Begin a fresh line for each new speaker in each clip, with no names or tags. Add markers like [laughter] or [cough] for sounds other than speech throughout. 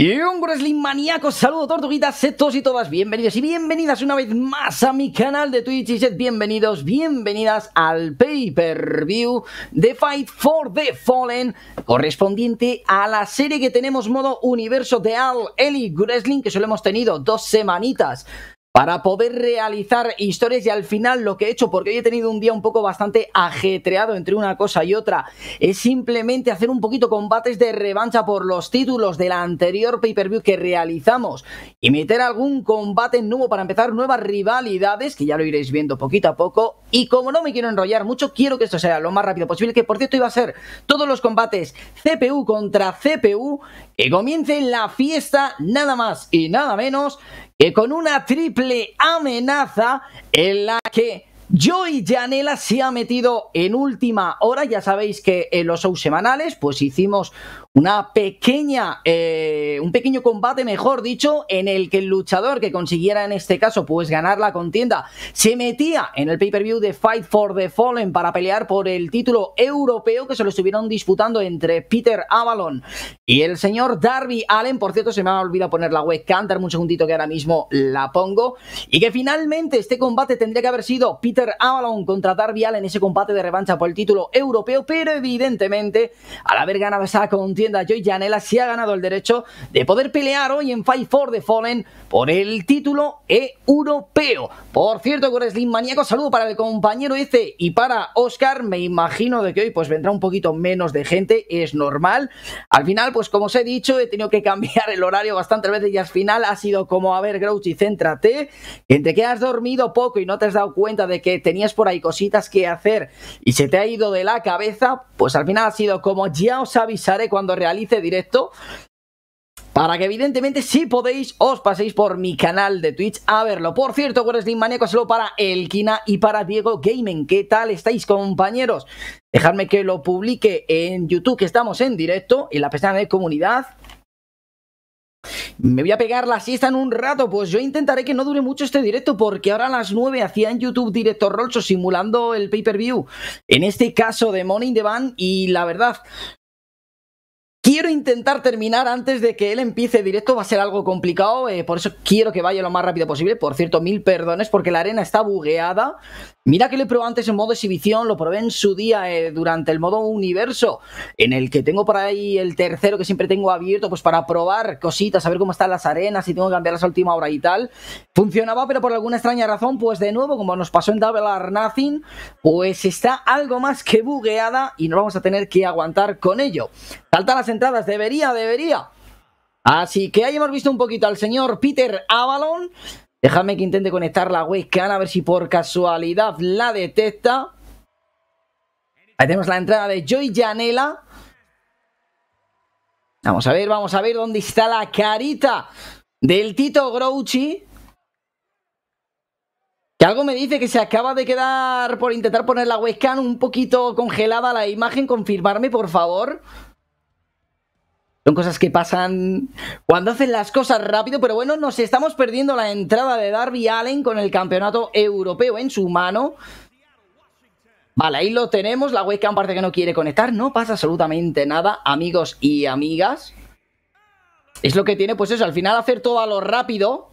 Y un wrestling maníaco, saludo tortuguitas, setos todos y todas bienvenidos y bienvenidas una vez más a mi canal de Twitch y set, bienvenidos, bienvenidas al pay-per-view de Fight for the Fallen correspondiente a la serie que tenemos modo universo de Al Eli Wrestling que solo hemos tenido dos semanitas para poder realizar historias y al final lo que he hecho, porque hoy he tenido un día un poco bastante ajetreado entre una cosa y otra, es simplemente hacer un poquito combates de revancha por los títulos de la anterior pay-per-view que realizamos y meter algún combate nuevo para empezar nuevas rivalidades, que ya lo iréis viendo poquito a poco, y como no me quiero enrollar mucho, quiero que esto sea lo más rápido posible, que por cierto iba a ser todos los combates CPU contra CPU que comience la fiesta nada más y nada menos que con una triple amenaza en la que y Janela se ha metido en última hora, ya sabéis que en los shows semanales pues hicimos una pequeña, eh, un pequeño combate, mejor dicho, en el que el luchador que consiguiera en este caso pues ganar la contienda se metía en el pay-per-view de Fight for the Fallen para pelear por el título europeo que se lo estuvieron disputando entre Peter Avalon y el señor Darby Allen. Por cierto, se me ha olvidado poner la webcam, darme un segundito que ahora mismo la pongo. Y que finalmente este combate tendría que haber sido Peter Avalon contra Darby Allen, ese combate de revancha por el título europeo, pero evidentemente al haber ganado esa contienda contienda, Joy Janela se ha ganado el derecho de poder pelear hoy en Fight for the Fallen por el título europeo. Por cierto, con Maníaco, saludo para el compañero ese y para Oscar. Me imagino de que hoy pues vendrá un poquito menos de gente, es normal. Al final, pues como os he dicho, he tenido que [laughs] cambiar el horario bastantes veces y al final ha sido como, a ver, Grouchy, céntrate, entre que has dormido poco y no te has dado cuenta de que tenías por ahí cositas que hacer y se te ha ido de la cabeza, pues al final ha sido como, ya os avisaré cuando realice directo. Para que evidentemente si podéis os paséis por mi canal de Twitch a verlo. Por cierto, Wrestling Maníaco solo para Elkina y para Diego Gaming. ¿Qué tal estáis compañeros? Dejadme que lo publique en YouTube que estamos en directo en la pestaña de comunidad. Me voy a pegar la siesta en un rato, pues yo intentaré que no dure mucho este directo porque ahora a las 9 hacía en YouTube directo Rolso simulando el pay-per-view, en este caso de Money in the y la verdad, Quiero intentar terminar antes de que él empiece directo, va a ser algo complicado, eh, por eso quiero que vaya lo más rápido posible. Por cierto, mil perdones porque la arena está bugueada. Mira que le probé antes en modo exhibición, lo probé en su día eh, durante el modo universo, en el que tengo por ahí el tercero que siempre tengo abierto, pues para probar cositas, a ver cómo están las arenas, si tengo que cambiar a última hora y tal. Funcionaba, pero por alguna extraña razón, pues de nuevo, como nos pasó en Double or Nothing, pues está algo más que bugueada y no vamos a tener que aguantar con ello. Salta las entradas, debería, debería. Así que ahí hemos visto un poquito al señor Peter Avalon. Déjame que intente conectar la webcam a ver si por casualidad la detecta. Ahí tenemos la entrada de Joy Janela. Vamos a ver, vamos a ver dónde está la carita del Tito Grouchy. Que algo me dice que se acaba de quedar por intentar poner la webcam un poquito congelada la imagen. Confirmarme, por favor. Son cosas que pasan cuando hacen las cosas rápido, pero bueno, nos estamos perdiendo la entrada de Darby Allen con el campeonato europeo en su mano. Vale, ahí lo tenemos, la webcam parece que no quiere conectar, no pasa absolutamente nada, amigos y amigas. Es lo que tiene, pues eso, al final hacer todo a lo rápido.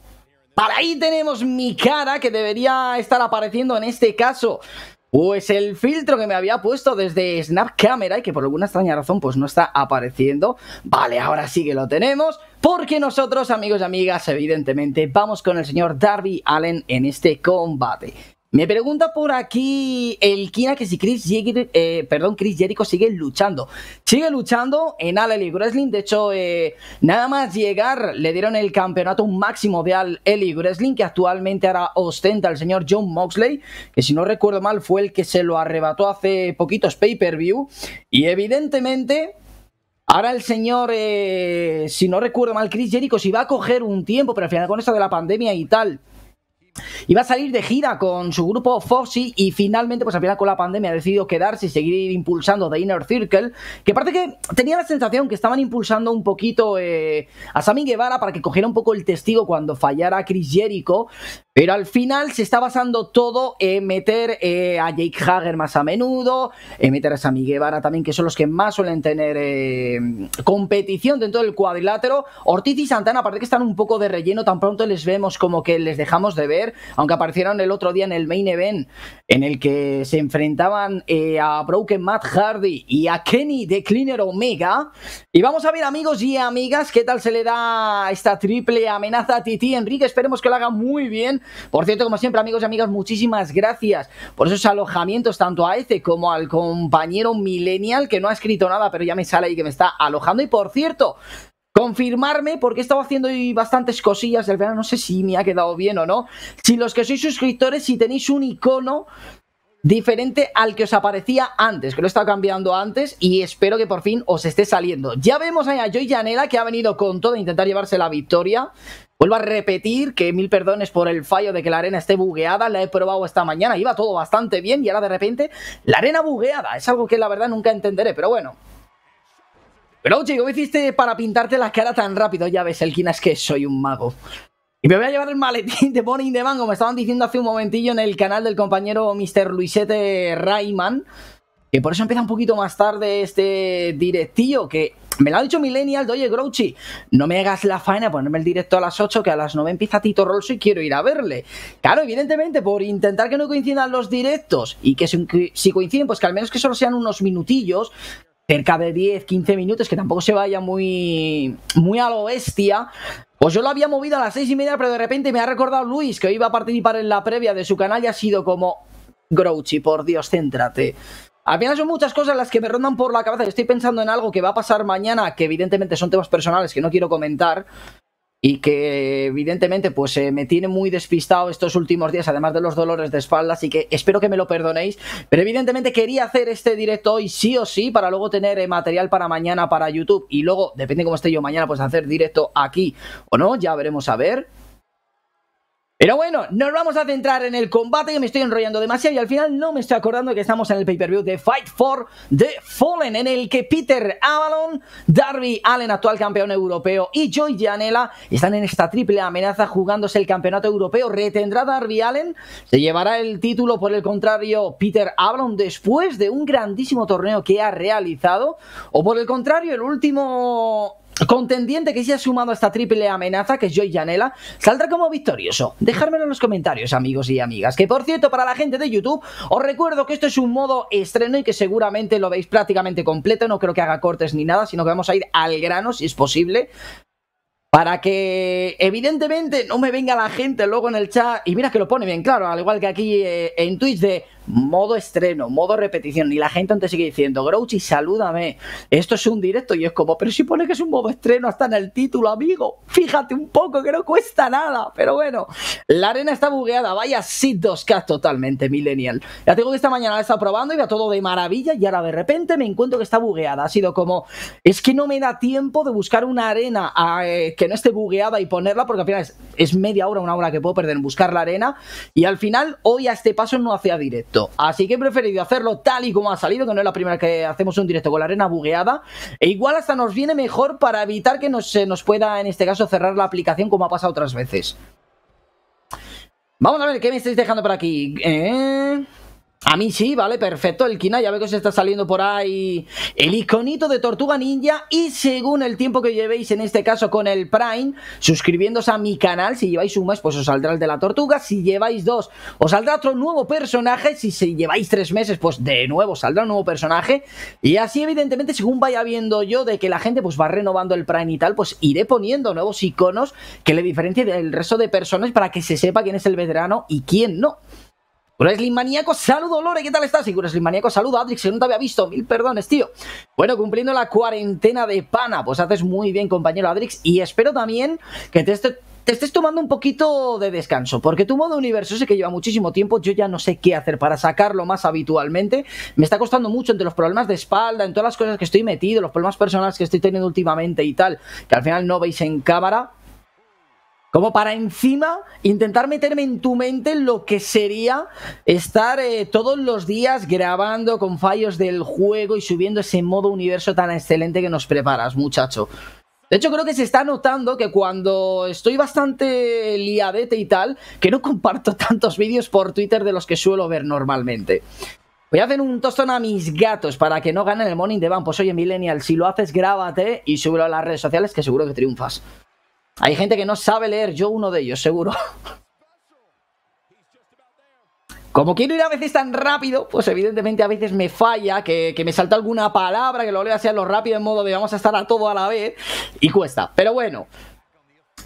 Para ahí tenemos mi cara que debería estar apareciendo en este caso pues el filtro que me había puesto desde Snap Camera y que por alguna extraña razón pues no está apareciendo. Vale, ahora sí que lo tenemos. Porque nosotros, amigos y amigas, evidentemente vamos con el señor Darby Allen en este combate. Me pregunta por aquí el Kina que si Chris, eh, perdón, Chris Jericho sigue luchando. Sigue luchando en al Eli Wrestling. De hecho, eh, nada más llegar le dieron el campeonato máximo de al Eli Wrestling que actualmente ahora ostenta el señor John Moxley, que si no recuerdo mal fue el que se lo arrebató hace poquitos pay-per-view. Y evidentemente... Ahora el señor, eh, si no recuerdo mal, Chris Jericho, si va a coger un tiempo, pero al final con esto de la pandemia y tal, Iba a salir de gira con su grupo Foxy y finalmente, pues al final con la pandemia, ha decidido quedarse y seguir impulsando The Inner Circle, que parece que tenía la sensación que estaban impulsando un poquito eh, a Sammy Guevara para que cogiera un poco el testigo cuando fallara Chris Jericho, pero al final se está basando todo en meter eh, a Jake Hager más a menudo, en meter a Sami Guevara también, que son los que más suelen tener eh, competición dentro del cuadrilátero. Ortiz y Santana, aparte que están un poco de relleno, tan pronto les vemos como que les dejamos de ver, aunque aparecieron el otro día en el main event, en el que se enfrentaban eh, a Broken Matt Hardy y a Kenny de Cleaner Omega. Y vamos a ver, amigos y amigas, qué tal se le da esta triple amenaza a Titi Enrique. Esperemos que lo haga muy bien por cierto, como siempre, amigos y amigas, muchísimas gracias por esos alojamientos, tanto a Eze como al compañero Millennial, que no ha escrito nada, pero ya me sale ahí que me está alojando. Y por cierto, confirmarme porque he estado haciendo bastantes cosillas del verano, no sé si me ha quedado bien o no. Si los que sois suscriptores, si tenéis un icono diferente al que os aparecía antes, que lo he estado cambiando antes y espero que por fin os esté saliendo. Ya vemos ahí a Joy Janela que ha venido con todo a intentar llevarse la victoria. Vuelvo a repetir que mil perdones por el fallo de que la arena esté bugueada, la he probado esta mañana, iba todo bastante bien y ahora de repente la arena bugueada, es algo que la verdad nunca entenderé, pero bueno. Pero chico, ¿qué hiciste para pintarte la cara tan rápido? Ya ves, Elkina, es que soy un mago. Y me voy a llevar el maletín de Morning de Mango. Me estaban diciendo hace un momentillo en el canal del compañero Mr. Luisete Rayman. Que por eso empieza un poquito más tarde este directillo, que me lo ha dicho Millennial, oye, Grouchy, no me hagas la faena ponerme el directo a las 8, que a las 9 empieza Tito Rolso y quiero ir a verle. Claro, evidentemente, por intentar que no coincidan los directos y que si coinciden, pues que al menos que solo sean unos minutillos, cerca de 10, 15 minutos, que tampoco se vaya muy, muy a lo bestia, pues yo lo había movido a las 6 y media, pero de repente me ha recordado Luis que hoy iba a participar en la previa de su canal y ha sido como, Grouchy, por Dios, céntrate. Al final son muchas cosas las que me rondan por la cabeza. Yo estoy pensando en algo que va a pasar mañana, que evidentemente son temas personales que no quiero comentar. Y que evidentemente pues eh, me tiene muy despistado estos últimos días, además de los dolores de espalda, así que espero que me lo perdonéis. Pero evidentemente quería hacer este directo hoy sí o sí para luego tener eh, material para mañana para YouTube. Y luego, depende cómo esté yo mañana, pues hacer directo aquí o no, ya veremos a ver. Pero bueno, nos vamos a centrar en el combate que me estoy enrollando demasiado y al final no me estoy acordando que estamos en el pay-per-view de Fight for the Fallen en el que Peter Avalon, Darby Allen, actual campeón europeo y Joy Janela están en esta triple amenaza jugándose el campeonato europeo. ¿Retendrá Darby Allen? ¿Se llevará el título por el contrario Peter Avalon después de un grandísimo torneo que ha realizado? ¿O por el contrario el último contendiente que se ha sumado a esta triple amenaza, que es Joy Janela, saldrá como victorioso. Dejármelo en los comentarios, amigos y amigas. Que por cierto, para la gente de YouTube, os recuerdo que esto es un modo estreno y que seguramente lo veis prácticamente completo. No creo que haga cortes ni nada, sino que vamos a ir al grano si es posible. Para que, evidentemente, no me venga la gente luego en el chat. Y mira que lo pone bien claro, al igual que aquí eh, en Twitch de modo estreno, modo repetición. Y la gente antes sigue diciendo, Grouchy, salúdame. Esto es un directo y es como, pero si pone que es un modo estreno, hasta en el título, amigo. Fíjate un poco que no cuesta nada. Pero bueno, la arena está bugueada. Vaya sí, 2K totalmente, Millennial. Ya tengo que esta mañana la he estado probando y va todo de maravilla. Y ahora de repente me encuentro que está bugueada. Ha sido como, es que no me da tiempo de buscar una arena eh, que no esté bugueada y ponerla, porque al final es, es media hora, una hora que puedo perder en buscar la arena. Y al final, hoy a este paso no hacía directo. Así que he preferido hacerlo tal y como ha salido, que no es la primera que hacemos un directo con la arena bugueada. E igual hasta nos viene mejor para evitar que se nos pueda, en este caso, cerrar la aplicación como ha pasado otras veces. Vamos a ver qué me estáis dejando por aquí. Eh... A mí sí, vale, perfecto. El Kina, ya veo que se está saliendo por ahí el iconito de Tortuga Ninja. Y según el tiempo que llevéis en este caso con el Prime, suscribiéndose a mi canal, si lleváis un mes, pues os saldrá el de la tortuga. Si lleváis dos, os saldrá otro nuevo personaje. Si lleváis tres meses, pues de nuevo saldrá un nuevo personaje. Y así, evidentemente, según vaya viendo yo de que la gente pues va renovando el Prime y tal, pues iré poniendo nuevos iconos que le diferencie del resto de personas para que se sepa quién es el veterano y quién no. Slim Maníaco, saludo Lore, ¿qué tal estás? Y Slim Maníaco, saludo Adrix, que no te había visto, mil perdones, tío. Bueno, cumpliendo la cuarentena de pana, pues haces muy bien, compañero Adrix, y espero también que te estés tomando un poquito de descanso, porque tu modo universo sé que lleva muchísimo tiempo, yo ya no sé qué hacer para sacarlo más habitualmente, me está costando mucho entre los problemas de espalda, en todas las cosas que estoy metido, los problemas personales que estoy teniendo últimamente y tal, que al final no veis en cámara, como para encima intentar meterme en tu mente lo que sería estar eh, todos los días grabando con fallos del juego y subiendo ese modo universo tan excelente que nos preparas, muchacho. De hecho, creo que se está notando que cuando estoy bastante liadete y tal, que no [laughs] comparto tantos vídeos por Twitter de los que suelo ver normalmente. Voy a hacer un tostón a mis gatos para que no ganen el morning de van. Pues oye, Millennial, si lo haces, grábate y súbelo a las redes sociales que seguro que triunfas. Hay gente que no sabe leer, yo uno de ellos, seguro. Como quiero ir a veces tan rápido, pues evidentemente a veces me falla, que, me salta alguna palabra, que lo lea así a lo rápido en modo de vamos a estar a todo a la vez, y cuesta. Pero bueno,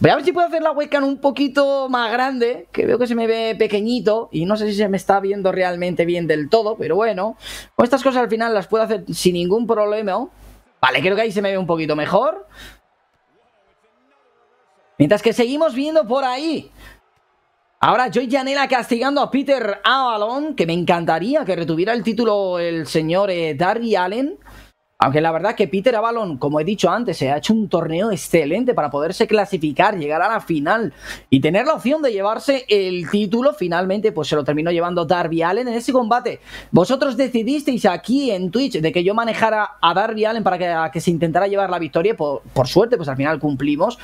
Voy a ver si puedo hacer la webcam un poquito más grande, que veo que se me ve pequeñito y no sé si se me está viendo realmente bien del todo, pero bueno, estas cosas al final las puedo hacer sin ningún problema. Vale, creo que ahí se me ve un poquito mejor. Mientras que seguimos viendo por ahí Ahora Joy Janela castigando a Peter Avalon, que me encantaría que retuviera el título el señor eh, Darby Allen. Aunque la verdad que Peter Avalon, como he dicho antes, se ha hecho un torneo excelente para poderse clasificar, llegar a la final y tener la opción de llevarse el título. Finalmente, pues se lo terminó llevando Darby Allen en ese combate. Vosotros decidisteis aquí en Twitch de que yo manejara a Darby Allen para que, se intentara llevar la victoria. por suerte, pues al final cumplimos.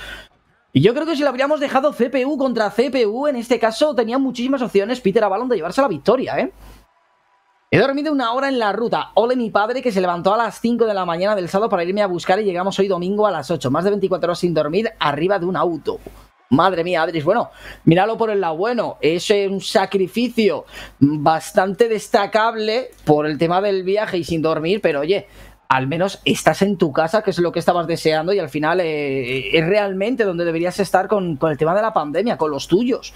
Y yo creo que si lo habríamos dejado CPU contra CPU, en este caso tenía muchísimas opciones Peter Avalon de llevarse la victoria, ¿eh? He dormido una hora en la ruta. Ole mi padre que se levantó a las 5 de la mañana del sábado para irme a buscar y llegamos hoy domingo a las 8. Más de 24 horas sin dormir arriba de un auto. Madre mía, Adris, bueno, míralo por el lado bueno. Es un sacrificio bastante destacable por el tema del viaje y sin dormir, pero oye, al menos estás en tu casa, que es lo que estabas deseando, y al final eh, eh, es realmente donde deberías estar con, con el tema de la pandemia, con los tuyos.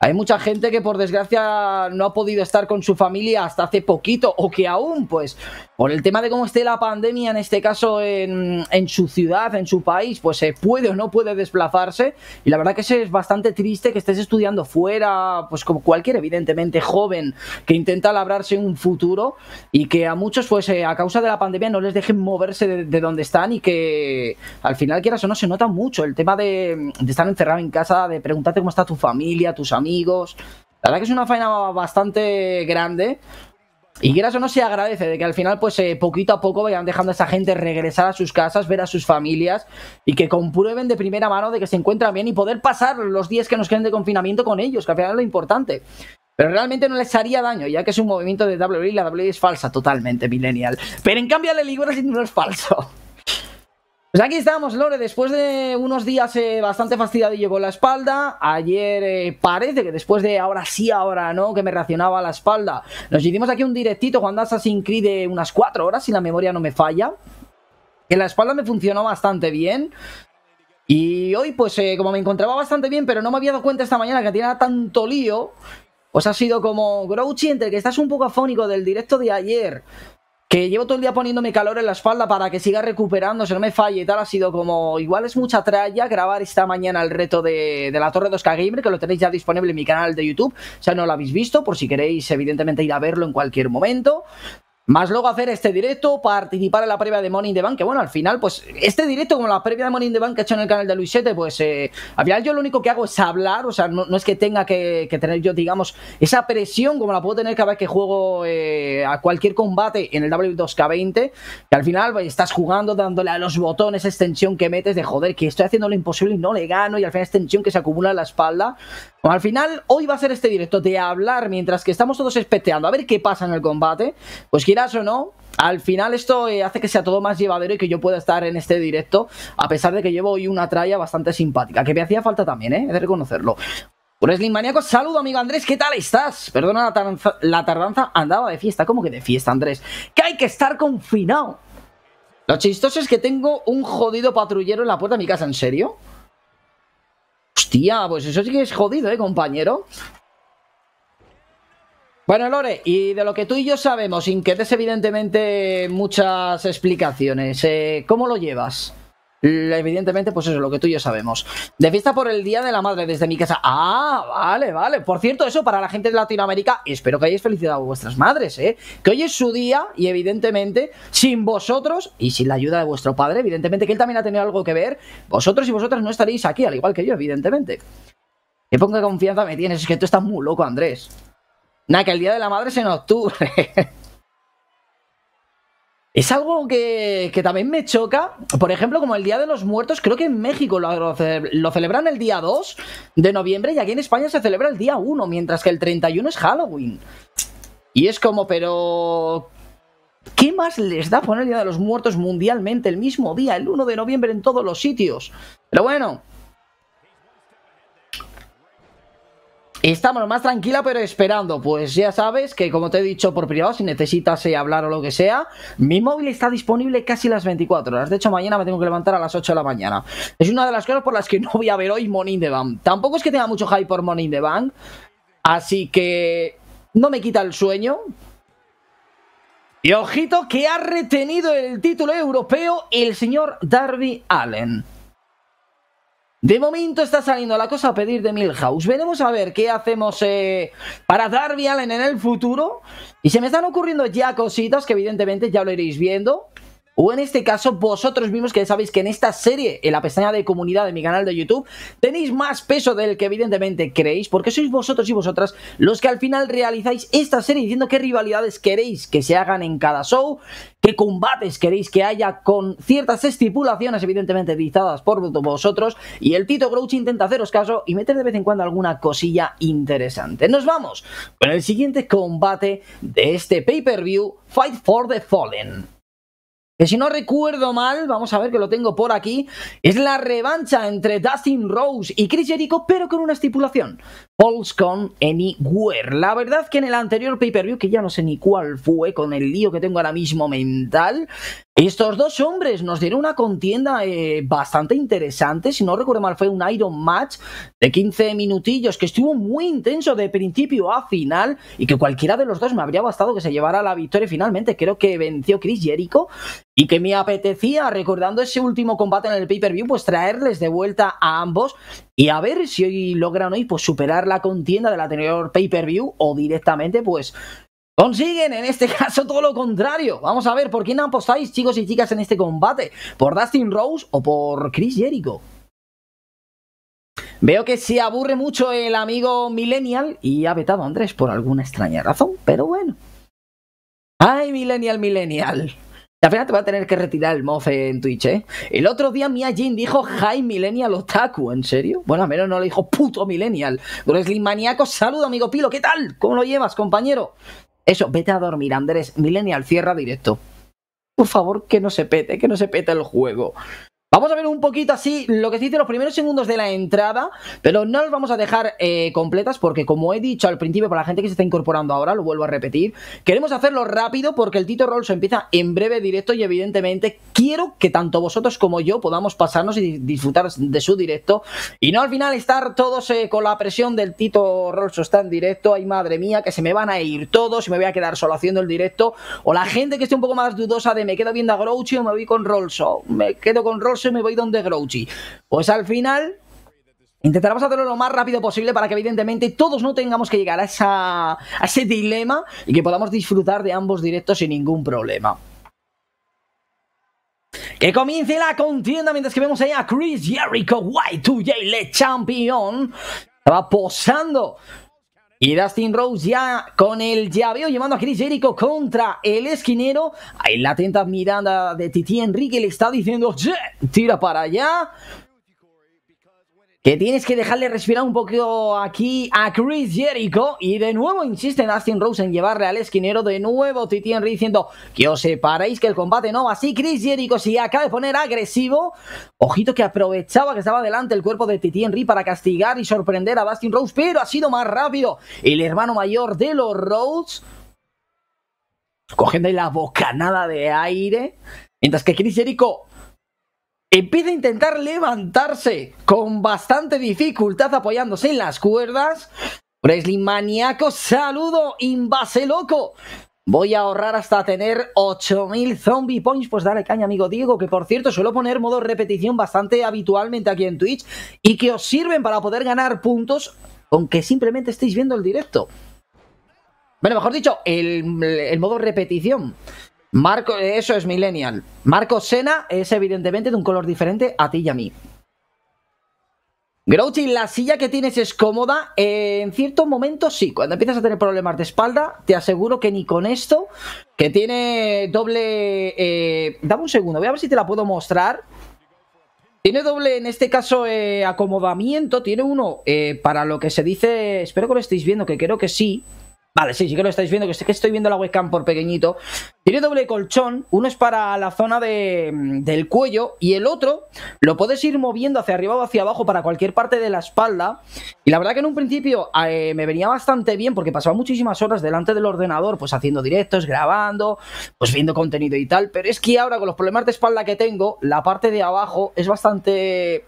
Hay mucha gente que por desgracia no ha podido estar con su familia hasta hace poquito o que aún pues por el tema de cómo esté la pandemia, en este caso en, en su ciudad, en su país, pues se eh, puede o no puede desplazarse. Y la verdad que es bastante triste que estés estudiando fuera, pues como cualquier, evidentemente, joven que intenta labrarse un futuro y que a muchos, pues eh, a causa de la pandemia no les dejen moverse de, donde están y que al final, quieras o no, se nota mucho el tema de, de estar encerrado en casa, de preguntarte cómo está tu familia, tus amigos. La verdad que es una faena bastante grande, y que no, se agradece de que al final, pues eh, poquito a poco vayan dejando a esa gente regresar a sus casas, ver a sus familias y que comprueben de primera mano de que se encuentran bien y poder pasar los días que nos queden de confinamiento con ellos, que al final es lo importante. Pero realmente no les haría daño, ya que es un movimiento de W y la WWE es falsa totalmente, Millennial. Pero en cambio, la Ligura no es falso. Pues aquí estamos, Lore, después de unos días eh, bastante fastidiadillo con la espalda, ayer eh, parece que después de ahora sí, ahora no, que me reaccionaba la espalda, nos hicimos aquí un directito cuando Assassin's Creed de unas 4 horas, si la memoria no me falla, que la espalda me funcionó bastante bien, y hoy pues eh, como me encontraba bastante bien, pero no me había dado cuenta esta mañana que tenía tanto lío, pues ha sido como Grouchy, entre que estás un poco afónico del directo de ayer que llevo todo el día poniendo mi calor en la espalda para que siga recuperándose, no me falle y tal, ha sido como, igual es mucha tralla grabar esta mañana el reto de, la Torre 2K Gamer, que lo tenéis ya disponible en mi canal de YouTube, o sea, no lo habéis visto, por si queréis evidentemente ir a verlo en cualquier momento. Más luego hacer este directo, participar en la previa de Morning the Bank, que bueno, al final, pues este directo, como la previa de Morning the Bank que he hecho en el canal de Luis Luisete, pues eh, al final yo lo único que hago es hablar, o sea, no, es que tenga que, tener yo, digamos, esa presión como la puedo tener cada vez que juego eh, a cualquier combate en el W2K20, que al final pues, estás jugando, dándole a los botones, extensión que metes de joder, que estoy haciendo lo imposible y no le gano, y al final extensión que se acumula en la espalda al final, hoy va a ser este directo de hablar mientras que estamos todos espeteando a ver qué pasa en el combate. Pues quieras o no, al final esto eh, hace que sea todo más llevadero y que yo pueda estar en este directo, a pesar de que llevo hoy una tralla bastante simpática, que me hacía falta también, ¿eh? He de reconocerlo. Wrestling Maníaco, saludo amigo Andrés, ¿qué tal estás? Perdona la, tardanza, andaba de fiesta, ¿cómo que de fiesta Andrés? Que hay que estar confinado. Lo chistoso es que tengo un jodido patrullero en la puerta de mi casa, ¿en serio? Hostia, pues eso sí que es jodido, ¿eh, compañero? Bueno, Lore, y de lo que tú y yo sabemos, sin que des evidentemente muchas explicaciones, eh, ¿cómo lo llevas? Evidentemente, pues eso, lo que tú y yo sabemos. De fiesta por el Día de la Madre desde mi casa. Ah, vale, vale. Por cierto, eso para la gente de Latinoamérica, espero que hayáis felicitado a vuestras madres, ¿eh? Que hoy es su día y evidentemente, sin vosotros y sin la ayuda de vuestro padre, evidentemente que él también ha tenido algo que ver, vosotros y vosotras no estaréis aquí, al igual que yo, evidentemente. Qué ponga confianza me tienes, es que tú estás muy loco, Andrés. Nada, que el Día de la Madre es en octubre. [laughs] Es algo que, también me choca. Por ejemplo, como el Día de los Muertos, creo que en México lo, lo, celebran el día 2 de noviembre y aquí en España se celebra el día 1, mientras que el 31 es Halloween. Y es como, pero... ¿Qué más les da poner el Día de los Muertos mundialmente el mismo día, el 1 de noviembre en todos los sitios? Pero bueno, Estamos más tranquila pero esperando, pues ya sabes que como te he dicho por privado, si necesitas eh, hablar o lo que sea, mi móvil está disponible casi las 24 horas, de hecho mañana me tengo que levantar a las 8 de la mañana. Es una de las cosas por las que no voy a ver hoy Money in the Bank, tampoco es que tenga mucho hype por Money in the Bank, así que no me quita el sueño. Y ojito que ha retenido el título europeo el señor Darby Allen. De momento está saliendo la cosa a pedir de Milhouse. Veremos a ver qué hacemos eh, para Darby Allen en el futuro. Y se me están ocurriendo ya cositas que evidentemente ya lo iréis viendo. O en este caso, vosotros mismos que sabéis que en esta serie, en la pestaña de comunidad de mi canal de YouTube, tenéis más peso del que evidentemente creéis, porque sois vosotros y vosotras los que al final realizáis esta serie diciendo qué rivalidades queréis que se hagan en cada show, qué combates queréis que haya con ciertas estipulaciones evidentemente dictadas por vosotros y el Tito Grouch intenta haceros caso y meter de vez en cuando alguna cosilla interesante. Nos vamos con el siguiente combate de este pay-per-view Fight for the Fallen que si no recuerdo mal, vamos a ver que lo tengo por aquí, es la revancha entre Dustin Rose y Chris Jericho, pero con una estipulación. Falls con Anywhere. La verdad que en el anterior pay-per-view, que ya no sé ni cuál fue, con el lío que tengo ahora mismo mental, estos dos hombres nos dieron una contienda eh, bastante interesante. Si no recuerdo mal, fue un Iron Match de 15 minutillos que estuvo muy intenso de principio a final y que cualquiera de los dos me habría bastado que se llevara la victoria. Finalmente creo que venció Chris Jericho y que me apetecía, recordando ese último combate en el pay-per-view, pues traerles de vuelta a ambos y a ver si hoy logran hoy pues superar la contienda del anterior pay-per-view o directamente pues Consiguen en este [laughs] caso todo lo contrario. Vamos a ver por quién apostáis, chicos y chicas, en este combate. ¿Por Dustin Rose o por Chris Jericho? Veo que se aburre mucho el amigo Millennial y ha vetado a Andrés por alguna extraña razón, pero bueno. ¡Ay, Millennial, Millennial! Al final te va a tener que retirar el mofe en Twitch, ¿eh? El otro día Mia Jin dijo Hi Millennial Otaku, ¿en serio? Bueno, al menos no le dijo puto Millennial. Wrestling Maníaco, saludo amigo Pilo, ¿qué tal? ¿Cómo lo llevas, compañero? Eso, vete a dormir, Andrés. Millennial, cierra directo. Por favor, que no se pete, que no se pete el juego. Vamos a ver un poquito así lo que se dice los primeros segundos de la entrada, pero no los vamos a dejar eh, completas porque como he dicho al principio para la gente que se está incorporando ahora, lo vuelvo a repetir, queremos hacerlo rápido porque el Tito Rolso empieza en breve directo y evidentemente quiero que tanto vosotros como yo podamos pasarnos y disfrutar de su directo y no al final estar todos eh, con la presión del Tito Rolso está en directo, ay madre mía que se me van a ir todos y me voy a quedar solo haciendo el directo o la gente que esté un poco más dudosa de me quedo viendo a Grouchy o me voy con Rolso, me quedo con Rolso se me voy donde Grouchy. Pues al final Intentaremos hacerlo lo más rápido posible para que evidentemente todos no tengamos que llegar a, a ese dilema y que podamos disfrutar de ambos directos sin ningún problema. Que comience la contienda mientras que vemos ahí a Chris Jericho, Y2J, Le Champion. Estaba posando y Dustin Rose ya con el llaveo llevando a Chris Jericho contra el esquinero. Ahí la atenta mirada de Titi Enrique le está diciendo, tira para allá que tienes que dejarle respirar un poquito aquí a Chris Jericho. Y de nuevo insiste Dustin Rose en llevarle al esquinero. De nuevo Titi Henry diciendo que os separéis, que el combate no va así. Chris Jericho se acaba de poner agresivo. Ojito que aprovechaba que estaba delante el cuerpo de Titi Henry para castigar y sorprender a Dustin Rose. Pero ha sido más rápido el hermano mayor de los Rhodes. Cogiendo la bocanada de aire. Mientras que Chris Jericho empieza a intentar levantarse con bastante dificultad apoyándose en las cuerdas. Presley maníaco, saludo, invase loco. Voy a ahorrar hasta tener 8000 zombie points. Pues dale caña, amigo Diego, que por cierto suelo poner modo repetición bastante habitualmente aquí en Twitch y que os sirven para poder ganar puntos aunque simplemente estéis viendo el directo. Bueno, mejor dicho, el modo repetición. Marco, eso es millennial. Marco Sena es evidentemente de un color diferente a ti y a mí. Grouchy, la silla que tienes es cómoda. Eh, en cierto momento sí. Cuando empiezas a tener problemas de espalda, te aseguro que ni con esto, que tiene doble... Eh, dame un segundo, voy a ver si te la puedo mostrar. Tiene doble, en este caso, eh, acomodamiento. Tiene uno para lo que se dice... Espero que lo estéis viendo, que creo que sí. Vale, sí, sí que lo estáis viendo, que sé que estoy viendo la webcam por pequeñito. Tiene doble colchón, uno es para la zona mm, del cuello y el otro lo puedes ir moviendo hacia arriba o hacia abajo para cualquier parte de la espalda. Y la verdad que en un principio eh, me venía bastante bien porque pasaba muchísimas horas delante del ordenador, pues haciendo directos, grabando, pues viendo contenido y tal. Pero es que ahora con los problemas de espalda que tengo, la parte de abajo es bastante...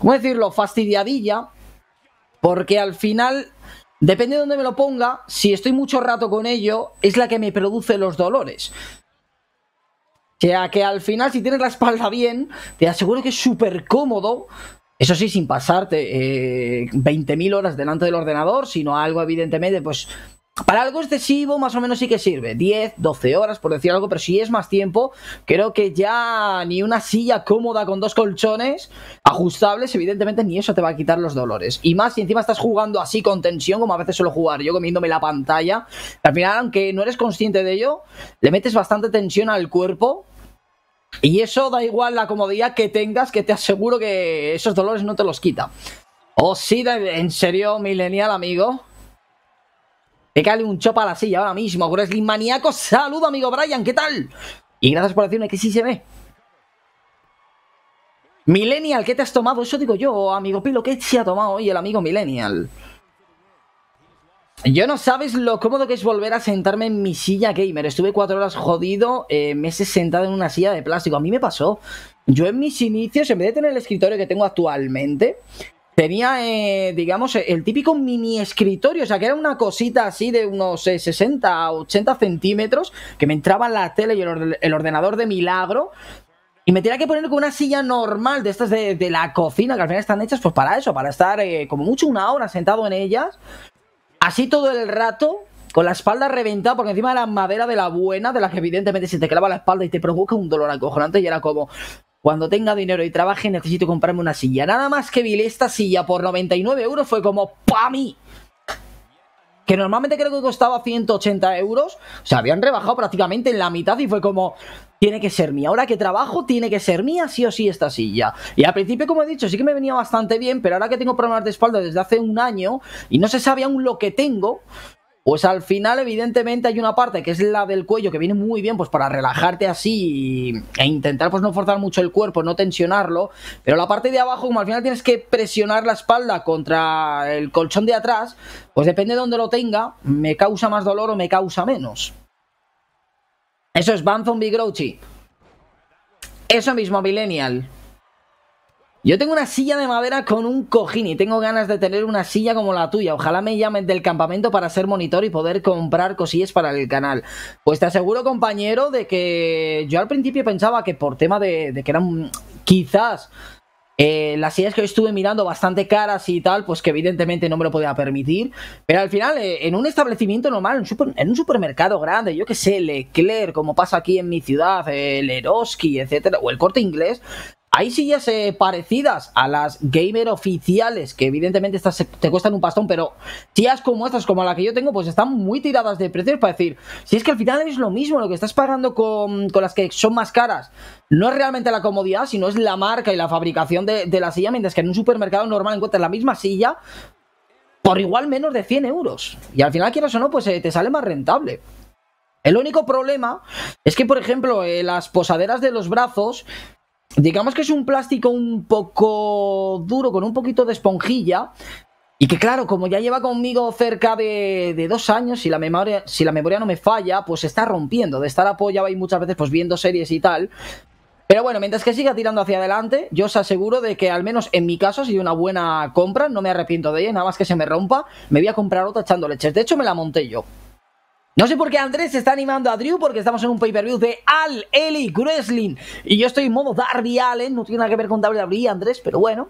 ¿Cómo decirlo? Fastidiadilla. Porque al final Depende de dónde me lo ponga, si estoy mucho rato con ello, es la que me produce los dolores. O sea que al final, si tienes la espalda bien, te aseguro que es súper cómodo. Eso sí, sin pasarte 20.000 eh, horas delante del ordenador, sino algo evidentemente, pues para algo excesivo, más o menos sí que sirve. 10, 12 horas, por decir algo, pero si es más tiempo, creo que ya ni una silla cómoda con dos colchones ajustables, evidentemente, ni eso te va a quitar los dolores. Y más si encima estás jugando así con tensión, como a veces suelo jugar yo comiéndome la pantalla. Al final, aunque no eres consciente de ello, le metes bastante tensión al cuerpo y eso da igual la comodidad que tengas, que te aseguro que esos dolores no te los quita. O oh, sí, en serio, milenial amigo. Pégale un chopa a la silla ahora mismo, Wrestling Maníaco. Saludo, amigo Brian, ¿qué tal? Y gracias por decirme que sí se ve. Millennial, ¿qué te has tomado? Eso digo yo, amigo Pilo, ¿qué se ha tomado hoy el amigo Millennial? Yo no sabes lo cómodo que es volver a sentarme en mi silla gamer. Estuve cuatro horas jodido, eh, meses sentado en una silla de plástico. A mí me pasó. Yo en mis inicios, en vez de tener el escritorio que tengo actualmente, tenía, eh, digamos, eh, el típico mini escritorio, o sea, que era una cosita así de unos eh, sesenta a 80 centímetros, que me entraba la tele y el, ordenador de milagro, y me tenía que poner con una silla normal de estas de, la cocina, que al final están hechas pues para eso, para estar como mucho una hora sentado en ellas. Así todo el rato, con la espalda reventada, porque encima era madera de la buena, de la que evidentemente si te clava la espalda y te provoca un dolor acojonante, y era como, cuando tenga dinero y trabaje necesito comprarme una silla. Nada más que vi esta silla por 99 euros fue como ¡pa mí! Que normalmente creo que costaba 180 euros. Se habían rebajado prácticamente en la mitad y fue como... Tiene que ser mía. Ahora que trabajo, tiene que ser mía sí o sí esta silla. Y al principio, como he dicho, sí que me venía bastante bien, pero ahora que tengo problemas de espalda desde hace un año y no se sabe aún lo que tengo, pues al final, evidentemente, hay una parte que es la del cuello, que viene muy bien, pues para relajarte así e intentar pues no forzar mucho el cuerpo, no tensionarlo. Pero la parte de abajo, como al final tienes que presionar la espalda contra el colchón de atrás, pues depende de dónde lo tenga, me causa más dolor o me causa menos. Eso es Banzon Grouchy. Eso mismo, Millennial. Yo tengo una silla de madera con un cojín y tengo ganas de tener una silla como la tuya. Ojalá me llamen del campamento para ser monitor y poder comprar cosillas para el canal. Pues te aseguro, compañero, de que yo al principio pensaba que por tema de, que eran quizás eh, las sillas que estuve mirando bastante caras y tal, pues que evidentemente no me lo podía permitir. Pero al final, eh, en un establecimiento normal, en, un supermercado grande, yo que sé, Leclerc, como pasa aquí en mi ciudad, el Eroski, etcétera, o el corte inglés, hay sillas eh, parecidas a las gamer oficiales, que evidentemente estas te cuestan un pastón, pero sillas como estas, como la que yo tengo, pues están muy tiradas de precios para decir, si es que al final es lo mismo, lo que estás pagando con, las que son más caras, no es realmente la comodidad, sino es la marca y la fabricación de, la silla, mientras que en un supermercado normal encuentras la misma silla por igual menos de 100 euros. Y al final, quieras o no, pues eh, te sale más rentable. El único problema es que, por ejemplo, eh, las posaderas de los brazos Digamos que es un plástico un poco duro, con un poquito de esponjilla. Y que claro, como ya lleva conmigo cerca de, dos años, si la, memoria, si la memoria no me falla, pues está rompiendo. De estar apoyado ahí muchas veces, pues viendo series y tal. Pero bueno, mientras que siga tirando hacia adelante, yo os aseguro de que al menos en mi caso ha sido una buena compra, no me arrepiento de ella, nada más que se me rompa, me voy a comprar otra echando leches. De hecho, me la monté yo. No sé por qué Andrés se está animando a Drew porque estamos en un pay-per-view de Al Eli Greslin y yo estoy en modo Darby Allen, no tiene nada que ver con WWE Andrés, pero bueno.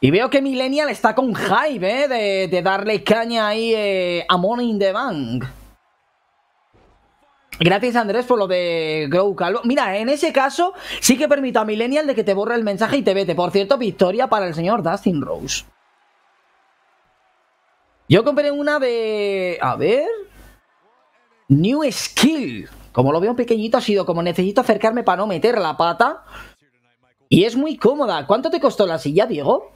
Y veo que Millennial está con hype, ¿eh? De, darle caña ahí eh, a Money in the Bank. Gracias Andrés por lo de Grow Calvo. Mira, en ese caso sí que permito a Millennial de que te borre el mensaje y te vete. Por cierto, victoria para el señor Dustin Rose. Yo compré una de... A ver... New Skill. Como lo veo pequeñito ha sido como necesito acercarme para no meter la pata. Y es muy cómoda. ¿Cuánto te costó la silla, Diego?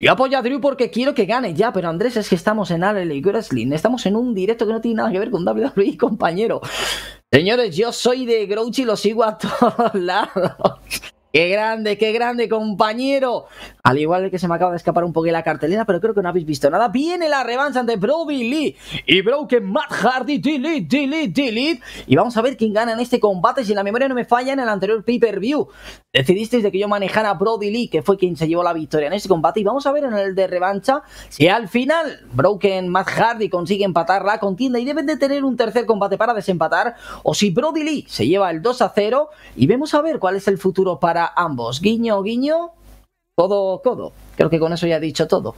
Yo apoyo a Drew porque quiero que gane ya, pero Andrés, es que estamos en y Wrestling. Estamos en un directo que no tiene nada que ver con WWE, compañero. Señores, yo soy de Grouchy y lo sigo a todos [laughs] lados. ¡Qué grande, qué grande, compañero! Al igual que se me acaba de escapar un poco la cartelera, pero creo que no habéis visto nada. Viene la revancha ante Brody Lee y Broken Matt Hardy. Delete, delete, delete. Y vamos a ver quién gana en este combate. Si la memoria no me falla, en el anterior pay-per-view decidisteis de que yo manejara a Brody Lee, que fue quien se llevó la victoria en este combate. Y vamos a ver en el de revancha si al final Broken Matt Hardy consigue empatar la contienda y deben de tener un tercer combate para desempatar. O si Brody Lee se lleva el 2 a 0. Y vemos a ver cuál es el futuro para ambos. Guiño, guiño, codo, codo. Creo que con eso ya he dicho todo.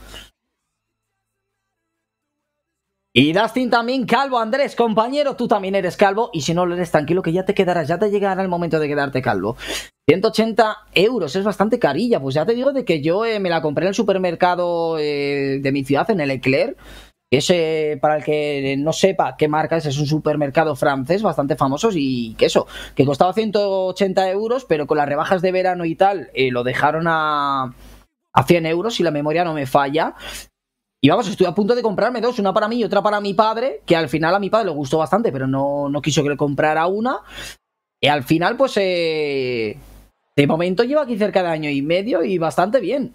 Y Dustin también calvo, Andrés, compañero, tú también eres calvo. Y si no lo eres, tranquilo que ya te quedarás, ya te llegará el momento de quedarte calvo. 180 euros, es bastante carilla. Pues ya te digo de que yo eh, me la compré en el supermercado eh, de mi ciudad, en el Eclair ese, para el que no sepa qué marca es, es un supermercado francés bastante famoso y que eso, que costaba 180 euros, pero con las rebajas de verano y tal, eh, lo dejaron a, 100 euros, si la memoria no me falla. Y vamos, estoy a punto de comprarme dos, una para mí y otra para mi padre, que al final a mi padre le gustó bastante, pero no, no quiso que le comprara una. Y al final, pues, eh, de momento lleva aquí cerca de año y medio y bastante bien.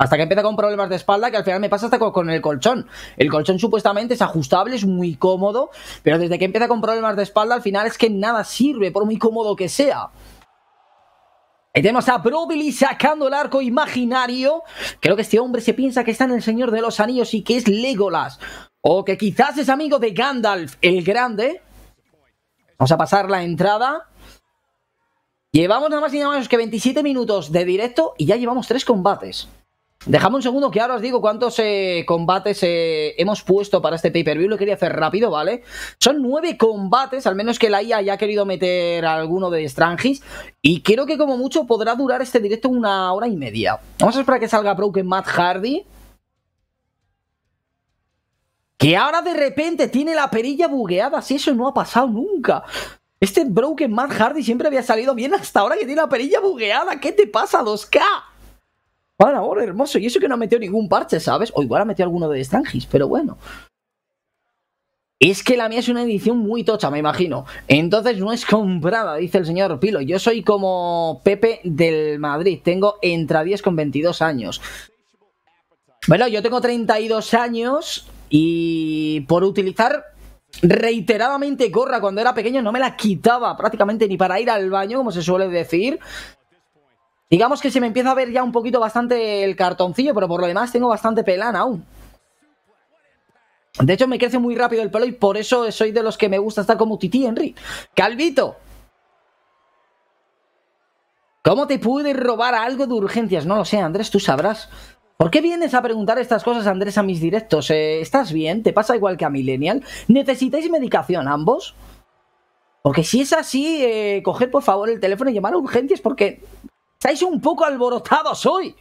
Hasta que empieza con problemas de espalda, que al final me pasa hasta con, el colchón. El colchón supuestamente es ajustable, es muy cómodo, pero desde que empieza con problemas de espalda, al final es que nada sirve, por muy cómodo que sea. Ahí tenemos a Brobili sacando el arco imaginario. Creo que este hombre se piensa que está en el Señor de los Anillos y que es Legolas. O que quizás es amigo de Gandalf, el Grande. Vamos a pasar la entrada. Llevamos nada más y nada menos que 27 minutos de directo y ya llevamos tres combates. Dejame un segundo que ahora os digo cuántos eh, combates eh, hemos puesto para este pay-per-view. Lo quería hacer rápido, ¿vale? Son nueve combates, al menos que la IA haya querido meter alguno de Strangis. Y creo que como mucho podrá durar este directo una hora y media. Vamos a esperar que salga Broken Matt Hardy. Que ahora de repente tiene la perilla bugueada. Si eso no ha pasado nunca. Este Broken Matt Hardy siempre había salido bien hasta ahora que tiene la perilla bugueada. ¿Qué te pasa, 2K? Vale, hermoso. Y eso que no ha metido ningún parche, ¿sabes? O igual ha metido alguno de Strangis, pero bueno. Es que la mía es una edición muy tocha, me imagino. Entonces no es comprada, dice el señor Pilo. Yo soy como Pepe del Madrid. Tengo entre 10 con 22 años. Bueno, yo tengo 32 años y por utilizar reiteradamente gorra cuando era pequeño no me la quitaba prácticamente ni para ir al baño, como se suele decir. Digamos que se me empieza a ver ya un poquito bastante el cartoncillo, pero por lo demás tengo bastante pelana aún. De hecho, me crece muy rápido el pelo y por eso soy de los que me gusta estar como tití, Henry. ¡Calvito! ¿Cómo te pude robar algo de urgencias? No lo sé, Andrés, tú sabrás. ¿Por qué vienes a preguntar estas cosas, Andrés, a mis directos? Eh, ¿Estás bien? ¿Te pasa igual que a Millennial? ¿Necesitáis medicación ambos? Porque si es así, eh, coger por favor el teléfono y llamar a urgencias porque Estáis un poco alborotados hoy.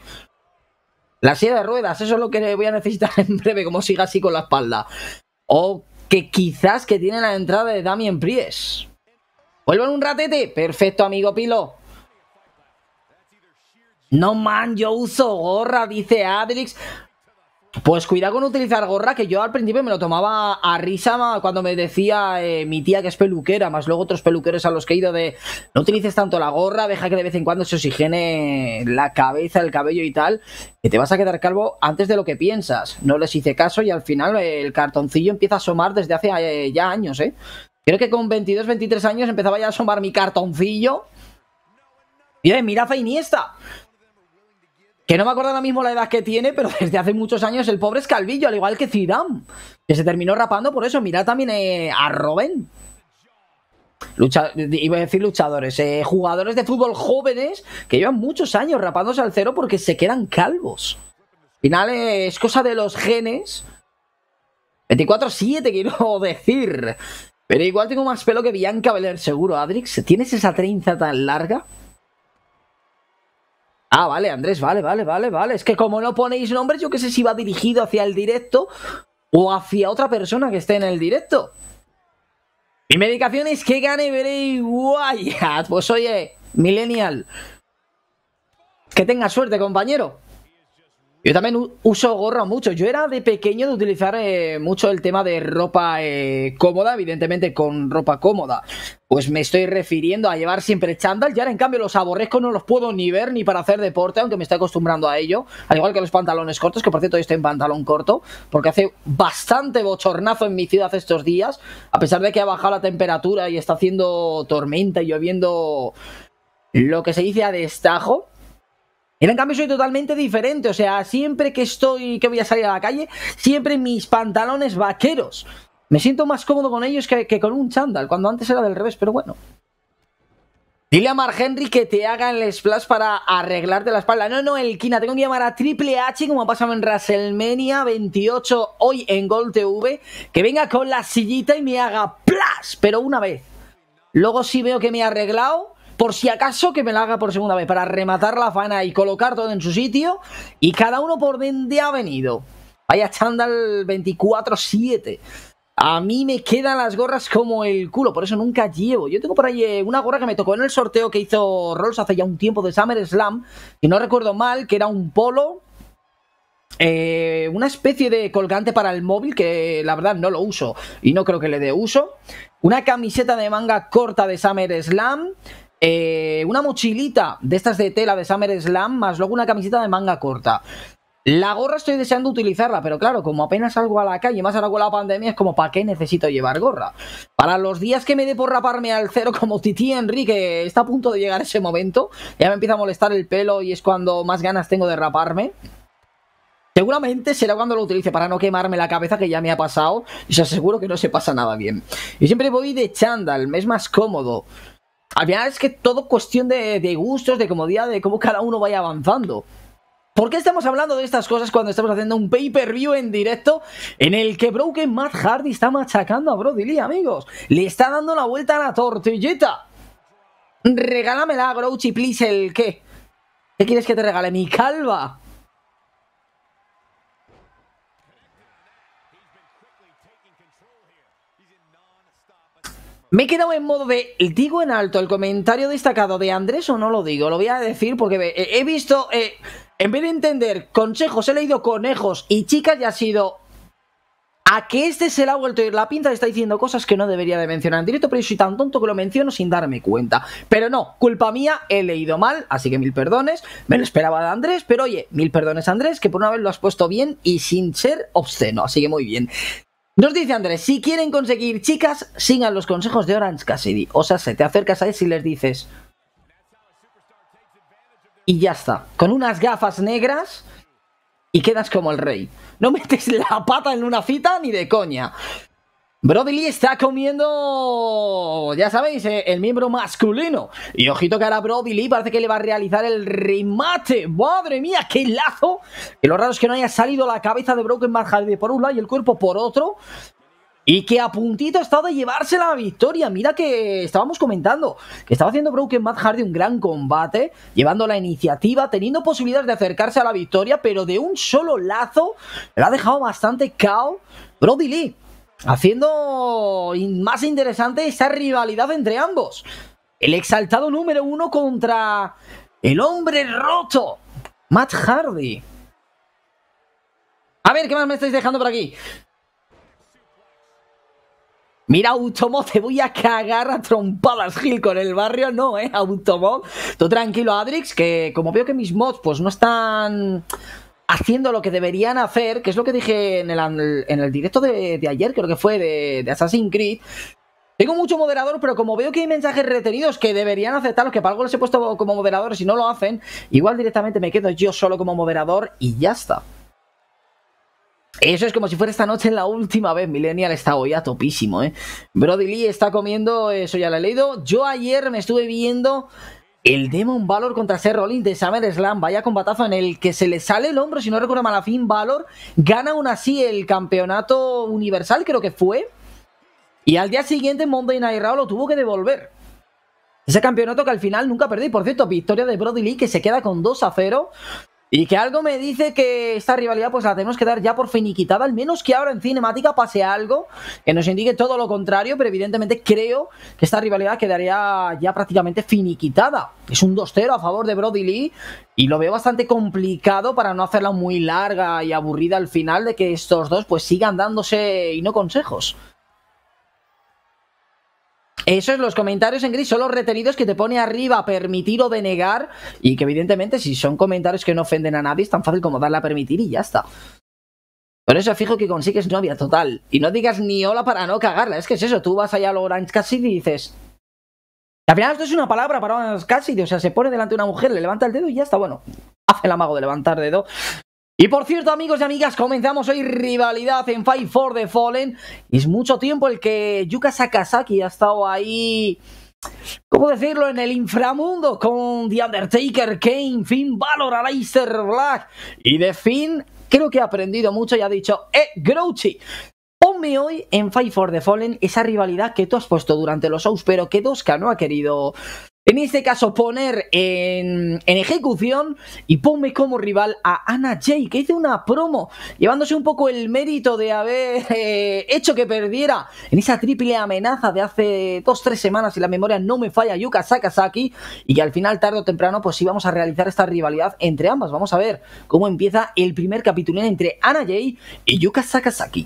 La silla de ruedas, eso es lo que voy a necesitar [laughs] en breve, como siga así con la espalda. O que quizás que tiene la entrada de Damien Priest. Vuelvan un ratete. Perfecto, amigo Pilo. No man, yo uso gorra, dice Adrix. Pues cuidado con utilizar gorra, que yo al principio me lo tomaba a risa cuando me decía eh, mi tía que es peluquera, más luego otros peluqueros a los que he ido de no utilices tanto la gorra, deja que de vez en cuando se oxigene la cabeza, el cabello y tal, que te vas a quedar calvo antes de lo que piensas. No les hice caso y al final el cartoncillo empieza a asomar desde hace eh, ya años, ¿eh? Creo que con 22, 23 años empezaba ya a asomar mi cartoncillo. Mira, mira a que no me acuerdo ahora mismo la edad que tiene, pero [laughs] desde hace muchos años el pobre es calvillo, al igual que Zidane, que se terminó rapando por eso. mira también eh, a Robin, iba a decir luchadores, eh, jugadores de fútbol jóvenes que llevan muchos años rapándose al cero porque se quedan calvos. Al final eh, es cosa de los genes. 24-7 quiero [laughs] decir. Pero igual tengo más pelo que Bianca Belair, seguro, Adrix. ¿Tienes esa trenza tan larga? Ah, vale, Andrés, vale, vale, vale, vale. Es que como no ponéis nombres, yo qué sé si va dirigido hacia el directo o hacia otra persona que esté en el directo. Mi medicación es que gane veréis, Wyatt. [laughs] Pues oye, Millennial. Que tenga suerte, compañero. Yo también uso gorra mucho. Yo era de pequeño de utilizar eh, mucho el tema de ropa eh, cómoda, evidentemente con ropa cómoda. Pues me estoy refiriendo a llevar siempre chándal. Y ahora, en cambio, los aborrezco, no los puedo ni ver ni para hacer deporte, aunque me estoy acostumbrando a ello. Al igual que los pantalones cortos, que por cierto, yo estoy en pantalón corto, porque hace bastante bochornazo en mi ciudad estos días. A pesar de que ha bajado la temperatura y está haciendo tormenta y lloviendo lo que se dice a destajo en cambio, soy totalmente diferente. O sea, siempre que estoy, que voy a salir a la calle, siempre mis pantalones vaqueros. Me siento más cómodo con ellos que, con un chándal, cuando antes era del revés, pero bueno. Dile a Mark Henry que te haga el splash para arreglarte la espalda. No, no, el Kina. Tengo que llamar a Triple H, como ha pasado en WrestleMania 28 hoy en Gol TV. Que venga con la sillita y me haga plas, pero una vez. Luego si veo que me he arreglado, por si acaso que me la haga por segunda vez, para rematar la faena y colocar todo en su sitio y cada uno por donde ha venido. Vaya chándal 24-7. A mí me quedan las gorras como el culo, por eso nunca llevo. Yo tengo por ahí eh, una gorra que me tocó en el sorteo que hizo Rolls hace ya un tiempo de Summer Slam... y no recuerdo mal, que era un polo, eh, una especie de colgante para el móvil que la verdad no lo uso y no creo que le dé uso. Una camiseta de manga corta de Summer Slam eh, una mochilita de estas de tela de Summer Slam, más luego una camiseta de manga corta. La gorra estoy deseando utilizarla, pero claro, como apenas salgo a la calle, más ahora con la pandemia, es como ¿para qué necesito llevar gorra? Para los días que me dé por raparme al cero como Titi Enrique, está a punto de llegar ese momento, ya me empieza a molestar el pelo y es cuando más ganas tengo de raparme. Seguramente será cuando lo utilice para no quemarme la cabeza que ya me ha pasado y se aseguro que no se pasa nada bien. Y siempre voy de chándal, me es más cómodo. Al final es que todo cuestión de, gustos, de comodidad, de cómo cada uno vaya avanzando. ¿Por qué estamos hablando de estas cosas cuando estamos haciendo un pay-per-view en directo en el que Broken Matt Hardy está machacando a Brody Lee, amigos? Le está dando la vuelta a la tortillita. Regálamela, Grouchy, please, ¿el qué? ¿Qué quieres que te regale? ¿Mi calva? Me he quedado en modo de. ¿Digo en alto el comentario destacado de Andrés o no lo digo? Lo voy a decir porque he visto. Eh, en vez de entender consejos, he leído conejos y chicas y ha sido. A que este se le ha vuelto a ir la pinta, está diciendo cosas que no debería de mencionar en directo, pero yo soy tan tonto que lo menciono sin darme cuenta. Pero no, culpa mía, he leído mal, así que mil perdones. Me lo esperaba de Andrés, pero oye, mil perdones Andrés, que por una vez lo has puesto bien y sin ser obsceno, así que muy bien. Nos dice Andrés, si quieren conseguir chicas, sigan los consejos de Orange Cassidy. O sea, se te acercas a él y les dices... Y ya está. Con unas gafas negras y quedas como el rey. No metes la pata en una cita ni de coña. Brody Lee está comiendo, ya sabéis, eh, el miembro masculino. Y ojito que ahora Brody Lee parece que le va a realizar el remate. ¡Madre mía, qué lazo! Que lo raro es que no haya salido la cabeza de Broken Hardy por un lado y el cuerpo por otro. Y que a puntito ha estado de llevarse la victoria. Mira que estábamos comentando que estaba haciendo Broken Mad Hardy un gran combate, llevando la iniciativa, teniendo posibilidades de acercarse a la victoria, pero de un solo lazo le ha dejado bastante cao Brody Lee haciendo más interesante esa rivalidad entre ambos. El exaltado número uno contra el hombre roto, Matt Hardy. A ver, ¿qué más me estáis dejando por aquí? Mira, Automob, te voy a cagar a trompadas, Gil, con el barrio. No, eh, Automob. Tú tranquilo, Adrix, que como veo que mis mods pues no están haciendo lo que deberían hacer, que es lo que dije en el, en el directo de, ayer, creo que fue, de, Assassin's Creed, tengo mucho moderador, pero como veo que hay mensajes retenidos que deberían aceptarlos, que para algo los he puesto como moderador, si no lo hacen, igual directamente me quedo yo solo como moderador y ya está. Eso es como si fuera esta noche la última vez. Millennial está hoy a topísimo, ¿eh? Brody Lee está comiendo, eso ya lo he leído. Yo ayer me estuve viendo el Demon Valor contra Seth Rollins de Slam, Vaya combatazo en el que se le sale el hombro, si no recuerdo mal, a Valor. Gana aún así el campeonato universal, creo que fue. Y al día siguiente Monday Night Raw lo tuvo que devolver. Ese campeonato que al final nunca perdí. Por cierto, victoria de Brody Lee que se queda con 2 a 0 y que algo me dice que esta rivalidad pues la tenemos que dar ya por finiquitada, al menos que ahora en cinemática pase algo que nos indique todo lo contrario, pero evidentemente creo que esta rivalidad quedaría ya prácticamente finiquitada. Es un 2-0 a favor de Brody Lee y lo veo bastante complicado para no hacerla muy larga y aburrida al final de que estos dos pues sigan dándose y no consejos. Esos los comentarios en gris son los retenidos que te pone arriba permitir o denegar y que evidentemente si son comentarios que no ofenden a nadie es tan fácil como darle a permitir y ya está. Por eso fijo que consigues novia total. Y no digas ni hola para no cagarla. Es que es eso, tú vas allá a los Orange Cassidy y dices... Al final esto es una palabra para Orange Cassidy. O sea, se pone delante de una mujer, le levanta el dedo y ya está. Bueno, hace el amago de levantar dedo. Y por cierto, amigos y amigas, comenzamos hoy rivalidad en Fight for the Fallen. es mucho tiempo el que Yuka Sakasaki ha estado ahí. ¿Cómo decirlo? En el inframundo con The Undertaker, Kane, Finn Balor, Aleister Black. Y de Finn, creo que ha aprendido mucho y ha dicho: ¡Eh, Grouchy! Ponme hoy en Fight for the Fallen esa rivalidad que tú has puesto durante los shows, pero que Doska no ha querido en este caso poner en, ejecución y ponme como rival a Ana Jay, que hizo una promo, llevándose un poco el mérito de haber eh, hecho que perdiera en esa triple amenaza de hace dos, tres semanas, si la memoria no me falla, Yuka Sakasaki, y que al final, tarde o temprano, pues sí vamos a realizar esta rivalidad entre ambas. Vamos a ver cómo empieza el primer capítulo entre Ana Jay y Yuka Sakasaki.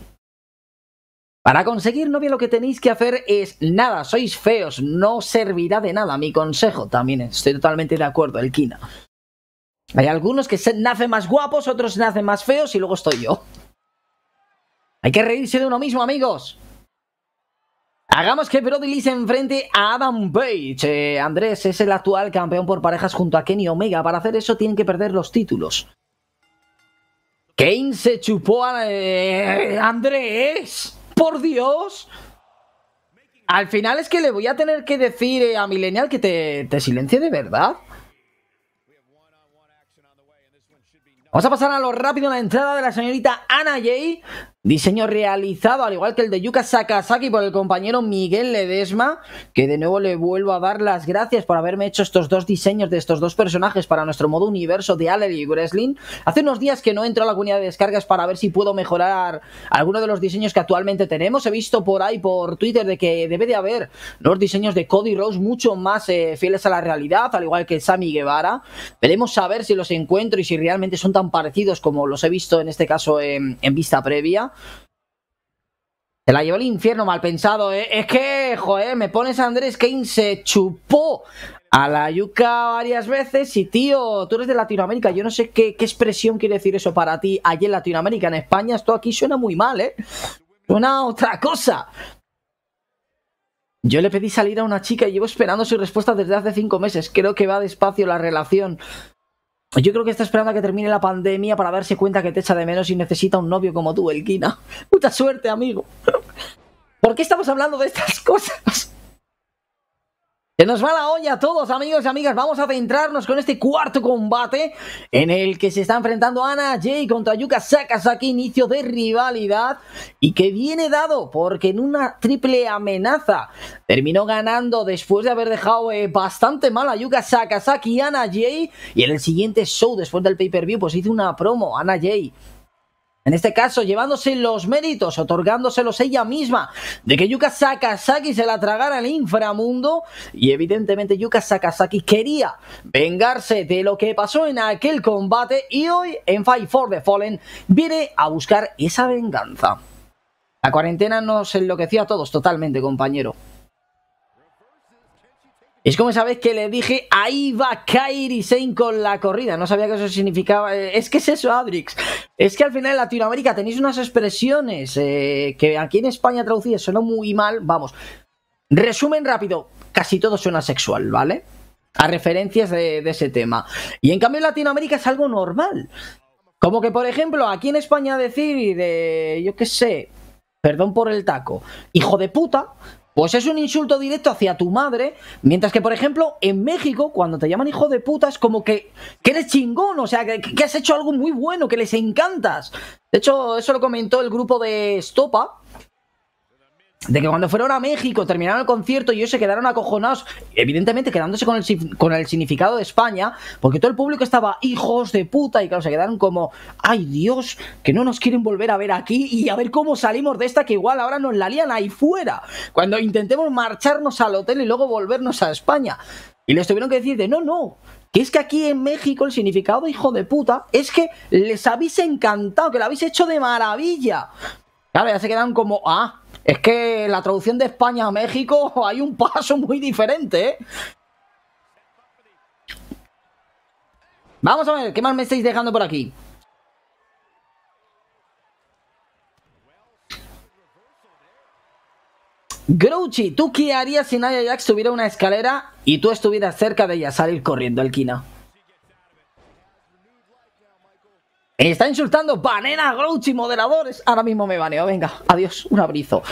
Para conseguir novia lo que tenéis que hacer es nada, sois feos, no servirá de nada. Mi consejo también, estoy totalmente de acuerdo, el Kina. Hay algunos que se nacen más guapos, otros nacen más feos y luego estoy yo. Hay que reírse de uno mismo, amigos. Hagamos que Brody Lee se enfrente a Adam Page. Eh, Andrés es el actual campeón por parejas junto a Kenny Omega. Para hacer eso tienen que perder los títulos. Kane se chupó a eh, Andrés por Dios. Al final es que le voy a tener que decir eh, a Millennial que te, silencie de verdad. Vamos a pasar a lo rápido la entrada de la señorita Ana Jay. Diseño realizado, al igual que el de Yuka Sakasaki, por el compañero Miguel Ledesma, que de nuevo le vuelvo a dar las gracias por haberme hecho estos dos diseños de estos dos personajes para nuestro modo universo de Aller y Wrestling. Hace unos días que no entro a la comunidad de descargas para ver si puedo mejorar alguno de los diseños que actualmente tenemos. He visto por ahí, por Twitter, de que debe de haber los diseños de Cody Rose mucho más eh, fieles a la realidad, al igual que Sammy Guevara. Veremos a ver si los encuentro y si realmente son tan parecidos como los he visto en este caso en vista previa. Se la llevó el infierno, mal pensado. ¿eh? Es que, joder, me pones Andrés Kane, se chupó a la yuca varias veces. Y tío, tú eres de Latinoamérica. Yo no sé qué, expresión quiere decir eso para ti allí en Latinoamérica. En España, esto aquí suena muy mal, ¿eh? Suena otra cosa. Yo le pedí salir a una chica y llevo esperando su respuesta desde hace cinco meses. Creo que va despacio la relación. Yo creo que está esperando a que termine la pandemia para darse cuenta que te echa de menos y necesita un novio como tú, Elquina. Mucha [laughs] suerte, amigo. ¿Por qué estamos hablando de estas cosas? Se nos va la olla a todos, amigos y amigas. Vamos a centrarnos con este cuarto combate en el que se está enfrentando Ana Jay contra Yuka Sakasaki. Inicio de rivalidad y que viene dado porque en una triple amenaza terminó ganando después de haber dejado eh, bastante mal a Yuka Sakasaki y Ana Jay. Y en el siguiente show, después del pay-per-view, pues hizo una promo. Ana Jay en este caso, llevándose los méritos, otorgándoselos ella misma, de que Yuka Sakazaki se la tragara al inframundo. Y evidentemente, Yuka Sakazaki quería vengarse de lo que pasó en aquel combate. Y hoy, en Fight for the Fallen, viene a buscar esa venganza. La cuarentena nos enloquecía a todos totalmente, compañero. Es como sabéis que le dije, ahí va Kairi Sane con la corrida. No sabía que eso significaba. Eh, es que es eso, Adrix. Es que al final en Latinoamérica tenéis unas expresiones eh, que aquí en España traducidas suenan muy mal. Vamos. Resumen rápido. Casi todo suena sexual, ¿vale? A referencias de, ese tema. Y en cambio en Latinoamérica es algo normal. Como que, por ejemplo, aquí en España decir, yo qué sé, perdón por el taco, hijo de puta, pues es un insulto directo hacia tu madre, mientras que, por ejemplo, en México, cuando te llaman hijo de puta, es como que, que eres chingón, o sea, que, has hecho algo muy bueno, que les encantas. De hecho, eso lo comentó el grupo de Stopa de que cuando fueron a México terminaron el concierto y ellos se quedaron acojonados, evidentemente quedándose con el, significado de España, porque todo el público estaba hijos de puta y claro, se quedaron como, ay Dios, que no nos quieren volver a ver aquí y a ver cómo salimos de esta que igual ahora nos la lían ahí fuera, cuando intentemos marcharnos al hotel y luego volvernos a España. Y les tuvieron que decir de, no, no, que es que aquí en México el significado hijo de puta es que les habéis encantado, que lo habéis hecho de maravilla. Claro, ya se quedaron como, ah, es que la traducción de España a México [laughs] hay un paso muy diferente, ¿eh? Vamos a ver, ¿qué más me estáis dejando por aquí? Grouchy, ¿tú qué harías si Naya Jax tuviera una escalera y tú estuvieras cerca de ella salir corriendo el Kina? Está insultando grouch y moderadores. Ahora mismo me baneo. Venga, adiós, un abrizo.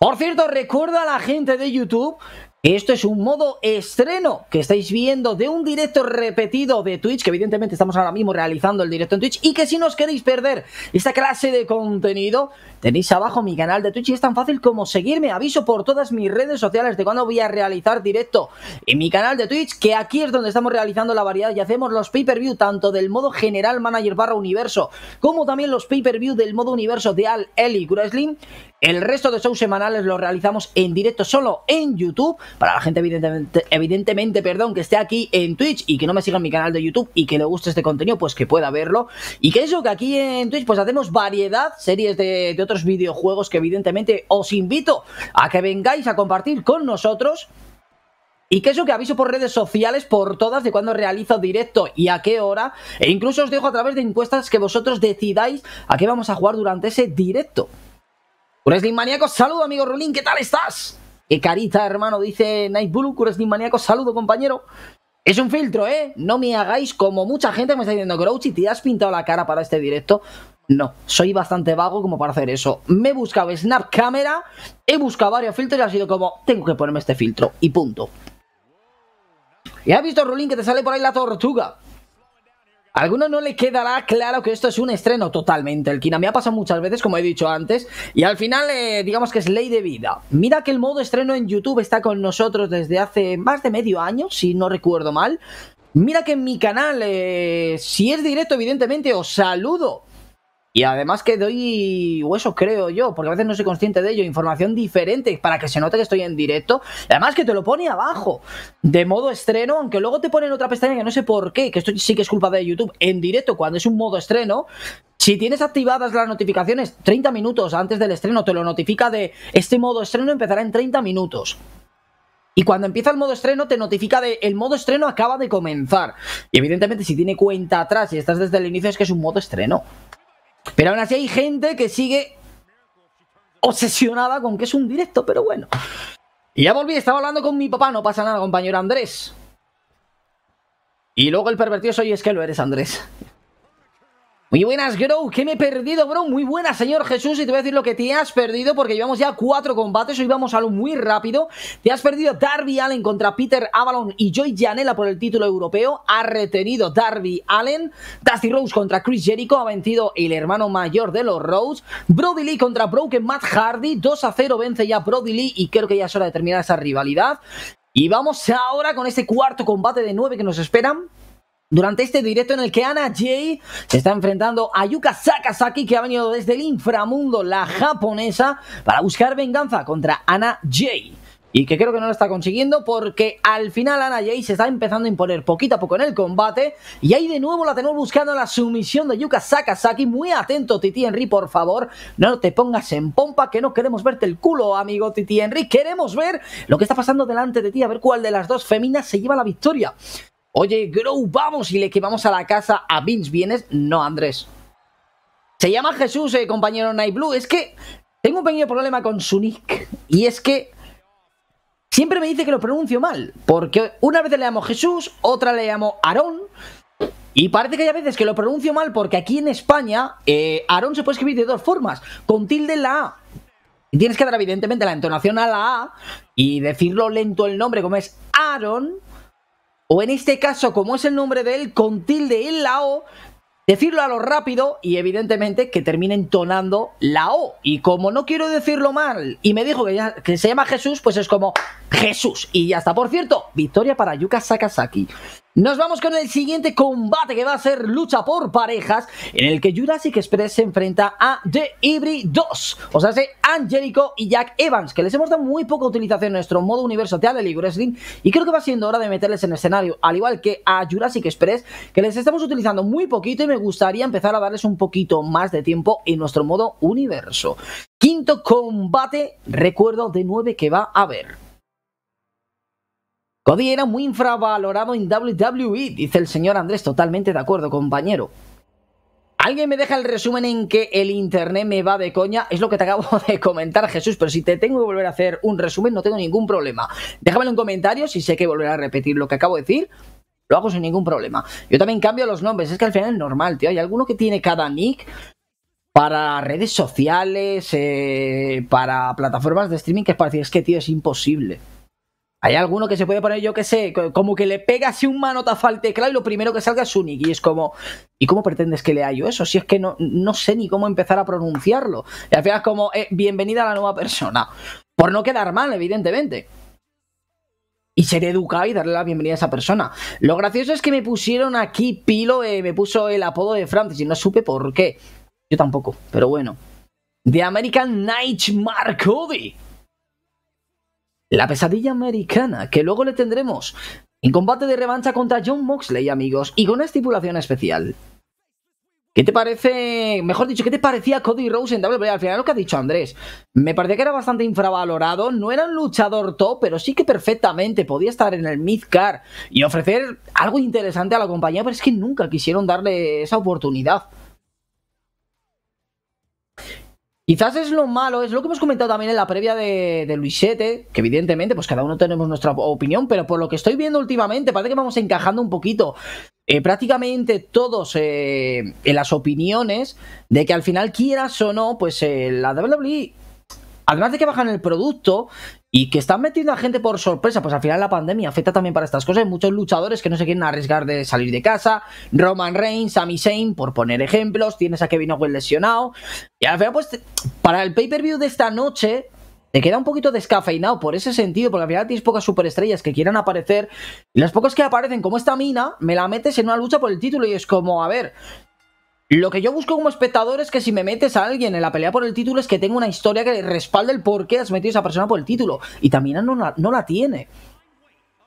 Por cierto, recuerda a la gente de YouTube esto es un modo estreno que estáis viendo de un directo repetido de Twitch, que evidentemente estamos ahora mismo realizando el directo en Twitch, y que si no os queréis perder esta clase de contenido, tenéis abajo mi canal de Twitch y es tan fácil como seguirme. Aviso por todas mis redes sociales de cuando voy a realizar directo en mi canal de Twitch, que aquí es donde estamos realizando la variedad y hacemos los pay-per-view tanto del modo general manager barra universo, como también los pay-per-view del modo universo de Al Eli Greslin El resto de shows semanales los realizamos en directo solo en YouTube para la gente evidentemente, evidentemente, perdón, que esté aquí en Twitch y que no me siga en mi canal de YouTube y que le guste este contenido, pues que pueda verlo. Y que eso, que aquí en Twitch pues hacemos variedad, series de, otros videojuegos que evidentemente os invito a que vengáis a compartir con nosotros. Y que eso que aviso por redes sociales, por todas, de cuándo realizo directo y a qué hora. E incluso os dejo a través de encuestas que vosotros decidáis a qué vamos a jugar durante ese directo. Un Wrestling Maníaco, saludo amigo Rulín, ¿qué tal estás? Eh, Carita, hermano, dice Night Blue, ni Maníaco. Saludo, compañero. Es un filtro, ¿eh? No me hagáis como mucha gente me está diciendo, Grouchy, ¿te has pintado la cara para este directo? No, soy bastante vago como para hacer eso. Me he buscado Snap Camera, he buscado varios filtros y ha sido como, tengo que ponerme este filtro, y punto. ¿Y has visto, Rulín, que te sale por ahí la tortuga? alguno no le quedará claro que esto es un estreno totalmente. El Kina me ha pasado muchas veces, como he dicho antes, y al final eh, digamos que es ley de vida. Mira que el modo estreno en YouTube está con nosotros desde hace más de medio año, si no recuerdo mal. Mira que en mi canal, eh, si es directo evidentemente, os saludo y además que doy eso creo yo, porque a veces no soy consciente de ello, información diferente para que se note que estoy en directo. Además que te lo pone abajo, de modo estreno, aunque luego te ponen otra pestaña que no sé por qué, que esto sí que es culpa de YouTube, en directo cuando es un modo estreno. Si tienes activadas las notificaciones 30 minutos antes del estreno, te lo notifica de este modo estreno empezará en 30 minutos. Y cuando empieza el modo estreno, te notifica de el modo estreno acaba de comenzar. Y evidentemente, si tiene cuenta atrás y estás desde el inicio, es que es un modo estreno. Pero aún así hay gente que sigue obsesionada con que es un directo, pero bueno. Y ya volví, estaba hablando con mi papá, no pasa nada, compañero Andrés. Y luego el pervertido soy es que lo eres, Andrés. Muy buenas, Grow, ¿Qué me he perdido, bro? Muy buenas, señor Jesús, y te voy a decir lo que te has perdido, porque llevamos ya cuatro combates, hoy vamos a lo muy rápido. Te has perdido Darby Allen contra Peter Avalon y Joy Janela por el título europeo, ha retenido Darby Allen, Dusty Rose contra Chris Jericho, ha vencido el hermano mayor de los Rose, Brody Lee contra Broken Matt Hardy, 2 a 0 vence ya Brody Lee y creo que ya es hora de terminar esa rivalidad. Y vamos ahora con este cuarto combate de nueve que nos esperan durante este directo en el que Ana Jay se está enfrentando a Yuka Sakasaki, que ha venido desde el inframundo, la japonesa, para buscar venganza contra Ana Jay. Y que creo que no lo está consiguiendo porque al final Ana Jay se está empezando a imponer poquito a poco en el combate. Y ahí de nuevo la tenemos buscando la sumisión de Yuka Sakasaki. Muy atento Titi Henry, por favor. No te pongas en pompa que no queremos verte el culo, amigo Titi Henry. Queremos ver lo que está pasando delante de ti. A ver cuál de las dos feminas se lleva la victoria. Oye, Grow, vamos y le quemamos a la casa a Vince. ¿Vienes? No, Andrés. Se llama Jesús, eh, compañero Nightblue. Es que tengo un pequeño problema con su nick. Y es que siempre me dice que lo pronuncio mal. Porque una vez le llamo Jesús, otra le llamo Aarón. Y parece que hay veces que lo pronuncio mal porque aquí en España aaron eh, Aarón se puede escribir de dos formas. Con tilde la A. y Tienes que dar evidentemente la entonación a la A y decirlo lento el nombre como es Aaron o en este caso, como es el nombre de él, con tilde en la O, decirlo a lo rápido y evidentemente que termine entonando la O. Y como no quiero decirlo mal y me dijo que, ya, que se llama Jesús, pues es como Jesús. Y ya está. Por cierto, victoria para Yuka Sakasaki. Nos vamos con el siguiente combate que va a ser lucha por parejas en el que Jurassic Express se enfrenta a The Hybrid 2, o sea, Angelico y Jack Evans, que les hemos dado muy poca utilización en nuestro modo universo de League Wrestling y creo que va siendo hora de meterles en escenario, al igual que a Jurassic Express, que les estamos utilizando muy poquito y me gustaría empezar a darles un poquito más de tiempo en nuestro modo universo. Quinto combate, recuerdo de nueve que va a haber. Cody era muy infravalorado en WWE, dice el señor Andrés, totalmente de acuerdo, compañero. Alguien me deja el resumen en que el internet me va de coña. Es lo que te acabo de comentar, Jesús. Pero si te tengo que volver a hacer un resumen, no tengo ningún problema. Déjamelo en comentarios si sé que volver a repetir lo que acabo de decir. Lo hago sin ningún problema. Yo también cambio los nombres. Es que al final es normal, tío. Hay alguno que tiene cada nick para redes sociales, eh, para plataformas de streaming, que es es que, tío, es imposible. Hay alguno que se puede poner, yo qué sé, como que le pega así un manotazo al teclado y lo primero que salga es un Y es como, ¿y cómo pretendes que lea yo eso? Si es que no, no sé ni cómo empezar a pronunciarlo. Y al final es como, eh, bienvenida a la nueva persona. Por no quedar mal, evidentemente. Y ser educado y darle la bienvenida a esa persona. Lo gracioso es que me pusieron aquí Pilo, eh, me puso el apodo de Francis y no supe por qué. Yo tampoco, pero bueno. The American Night Cody. La pesadilla americana, que luego le tendremos en combate de revancha contra John Moxley, amigos, y con una estipulación especial. ¿Qué te parece, mejor dicho, qué te parecía Cody Rose en WWE? Al final lo que ha dicho Andrés, me parecía que era bastante infravalorado, no era un luchador top, pero sí que perfectamente podía estar en el midcar y ofrecer algo interesante a la compañía, pero es que nunca quisieron darle esa oportunidad. Quizás es lo malo, es lo que hemos comentado también en la previa de, Luis Luisete, que evidentemente, pues cada uno tenemos nuestra opinión, pero por lo que estoy viendo últimamente, parece que vamos encajando un poquito eh, prácticamente todos eh, en las opiniones de que al final, quieras o no, pues eh, la WWE, además de que bajan el producto, y que están metiendo a gente por sorpresa, pues al final la pandemia afecta también para estas cosas. Hay muchos luchadores que no se quieren arriesgar de salir de casa. Roman Reigns, Sami Zayn, por poner ejemplos. Tienes a Kevin Owens lesionado. Y al final, pues, para el pay-per-view de esta noche, te queda un poquito descafeinado por ese sentido, porque al final tienes pocas superestrellas que quieran aparecer. Y las pocas que aparecen, como esta mina, me la metes en una lucha por el título y es como, a ver, lo que yo busco como espectador es que si me metes a alguien en la pelea por el título es que tenga una historia que respalde el por qué has metido a esa persona por el título. Y también no la, tiene.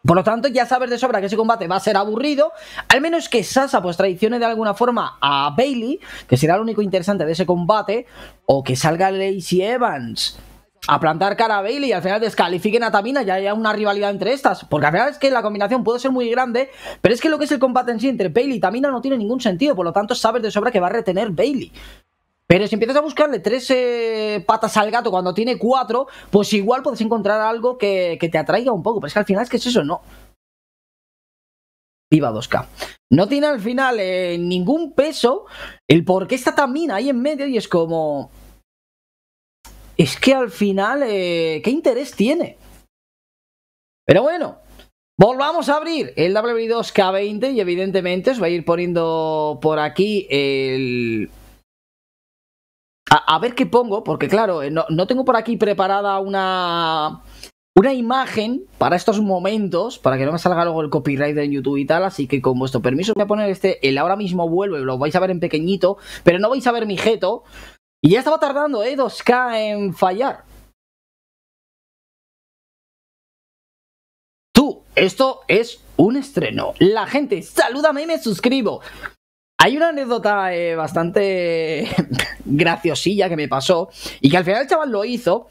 Por lo tanto, ya sabes de sobra que ese combate va a ser aburrido, al menos que Sasa pues traicione de alguna forma a Bailey, que será lo único interesante de ese combate, o que salga Lacey Evans a plantar cara a Bailey y al final descalifiquen a Tamina, ya haya una rivalidad entre estas. Porque al final es que la combinación puede ser muy grande, pero es que lo que es el combate en sí entre Bailey y Tamina no tiene ningún sentido. Por lo tanto, sabes de sobra que va a retener Bailey. Pero si empiezas a buscarle tres eh, patas al gato cuando tiene cuatro, pues igual puedes encontrar algo que, te atraiga un poco. Pero es que al final es que es eso, no. Viva 2K. No tiene al final eh, ningún peso el por qué está Tamina ahí en medio y es como es que al final, eh, ¿qué interés tiene? Pero bueno, volvamos a abrir el W2K20 y evidentemente os voy a ir poniendo por aquí el... A, ver qué pongo, porque claro, eh, no, no tengo por aquí preparada una una imagen para estos momentos, para que no me salga luego el copyright en YouTube y tal, así que con vuestro permiso voy a poner este, el ahora mismo vuelve, lo vais a ver en pequeñito, pero no vais a ver mi jeto, y ya estaba tardando eh, 2 k en fallar. Tú, esto es un estreno. La gente, salúdame y me suscribo. Hay una anécdota eh, bastante [laughs] graciosilla que me pasó y que al final el chaval lo hizo,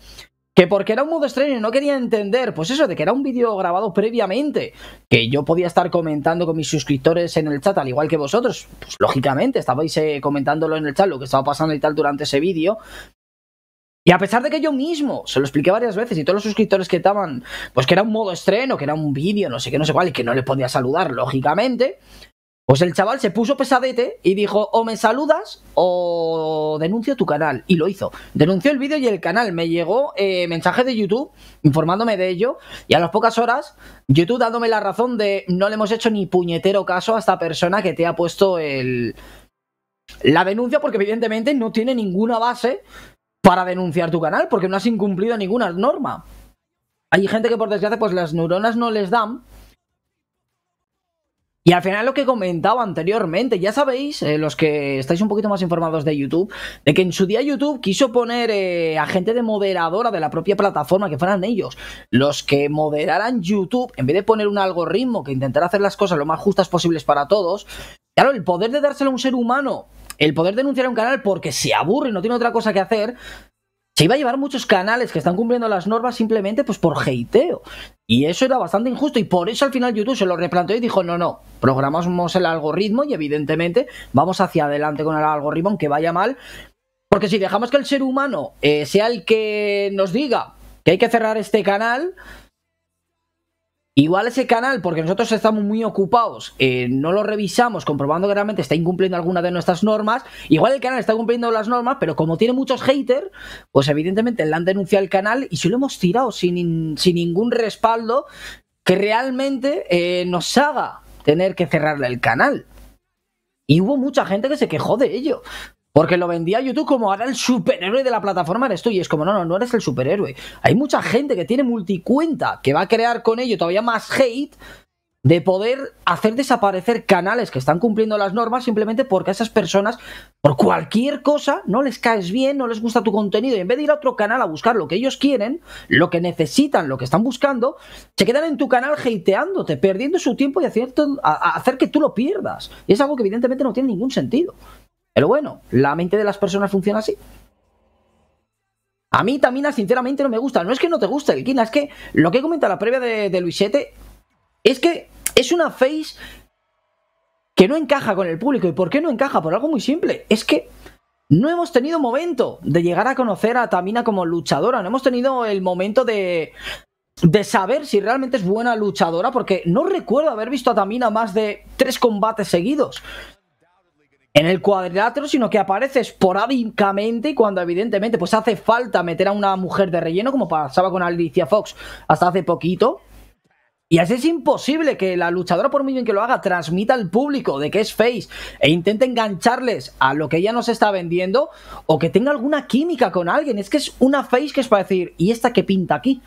que porque era un modo estreno y no quería entender, pues eso, de que era un vídeo grabado previamente, que yo podía estar comentando con mis suscriptores en el chat, al igual que vosotros, pues lógicamente, estabais eh, comentándolo en el chat, lo que estaba pasando y tal durante ese vídeo. Y a pesar de que yo mismo se lo expliqué varias veces y todos los suscriptores que estaban, pues que era un modo estreno, que era un vídeo, no sé qué, no sé cuál, y que no les podía saludar, lógicamente, pues el chaval se puso pesadete y dijo, o me saludas o denuncio tu canal. Y lo hizo. Denunció el vídeo y el canal. Me llegó eh, mensaje de YouTube informándome de ello. Y a las pocas horas, YouTube dándome la razón de no le hemos hecho ni puñetero caso a esta persona que te ha puesto el... La denuncia porque evidentemente no tiene ninguna base para denunciar tu canal porque no has incumplido ninguna norma. Hay gente que por desgracia pues las neuronas no les dan y al final lo que comentaba anteriormente, ya sabéis, eh, los que estáis un poquito más informados de YouTube, de que en su día YouTube quiso poner eh, a gente de moderadora de la propia plataforma, que fueran ellos los que moderaran YouTube, en vez de poner un algoritmo que intentara hacer las cosas lo más justas posibles para todos. Claro, el poder de dárselo a un ser humano el poder denunciar a un canal porque se aburre y no tiene otra cosa que hacer, se iba a llevar muchos canales que están cumpliendo las normas simplemente pues por heiteo. Y eso era bastante injusto y por eso al final YouTube se lo replanteó y dijo, no, no, programamos el algoritmo y evidentemente vamos hacia adelante con el algoritmo aunque vaya mal. Porque si dejamos que el ser humano eh, sea el que nos diga que hay que cerrar este canal, Igual ese canal, porque nosotros estamos muy ocupados, eh, no lo revisamos comprobando que realmente está incumpliendo alguna de nuestras normas. Igual el canal está cumpliendo las normas, pero como tiene muchos haters, pues evidentemente le han denunciado el canal y se lo hemos tirado sin, ningún respaldo que realmente eh, nos haga tener que cerrarle el canal. Y hubo mucha gente que se quejó de ello. Porque lo vendía YouTube como ahora el superhéroe de la plataforma eres tú. Y es como, no, no, no eres el superhéroe. Hay mucha gente que tiene multicuenta que va a crear con ello todavía más hate de poder hacer desaparecer canales que están cumpliendo las normas simplemente porque a esas personas, por cualquier cosa, no les caes bien, no les gusta tu contenido. Y en vez de ir a otro canal a buscar lo que ellos quieren, lo que necesitan, lo que están buscando, se quedan en tu canal hateándote, perdiendo su tiempo y haciendo, hacer que tú lo pierdas. Y es algo que evidentemente no tiene ningún sentido. Pero bueno, la mente de las personas funciona así. A mí Tamina sinceramente no me gusta. No es que no te guste el Kina, es que lo que comenta la previa de, de Luisete es que es una face que no encaja con el público. ¿Y por qué no encaja? Por algo muy simple. Es que no hemos tenido momento de llegar a conocer a Tamina como luchadora. No hemos tenido el momento de, de saber si realmente es buena luchadora, porque no recuerdo haber visto a Tamina más de tres combates seguidos en el cuadrilátero, sino que aparece esporádicamente cuando evidentemente pues hace falta meter a una mujer de relleno, como pasaba con Alicia Fox hasta hace poquito. Y así es imposible que la luchadora, por muy bien que lo haga, transmita al público de que es face e intente engancharles a lo que ella nos está vendiendo o que tenga alguna química con alguien. Es que es una face que es para decir, ¿y esta qué pinta aquí?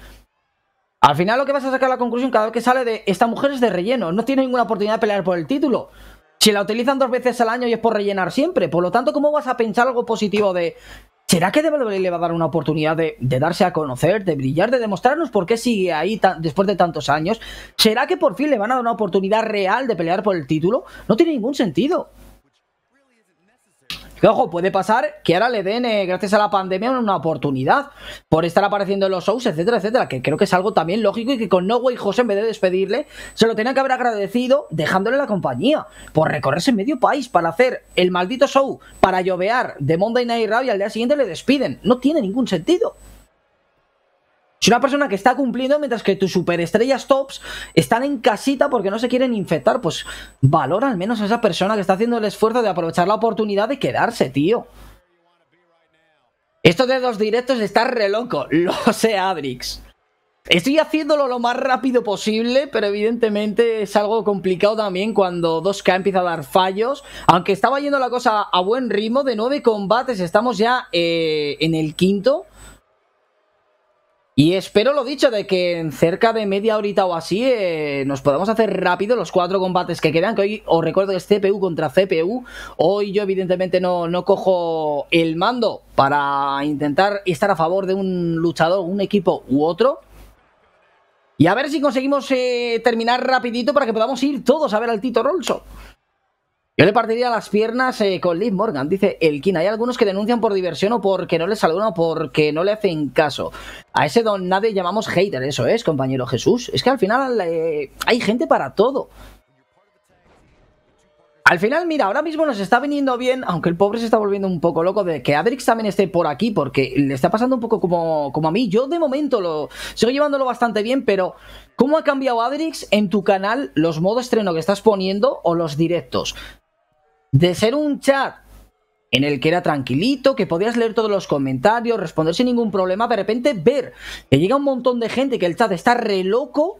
Al final lo que vas a sacar la conclusión cada vez que sale de esta mujer es de relleno, no tiene ninguna oportunidad de pelear por el título. Si la utilizan dos veces al año y es por rellenar siempre. Por lo tanto, ¿cómo vas a pensar algo positivo de... ¿Será que Devolver le va a dar una oportunidad de, darse a conocer, de brillar, de demostrarnos por qué sigue ahí después de tantos años? ¿Será que por fin le van a dar una oportunidad real de pelear por el título? No tiene ningún sentido. Que, ojo, puede pasar que ahora le den, eh, gracias a la pandemia, una oportunidad por estar apareciendo en los shows, etcétera, etcétera. Que creo que es algo también lógico y que con No Way José, en vez de despedirle, se lo tenían que haber agradecido dejándole la compañía por recorrerse medio país para hacer el maldito show para llovear de Monday Night Raw y al día siguiente le despiden. No tiene ningún sentido. Si una persona que está cumpliendo mientras que tus superestrellas tops están en casita porque no se quieren infectar. Pues valora al menos a esa persona que está haciendo el esfuerzo de aprovechar la oportunidad de quedarse, tío. Esto de dos directos está re loco. [laughs] Lo sé, Adrix Estoy haciéndolo lo más rápido posible, pero evidentemente es algo complicado también cuando 2K empieza a dar fallos. Aunque estaba yendo la cosa a buen ritmo, de nueve combates estamos ya eh, en el quinto. Y espero lo dicho, de que en cerca de media horita o así eh, nos podamos hacer rápido los cuatro combates que quedan, que hoy os recuerdo que es CPU contra CPU. Hoy yo evidentemente no, cojo el mando para intentar estar a favor de un luchador, un equipo u otro. Y a ver si conseguimos eh, terminar rapidito para que podamos ir todos a ver al Tito Rolso. Yo le partiría las piernas eh, con Liv Morgan, dice el Hay algunos que denuncian por diversión o porque no les saludan o porque no le hacen caso. A ese don nadie llamamos hater, eso es, compañero Jesús. Es que al final eh, hay gente para todo. Al final, mira, ahora mismo nos está viniendo bien, aunque el pobre se está volviendo un poco loco de que Adrix también esté por aquí, porque le está pasando un poco como, como a mí. Yo de momento lo sigo llevándolo bastante bien, pero ¿cómo ha cambiado Adrix en tu canal los modos estreno que estás poniendo o los directos? de ser un chat en el que era tranquilito, que podías leer todos los comentarios, responder sin ningún problema, de repente ver que llega un montón de gente que el chat está re loco,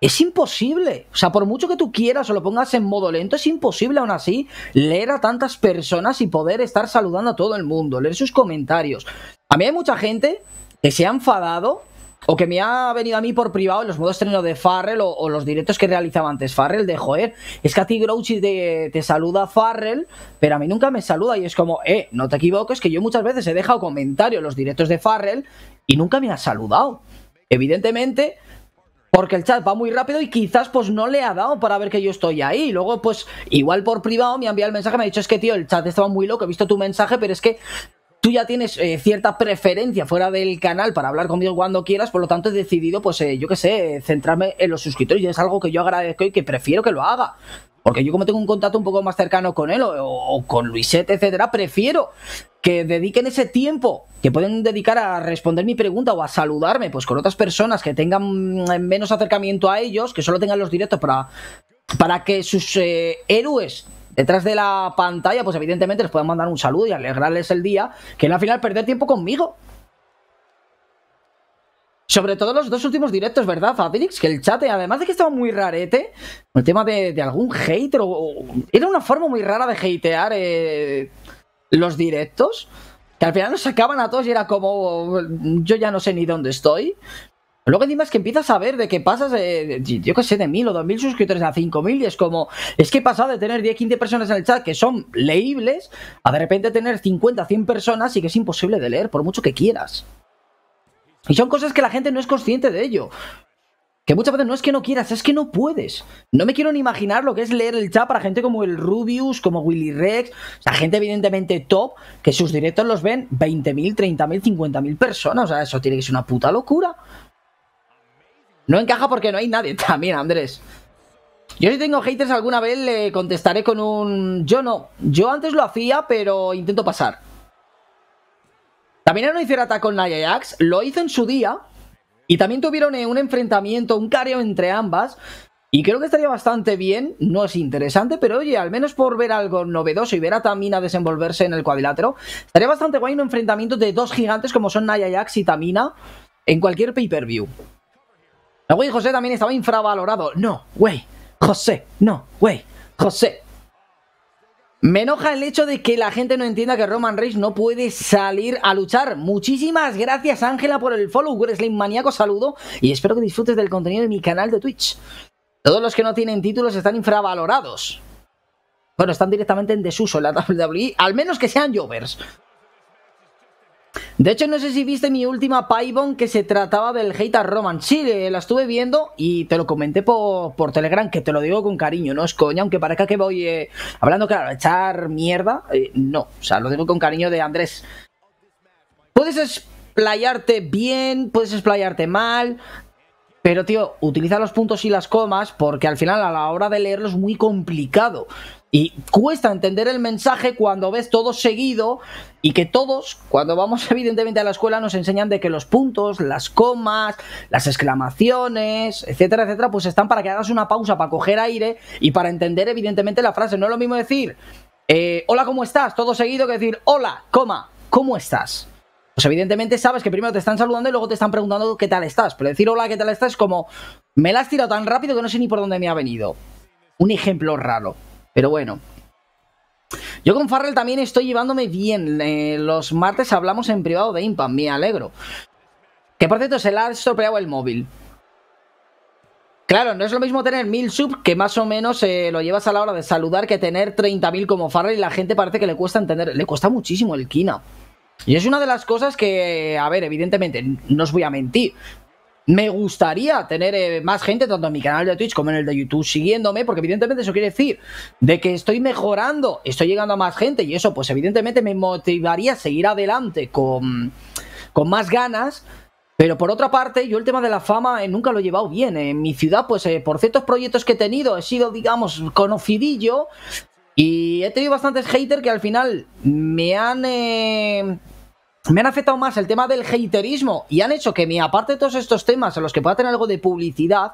es imposible. O sea, por mucho que tú quieras o lo pongas en modo lento, es imposible aún así leer a tantas personas y poder estar saludando a todo el mundo, leer sus comentarios. A mí hay mucha gente que se ha enfadado o que me ha venido a mí por privado en los modos estreno de Farrell o, los directos que realizaba antes Farrell de joder, es que a ti Grouchy te, saluda Farrell, pero a mí nunca me saluda y es como, eh, no te equivoques que yo muchas veces he dejado comentarios en los directos de Farrell y nunca me ha saludado. Evidentemente, porque el chat va muy rápido y quizás pues no le ha dado para ver que yo estoy ahí. Luego pues igual por privado me ha enviado el mensaje, me ha dicho es que tío, el chat estaba muy loco, he visto tu mensaje, pero es que tú ya tienes eh, cierta preferencia fuera del canal para hablar conmigo cuando quieras, por lo tanto he decidido, pues eh, yo qué sé, centrarme en los suscriptores y es algo que yo agradezco y que prefiero que lo haga. Porque yo como tengo un contacto un poco más cercano con él o, con Luisette, etcétera, prefiero que dediquen ese tiempo que pueden dedicar a responder mi pregunta o a saludarme, pues con otras personas que tengan mm, menos acercamiento a ellos, que solo tengan los directos para, para que sus eh, héroes detrás de la pantalla, pues evidentemente les pueden mandar un saludo y alegrarles el día, que en la final perder tiempo conmigo. Sobre todo los dos últimos directos, ¿verdad, Fabix? Que el chat, además de que estaba muy rarete, el tema de, algún hater, o, era una forma muy rara de hatear eh, los directos, que al final nos sacaban a todos y era como, oh, yo ya no sé ni dónde estoy. Luego encima es que empiezas a ver de qué pasas, yo qué sé, de mil o dos mil suscriptores a cinco mil y es como, es que he pasado de tener 10, 15 personas en el chat que son leíbles a de repente tener 50, 100 personas y que es imposible de leer por mucho que quieras. Y son cosas que la gente no es consciente de ello. Que muchas veces no es que no quieras, es que no puedes. No me quiero ni imaginar lo que es leer el chat para gente como el Rubius, como Willy Rex, o gente evidentemente top, que sus directos los ven mil, 30.000, 50.000 personas. O sea, eso tiene que ser una puta locura. No encaja porque no hay nadie [laughs] también, Andrés. Yo si tengo haters alguna vez le contestaré con un... Yo no. Yo antes lo hacía, pero intento pasar. También no hiciera ataque con Axe Lo hizo en su día. Y también tuvieron eh, un enfrentamiento, un careo entre ambas. Y creo que estaría bastante bien. No es interesante, pero oye, al menos por ver algo novedoso y ver a Tamina desenvolverse en el cuadrilátero, estaría bastante guay un enfrentamiento de dos gigantes como son Axe y Tamina en cualquier pay-per-view. La güey José también estaba infravalorado. No, güey. José, no, güey. José. Me enoja el hecho de que la gente no entienda que Roman Reigns no puede salir a luchar. Muchísimas gracias, Ángela, por el follow. Wrestling Maníaco, saludo. Y espero que disfrutes del contenido de mi canal de Twitch. Todos los que no tienen títulos están infravalorados. Bueno, están directamente en desuso en la [laughs] WWE, al menos que sean Jovers. De hecho, no sé si viste mi última Paibon que se trataba del Hater Roman. Sí, eh, la estuve viendo y te lo comenté por, Telegram, que te lo digo con cariño, no es coña, aunque parezca que voy eh, hablando, claro, echar mierda. Eh, no, o sea, lo digo con cariño de Andrés. Puedes explayarte bien, puedes explayarte mal, pero tío, utiliza los puntos y las comas porque al final a la hora de leerlo es muy complicado. Y cuesta entender el mensaje cuando ves todo seguido y que todos, cuando vamos [laughs] evidentemente a la escuela, nos enseñan de que los puntos, las comas, las exclamaciones, etcétera, etcétera, pues están para que hagas una pausa, para coger aire y para entender evidentemente la frase. No es lo mismo decir, eh, hola, ¿cómo estás? Todo seguido que decir, hola, coma, ¿cómo estás? Pues evidentemente sabes que primero te están saludando y luego te están preguntando qué tal estás. Pero decir hola, qué tal estás es como, me la has tirado tan rápido que no sé ni por dónde me ha venido. Un ejemplo raro. Pero bueno. Yo con Farrell también estoy llevándome bien. Eh, los martes hablamos en privado de Impan, me alegro. Que por cierto, se le ha estropeado el móvil. Claro, no es lo mismo tener 1000 sub que más o menos eh, lo llevas a la hora de saludar que tener 30.000 como Farrell y la gente parece que le cuesta entender. Le cuesta muchísimo el Kina. Y es una de las cosas que, a ver, evidentemente, no os voy a mentir. Me gustaría tener eh, más gente tanto en mi canal de Twitch como en el de YouTube siguiéndome, porque evidentemente eso quiere decir de que estoy mejorando, estoy llegando a más gente y eso pues evidentemente me motivaría a seguir adelante con, con más ganas. Pero por otra parte, yo el tema de la fama eh, nunca lo he llevado bien. En mi ciudad, pues eh, por ciertos proyectos que he tenido, he sido, digamos, conocidillo. Y he tenido bastantes haters que al final me han me han afectado más el tema del haterismo y han hecho que mi, aparte de todos estos temas a los que pueda tener algo de publicidad,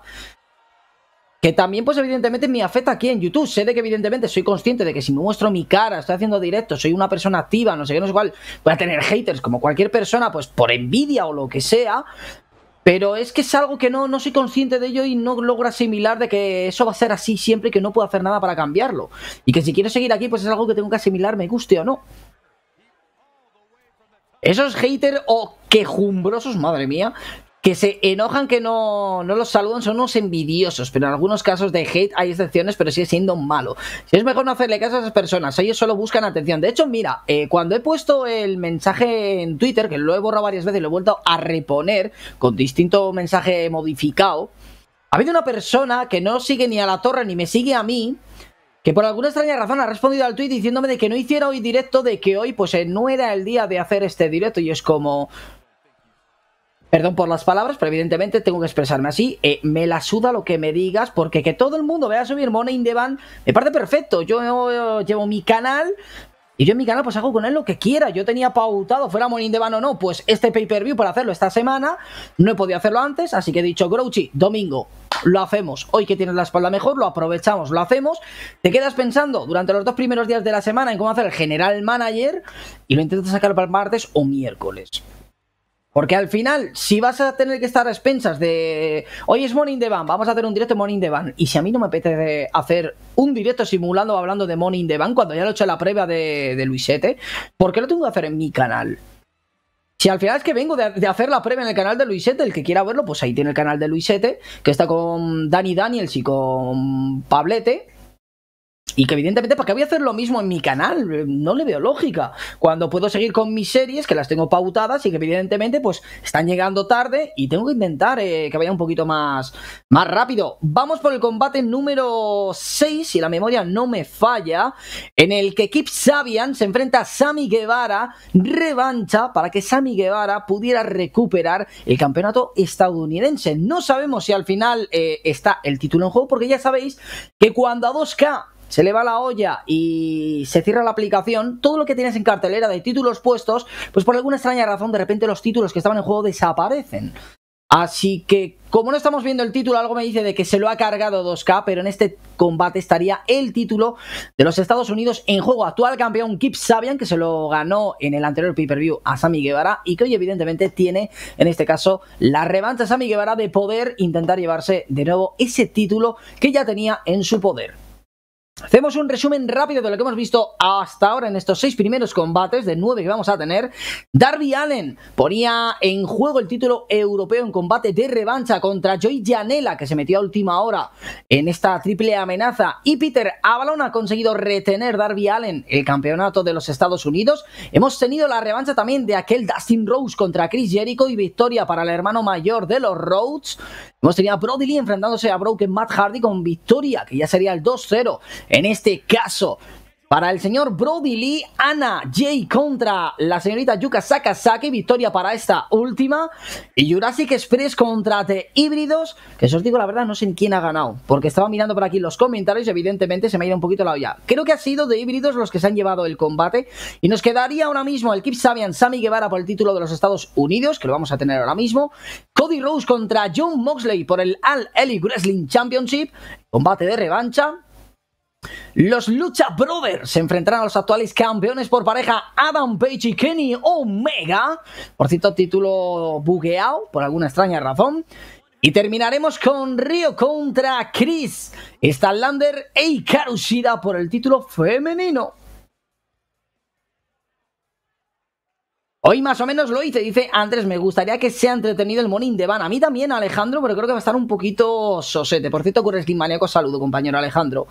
que también, pues evidentemente, me afecta aquí en YouTube. Sé de que, evidentemente, soy consciente de que si me muestro mi cara, estoy haciendo directo, soy una persona activa, no sé qué, no sé cuál, voy a tener haters como cualquier persona, pues por envidia o lo que sea. Pero es que es algo que no, no soy consciente de ello y no logro asimilar de que eso va a ser así siempre y que no puedo hacer nada para cambiarlo. Y que si quiero seguir aquí, pues es algo que tengo que asimilar, me guste o no. Esos haters o quejumbrosos, madre mía, que se enojan que no, no, los saludan son unos envidiosos, pero en algunos casos de hate hay excepciones, pero sigue siendo malo. Si es mejor no hacerle caso a esas personas, ellos solo buscan atención. De hecho, mira, eh, cuando he puesto el mensaje en Twitter, que lo he borrado varias veces y lo he vuelto a reponer con distinto mensaje modificado, ha habido una persona que no sigue ni a la torre ni me sigue a mí, que por alguna extraña razón ha respondido al tuit diciéndome de que no hiciera hoy directo, de que hoy pues eh, no era el día de hacer este directo y es como... Perdón por las palabras, pero evidentemente tengo que expresarme así. Eh, me la suda lo que me digas, porque que todo el mundo vea subir Money in the Bank me parece perfecto. yo eh, llevo mi canal, y yo en mi canal pues hago con él lo que quiera. Yo tenía pautado, fuera molín de vano o no, pues este pay-per-view para hacerlo esta semana. No he podido hacerlo antes, así que he dicho, Grouchy, domingo, lo hacemos. Hoy que tienes la espalda mejor, lo aprovechamos, lo hacemos. Te quedas pensando durante los dos primeros días de la semana en cómo hacer el general manager y lo intentas sacar para el martes o miércoles. Porque al final, si vas a tener que estar a expensas de. Hoy es Morning the Van, vamos a hacer un directo de Morning the Van. Y si a mí no me apetece hacer un directo simulando o hablando de Morning the Van cuando ya lo he hecho la previa de, Luis Luisete, ¿por qué lo tengo que hacer en mi canal? Si al final es que vengo de, de, hacer la previa en el canal de Luisete, el que quiera verlo, pues ahí tiene el canal de Luisete, que está con Dani Daniels y con Pablete y que evidentemente, ¿para qué voy a hacer lo mismo en mi canal? No le veo lógica. Cuando puedo seguir con mis series, que las tengo pautadas y que evidentemente pues están llegando tarde y tengo que intentar eh, que vaya un poquito más, más rápido. Vamos por el combate número 6, si la memoria no me falla, en el que Kip Sabian se enfrenta a Sammy Guevara, revancha para que Sammy Guevara pudiera recuperar el campeonato estadounidense. No sabemos si al final eh, está el título en juego, porque ya sabéis que cuando a 2K se le va la olla y se cierra la aplicación, todo lo que tienes en cartelera de títulos puestos, pues por alguna extraña razón de repente los títulos que estaban en juego desaparecen. Así que, como no estamos viendo el título, algo me dice de que se lo ha cargado 2K, pero en este combate estaría el título de los Estados Unidos en juego. Actual campeón Kip Sabian, que se lo ganó en el anterior pay-per-view a Sami Guevara y que hoy evidentemente tiene, en este caso, la revancha Sami Guevara de poder intentar llevarse de nuevo ese título que ya tenía en su poder. Hacemos un resumen rápido de lo que hemos visto hasta ahora en estos seis primeros combates de nueve que vamos a tener. Darby Allen ponía en juego el título europeo en combate de revancha contra Joy Janela, que se metió a última hora en esta triple amenaza. Y Peter Avalon ha conseguido retener Darby Allen el campeonato de los Estados Unidos. Hemos tenido la revancha también de aquel Dustin Rose contra Chris Jericho y victoria para el hermano mayor de los Rhodes tenido sería Brody Lee enfrentándose a Broken Matt Hardy con victoria, que ya sería el 2-0 en este caso para el señor Brody Lee, Ana Jay contra la señorita Yuka Sakasaki, victoria para esta última. Y Jurassic Express contra The Híbridos, que eso os digo la verdad, no sé en quién ha ganado, porque estaba mirando por aquí los comentarios y evidentemente se me ha ido un poquito la olla. Creo que ha sido The Híbridos los que se han llevado el combate. Y nos quedaría ahora mismo el Kip Sabian Sammy Guevara por el título de los Estados Unidos, que lo vamos a tener ahora mismo. Cody Rose contra John Moxley por el Al Elite Wrestling Championship, combate de revancha. Los Lucha Brothers se enfrentarán a los actuales campeones por pareja Adam Page y Kenny Omega. Por cierto, título bugueado por alguna extraña razón. Y terminaremos con Río contra Chris, Lander e Ikarushida por el título femenino. Hoy más o menos lo hice, dice Andrés, me gustaría que sea entretenido el Morning de Van. A mí también, Alejandro, pero creo que va a estar un poquito sosete. Por cierto, Curreskin Maníaco, saludo, compañero Alejandro.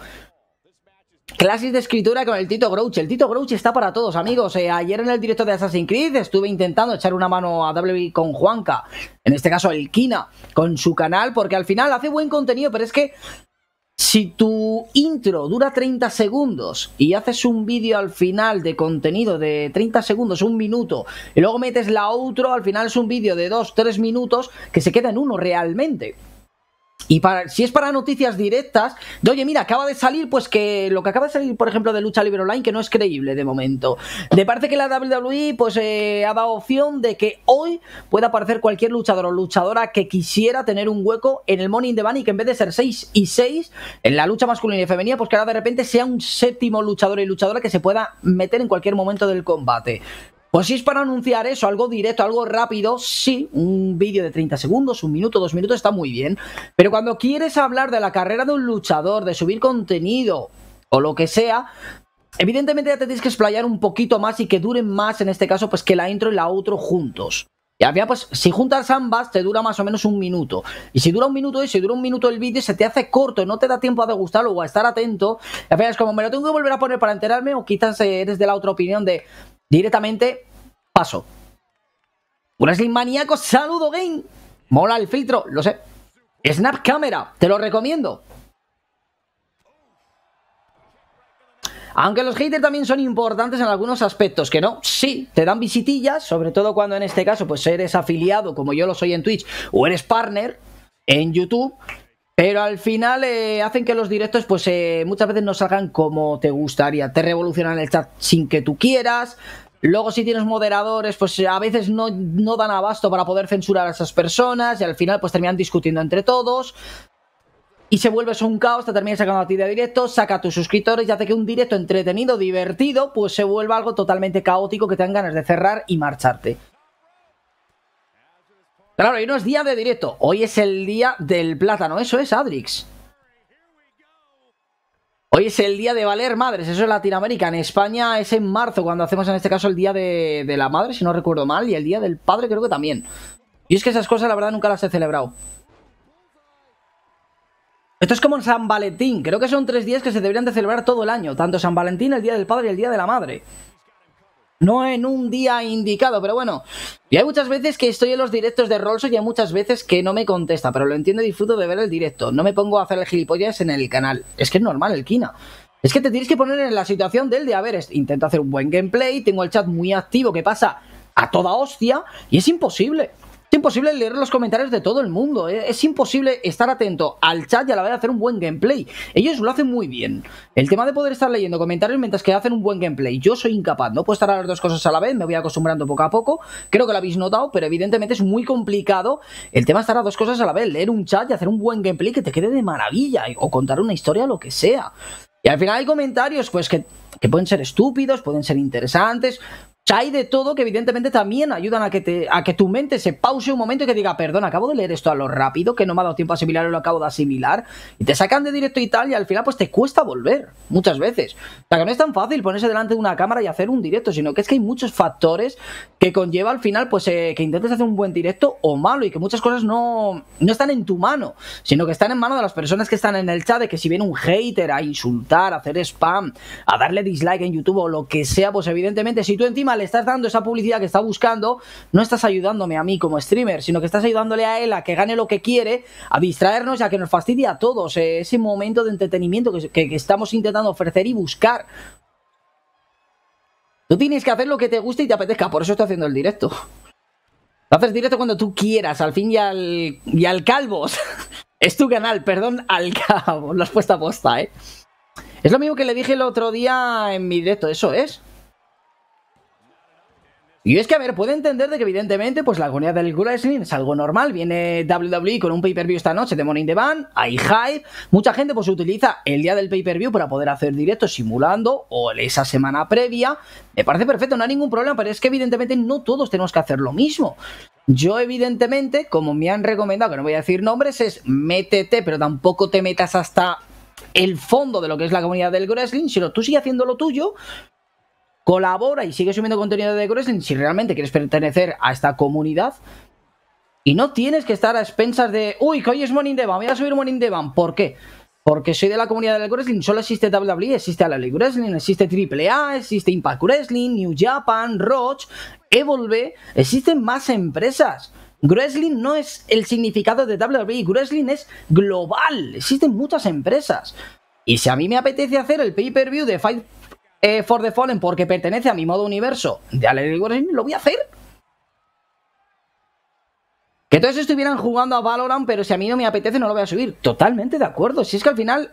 Clases de escritura con el Tito Grouch. El Tito Grouch está para todos, amigos. Eh, ayer en el directo de Assassin's Creed estuve intentando echar una mano a W con Juanca, en este caso el Kina, con su canal, porque al final hace buen contenido, pero es que si tu intro dura 30 segundos y haces un vídeo al final de contenido de 30 segundos, un minuto, y luego metes la outro, al final es un vídeo de 2, 3 minutos que se queda en uno realmente. Y para, si es para noticias directas, de oye, mira, acaba de salir, pues que lo que acaba de salir, por ejemplo, de Lucha Libre Online, que no es creíble de momento. De parte que la WWE, pues eh, ha dado opción de que hoy pueda aparecer cualquier luchador o luchadora que quisiera tener un hueco en el Money in the y que en vez de ser 6 y 6, en la lucha masculina y femenina, pues que ahora de repente sea un séptimo luchador y luchadora que se pueda meter en cualquier momento del combate. Pues si es para anunciar eso, algo directo, algo rápido, sí, un vídeo de 30 segundos, un minuto, dos minutos está muy bien. Pero cuando quieres hablar de la carrera de un luchador, de subir contenido o lo que sea, evidentemente ya te tienes que explayar un poquito más y que duren más, en este caso, pues que la intro y la outro juntos. Y al final, pues si juntas ambas, te dura más o menos un minuto. Y si dura un minuto y si dura un minuto el vídeo, se te hace corto, y no te da tiempo a degustarlo o a estar atento. Y al final es como, me lo tengo que volver a poner para enterarme o quizás eh, eres de la otra opinión de, Directamente paso. Un Slim maníaco, saludo game. Mola el filtro, lo sé. Snap Camera, te lo recomiendo. Aunque los haters también son importantes en algunos aspectos, que no, sí, te dan visitillas, sobre todo cuando en este caso pues eres afiliado, como yo lo soy en Twitch, o eres partner en YouTube, pero al final eh, hacen que los directos, pues eh, muchas veces no salgan como te gustaría. Te revolucionan el chat sin que tú quieras. Luego, si tienes moderadores, pues a veces no, dan abasto para poder censurar a esas personas. Y al final, pues terminan discutiendo entre todos. Y se vuelve un caos, te terminas sacando a ti de directo, saca a tus suscriptores y hace que un directo entretenido, divertido, pues se vuelva algo totalmente caótico que te dan ganas de cerrar y marcharte. Claro, hoy no es día de directo. Hoy es el día del plátano. Eso es, Adrix. Hoy es el día de valer madres. Eso es Latinoamérica. En España es en marzo, cuando hacemos en este caso el día de, la madre, si no recuerdo mal. Y el día del padre creo que también. Y es que esas cosas, la verdad, nunca las he celebrado. Esto es como en San Valentín. Creo que son tres días que se deberían de celebrar todo el año. Tanto San Valentín, el Día del Padre y el Día de la Madre no en un día indicado, pero bueno. Y hay muchas veces que estoy en los directos de Rolso y hay muchas veces que no me contesta, pero lo entiendo y disfruto de ver el directo. No me pongo a hacer el gilipollas en el canal. Es que es normal el Kina. Es que te tienes que poner en la situación del de, a ver, intento hacer un buen gameplay, tengo el chat muy activo que pasa a toda hostia y es imposible. Es imposible leer los comentarios de todo el mundo. Eh. Es imposible estar atento al chat y a la vez hacer un buen gameplay. Ellos lo hacen muy bien. El tema de poder estar leyendo comentarios mientras que hacen un buen gameplay. Yo soy incapaz. No puedo estar a las dos cosas a la vez. Me voy acostumbrando poco a poco. Creo que lo habéis notado, pero evidentemente es muy complicado el tema de estar a dos cosas a la vez. Leer un chat y hacer un buen gameplay que te quede de maravilla. O contar una historia, lo que sea. Y al final hay comentarios, pues que que pueden ser estúpidos, pueden ser interesantes, hay de todo que evidentemente también ayudan a que, te, a que tu mente se pause un momento y que diga, perdón, acabo de leer esto a lo rápido, que no me ha dado tiempo a asimilar y lo acabo de asimilar. Y te sacan de directo y tal, y al final pues te cuesta volver, muchas veces. O sea, que no es tan fácil ponerse delante de una cámara y hacer un directo, sino que es que hay muchos factores que conlleva al final pues eh, que intentes hacer un buen directo o malo y que muchas cosas no, no están en tu mano, sino que están en mano de las personas que están en el chat, de que si viene un hater a insultar, a hacer spam, a darle dislike en YouTube o lo que sea, pues evidentemente si tú encima le estás dando esa publicidad que está buscando, no estás ayudándome a mí como streamer, sino que estás ayudándole a él a que gane lo que quiere, a distraernos y a que nos fastidie a todos eh, ese momento de entretenimiento que, estamos intentando ofrecer y buscar. Tú tienes que hacer lo que te guste y te apetezca, por eso estoy haciendo el directo. Lo haces directo cuando tú quieras, al fin y al, y calvos. [laughs] es tu canal, perdón, al cabo. Lo has puesto a posta, ¿eh? Es lo mismo que le dije el otro día en mi directo, eso es. Y es que, a ver, puede entender de que evidentemente pues la comunidad del wrestling es algo normal. Viene WWE con un pay-per-view esta noche de Morning the hay hype. Mucha gente pues utiliza el día del pay-per-view para poder hacer directos simulando o esa semana previa. Me parece perfecto, no hay ningún problema, pero es que evidentemente no todos tenemos que hacer lo mismo. Yo, evidentemente, como me han recomendado, que no voy a decir nombres, es métete, pero tampoco te metas hasta el fondo de lo que es la comunidad del wrestling, sino tú sigue haciendo lo tuyo, colabora y sigue subiendo contenido de Wrestling si realmente quieres pertenecer a esta comunidad. Y no tienes que estar a expensas de, uy, que hoy es Morning Devan, voy a subir Morning Devan. ¿Por qué? Porque soy de la comunidad de wrestling, solo existe WWE, existe League Wrestling, existe AAA, existe Impact Wrestling, New Japan, Roach, Evolve, existen más empresas. Wrestling no es el significado de WWE, wrestling es global, existen muchas empresas. Y si a mí me apetece hacer el pay-per-view de Fight eh, For the Fallen porque pertenece a mi modo universo de digo, lo voy a hacer. Que todos estuvieran jugando a Valorant, pero si a mí no me apetece, no lo voy a subir. Totalmente de acuerdo. Si es que al final,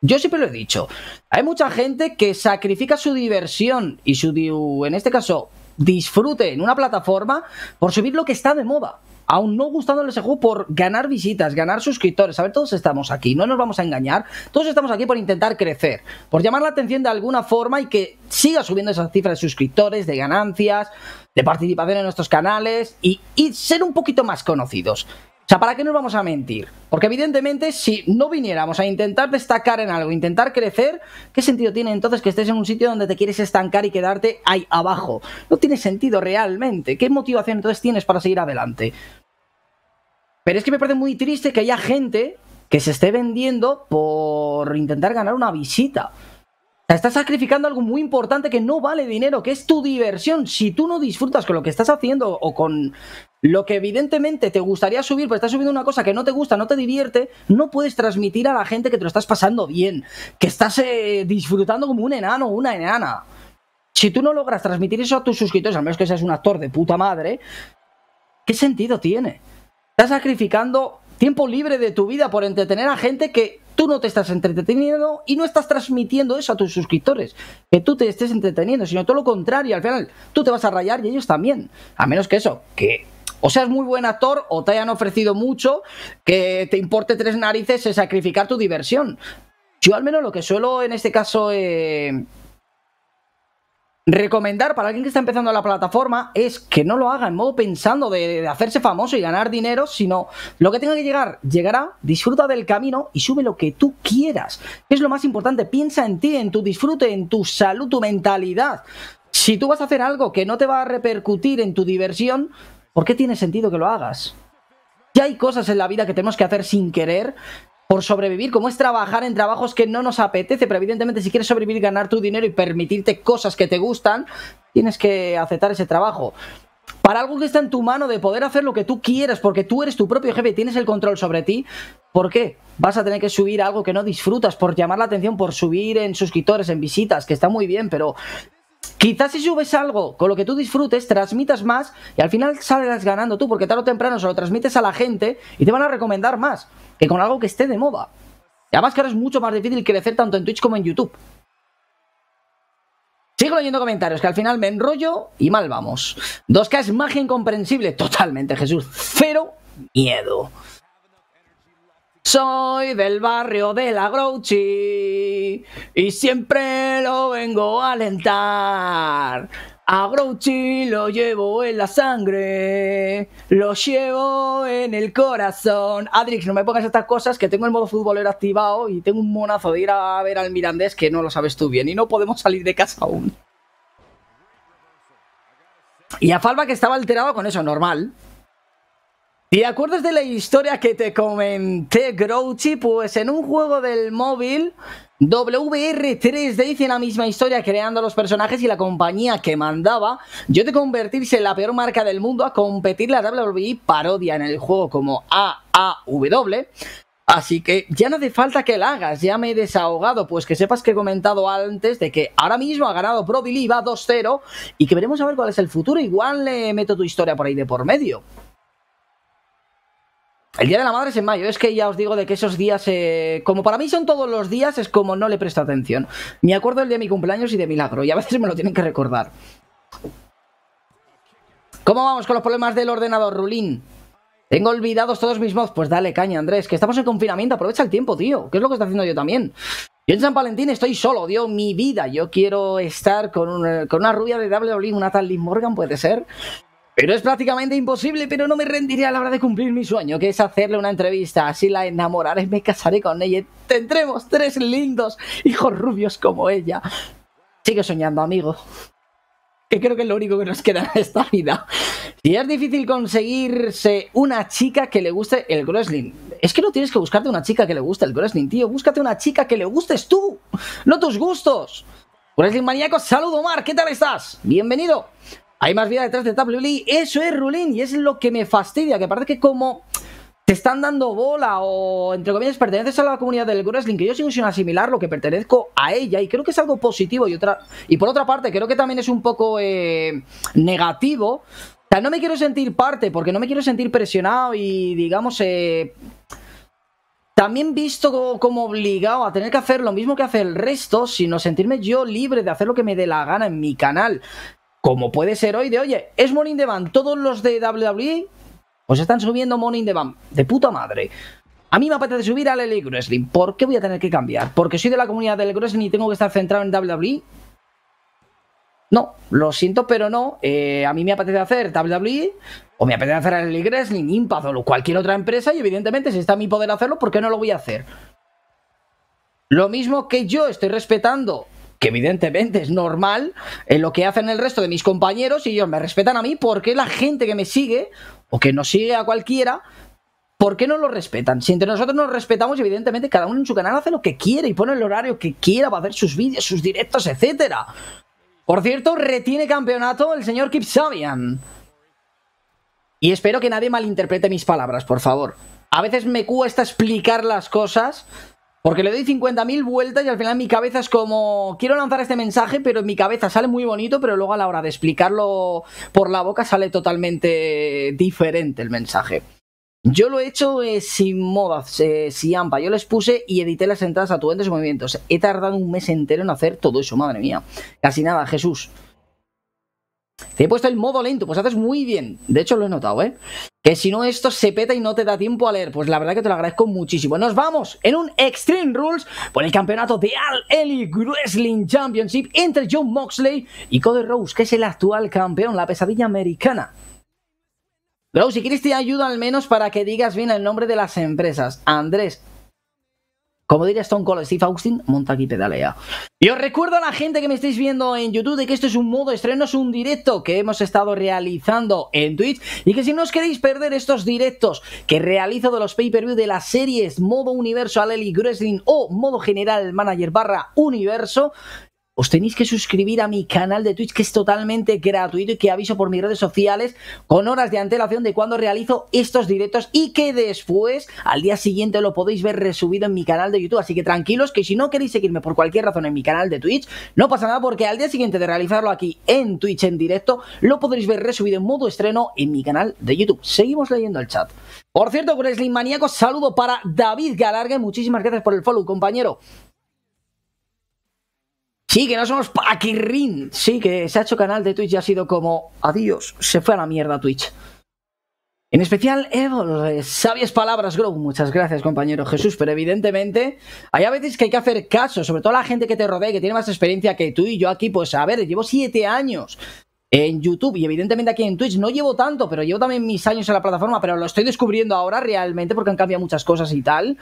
yo siempre lo he dicho, hay mucha gente que sacrifica su diversión y su, en este caso, disfrute en una plataforma por subir lo que está de moda aún no gustándoles ese juego por ganar visitas, ganar suscriptores. A ver, todos estamos aquí, no nos vamos a engañar. Todos estamos aquí por intentar crecer, por llamar la atención de alguna forma y que siga subiendo esas cifras de suscriptores, de ganancias, de participación en nuestros canales y ser un poquito más conocidos. O sea, ¿para qué nos vamos a mentir? Porque evidentemente si no viniéramos a intentar destacar en algo, intentar crecer, ¿qué sentido tiene entonces que estés en un sitio donde te quieres estancar y quedarte ahí abajo? No tiene sentido realmente. ¿Qué motivación entonces tienes para seguir adelante? Pero es que me parece muy triste que haya gente que se esté vendiendo por intentar ganar una visita. O sea, estás sacrificando algo muy importante que no vale dinero, que es tu diversión. Si tú no disfrutas con lo que estás haciendo o con lo que evidentemente te gustaría subir, pero pues estás subiendo una cosa que no te gusta, no te divierte, no puedes transmitir a la gente que te lo estás pasando bien, que estás eh, disfrutando como un enano o una enana. Si tú no logras transmitir eso a tus suscriptores, al menos que seas un actor de puta madre, ¿qué sentido tiene? Estás sacrificando tiempo libre de tu vida por entretener a gente que tú no te estás entreteniendo y no estás transmitiendo eso a tus suscriptores, que tú te estés entreteniendo, sino todo lo contrario, al final tú te vas a rayar y ellos también. A menos que eso, que o seas muy buen actor o te hayan ofrecido mucho que te importe tres narices es sacrificar tu diversión. Yo al menos lo que suelo en este caso eh, recomendar para alguien que está empezando la plataforma es que no lo haga en modo pensando de, hacerse famoso y ganar dinero, sino lo que tenga que llegar, llegará, disfruta del camino y sube lo que tú quieras. Es lo más importante, piensa en ti, en tu disfrute, en tu salud, tu mentalidad. Si tú vas a hacer algo que no te va a repercutir en tu diversión, ¿Por qué tiene sentido que lo hagas? Ya hay cosas en la vida que tenemos que hacer sin querer por sobrevivir, como es trabajar en trabajos que no nos apetece, pero evidentemente si quieres sobrevivir, ganar tu dinero y permitirte cosas que te gustan, tienes que aceptar ese trabajo. Para algo que está en tu mano de poder hacer lo que tú quieras, porque tú eres tu propio jefe y tienes el control sobre ti, ¿por qué? Vas a tener que subir algo que no disfrutas por llamar la atención, por subir en suscriptores, en visitas, que está muy bien, pero Quizás si subes algo con lo que tú disfrutes, transmitas más y al final salgas ganando tú, porque tarde o temprano se lo transmites a la gente y te van a recomendar más que con algo que esté de moda. Y además que ahora es mucho más difícil crecer tanto en Twitch como en YouTube. Sigo leyendo comentarios, que al final me enrollo y mal vamos. 2K es magia incomprensible. Totalmente, Jesús. Cero miedo. Soy del barrio de la Grouchy y siempre lo vengo a alentar. A Grouchy lo llevo en la sangre, lo llevo en el corazón. Adrix, no me pongas estas cosas que tengo el modo futbolero activado y tengo un monazo de ir a ver al Mirandés que no lo sabes tú bien y no podemos salir de casa aún. Y a Falva que estaba alterado con eso, normal. ¿Te acuerdas de la historia que te comenté, Grouchy? Pues en un juego del móvil, WR3D hice la misma historia creando los personajes y la compañía que mandaba yo de convertirse en la peor marca del mundo a competir la WWE parodia en el juego como AAW. Así que ya no hace falta que la hagas, ya me he desahogado, pues que sepas que he comentado antes de que ahora mismo ha ganado Pro va 2-0 y que veremos a ver cuál es el futuro, igual le meto tu historia por ahí de por medio. El Día de la Madre es en mayo, es que ya os digo de que esos días, eh, como para mí son todos los días, es como no le presto atención. Me acuerdo el día de mi cumpleaños y de milagro, y a veces me lo tienen que recordar. ¿Cómo vamos con los problemas del ordenador, Rulín? Tengo olvidados todos mis mods. Pues dale caña, Andrés, que estamos en confinamiento. Aprovecha el tiempo, tío. ¿Qué es lo que está haciendo yo también? Yo en San Valentín estoy solo, Dios, mi vida. Yo quiero estar con una, con una rubia de W, una tal Liz Morgan, puede ser. Pero es prácticamente imposible, pero no me rendiré a la hora de cumplir mi sueño, que es hacerle una entrevista. Así la enamoraré, me casaré con ella. tendremos tres lindos hijos rubios como ella. Sigue soñando, amigo. Que creo que es lo único que nos queda en esta vida. Si es difícil conseguirse una chica que le guste el wrestling, es que no tienes que buscarte una chica que le guste el wrestling, tío. Búscate una chica que le gustes tú, no tus gustos. Wrestling maníaco, saludo Omar, ¿qué tal estás? Bienvenido. Hay más vida detrás de y Eso es, Rulín, y es lo que me fastidia, que parece que como te están dando bola o, entre comillas, perteneces a la comunidad del wrestling, que yo sigo sin asimilar lo que pertenezco a ella y creo que es algo positivo y otra y por otra parte creo que también es un poco eh, negativo. O no me quiero sentir parte porque no me quiero sentir presionado y, digamos, eh, también visto como obligado a tener que hacer lo mismo que hace el resto, sino sentirme yo libre de hacer lo que me dé la gana en mi canal. Como puede ser hoy de, oye, es Morning the todos los de WWE pues están subiendo Morning de the de puta madre. A mí me apetece subir al L.A. Wrestling, ¿por qué voy a tener que cambiar? ¿Porque soy de la comunidad del Wrestling y tengo que estar centrado en WWE? No, lo siento, pero no. Eh, a mí me apetece hacer WWE o me apetece hacer el Elite Wrestling, Impact o cualquier otra empresa y evidentemente si está a mi poder hacerlo, ¿por qué no lo voy a hacer? Lo mismo que yo estoy respetando que evidentemente es normal en lo que hacen el resto de mis compañeros y ellos me respetan a mí porque la gente que me sigue o que nos sigue a cualquiera, ¿por qué no lo respetan? Si entre nosotros nos respetamos, evidentemente cada uno en su canal hace lo que quiere y pone el horario que quiera para hacer sus vídeos, sus directos, etc. Por cierto, retiene campeonato el señor Sabian. Y espero que nadie malinterprete mis palabras, por favor. A veces me cuesta explicar las cosas porque le doy 50.000 vueltas y al final mi cabeza es como, quiero lanzar este mensaje, pero en mi cabeza sale muy bonito, pero luego a la hora de explicarlo por la boca sale totalmente diferente el mensaje. Yo lo he hecho eh, sin modas, eh, sin AMPA. Yo les puse y edité las entradas, a atuendos y movimientos. He tardado un mes entero en hacer todo eso, madre mía. Casi nada, Jesús. Te he puesto el modo lento, pues haces muy bien. De hecho, lo he notado, ¿eh? Que si no, esto se peta y no te da tiempo a leer. Pues la verdad que te lo agradezco muchísimo. Nos vamos en un Extreme Rules por el campeonato de All Elite Wrestling Championship entre John Moxley y Cody Rose, que es el actual campeón, la pesadilla americana. Bro, si quieres te ayuda al menos para que digas bien el nombre de las empresas. Andrés, como diría Stone Cold Steve Austin, monta aquí pedalea. Y os recuerdo a la gente que me estáis viendo en YouTube de que esto es un modo estreno, es un directo que hemos estado realizando en Twitch y que si no os queréis perder estos directos que realizo de los pay-per-view de las series modo universo Aleli Wrestling o modo general manager barra universo, os tenéis que suscribir a mi canal de Twitch que es totalmente gratuito y que aviso por mis redes sociales con horas de antelación de cuando realizo estos directos y que después al día siguiente lo podéis ver resubido en mi canal de YouTube. Así que tranquilos que si no queréis seguirme por cualquier razón en mi canal de Twitch, no pasa nada porque al día siguiente de realizarlo aquí en Twitch en directo, lo podréis ver resubido en modo estreno en mi canal de YouTube. Seguimos leyendo el chat. Por cierto, Wrestling Maníaco, saludo para David Galarga. Muchísimas gracias por el follow, compañero. Sí, que no somos paquirrín. Sí, que se ha hecho canal de Twitch y ha sido como, adiós, se fue a la mierda Twitch. En especial, Evo, sabias palabras, Grow. Muchas gracias, compañero Jesús. Pero evidentemente, hay a veces que hay que hacer caso, sobre todo a la gente que te rodea, que tiene más experiencia que tú y yo aquí. Pues a ver, llevo siete años en YouTube y evidentemente aquí en Twitch no llevo tanto, pero llevo también mis años en la plataforma, pero lo estoy descubriendo ahora realmente porque han cambiado muchas cosas y tal.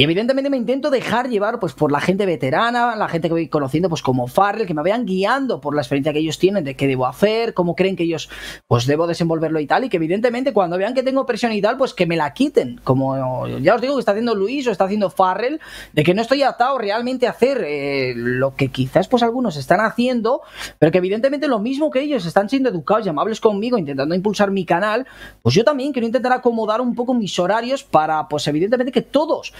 Y evidentemente me intento dejar llevar pues por la gente veterana, la gente que voy conociendo pues como Farrell, que me vayan guiando por la experiencia que ellos tienen de qué debo hacer, cómo creen que ellos pues debo desenvolverlo y tal, y que evidentemente cuando vean que tengo presión y tal, pues que me la quiten, como ya os digo que está haciendo Luis o está haciendo Farrell, de que no estoy atado realmente a hacer eh, lo que quizás pues algunos están haciendo, pero que evidentemente lo mismo que ellos están siendo educados y amables conmigo, intentando impulsar mi canal, pues yo también quiero intentar acomodar un poco mis horarios para pues evidentemente que todos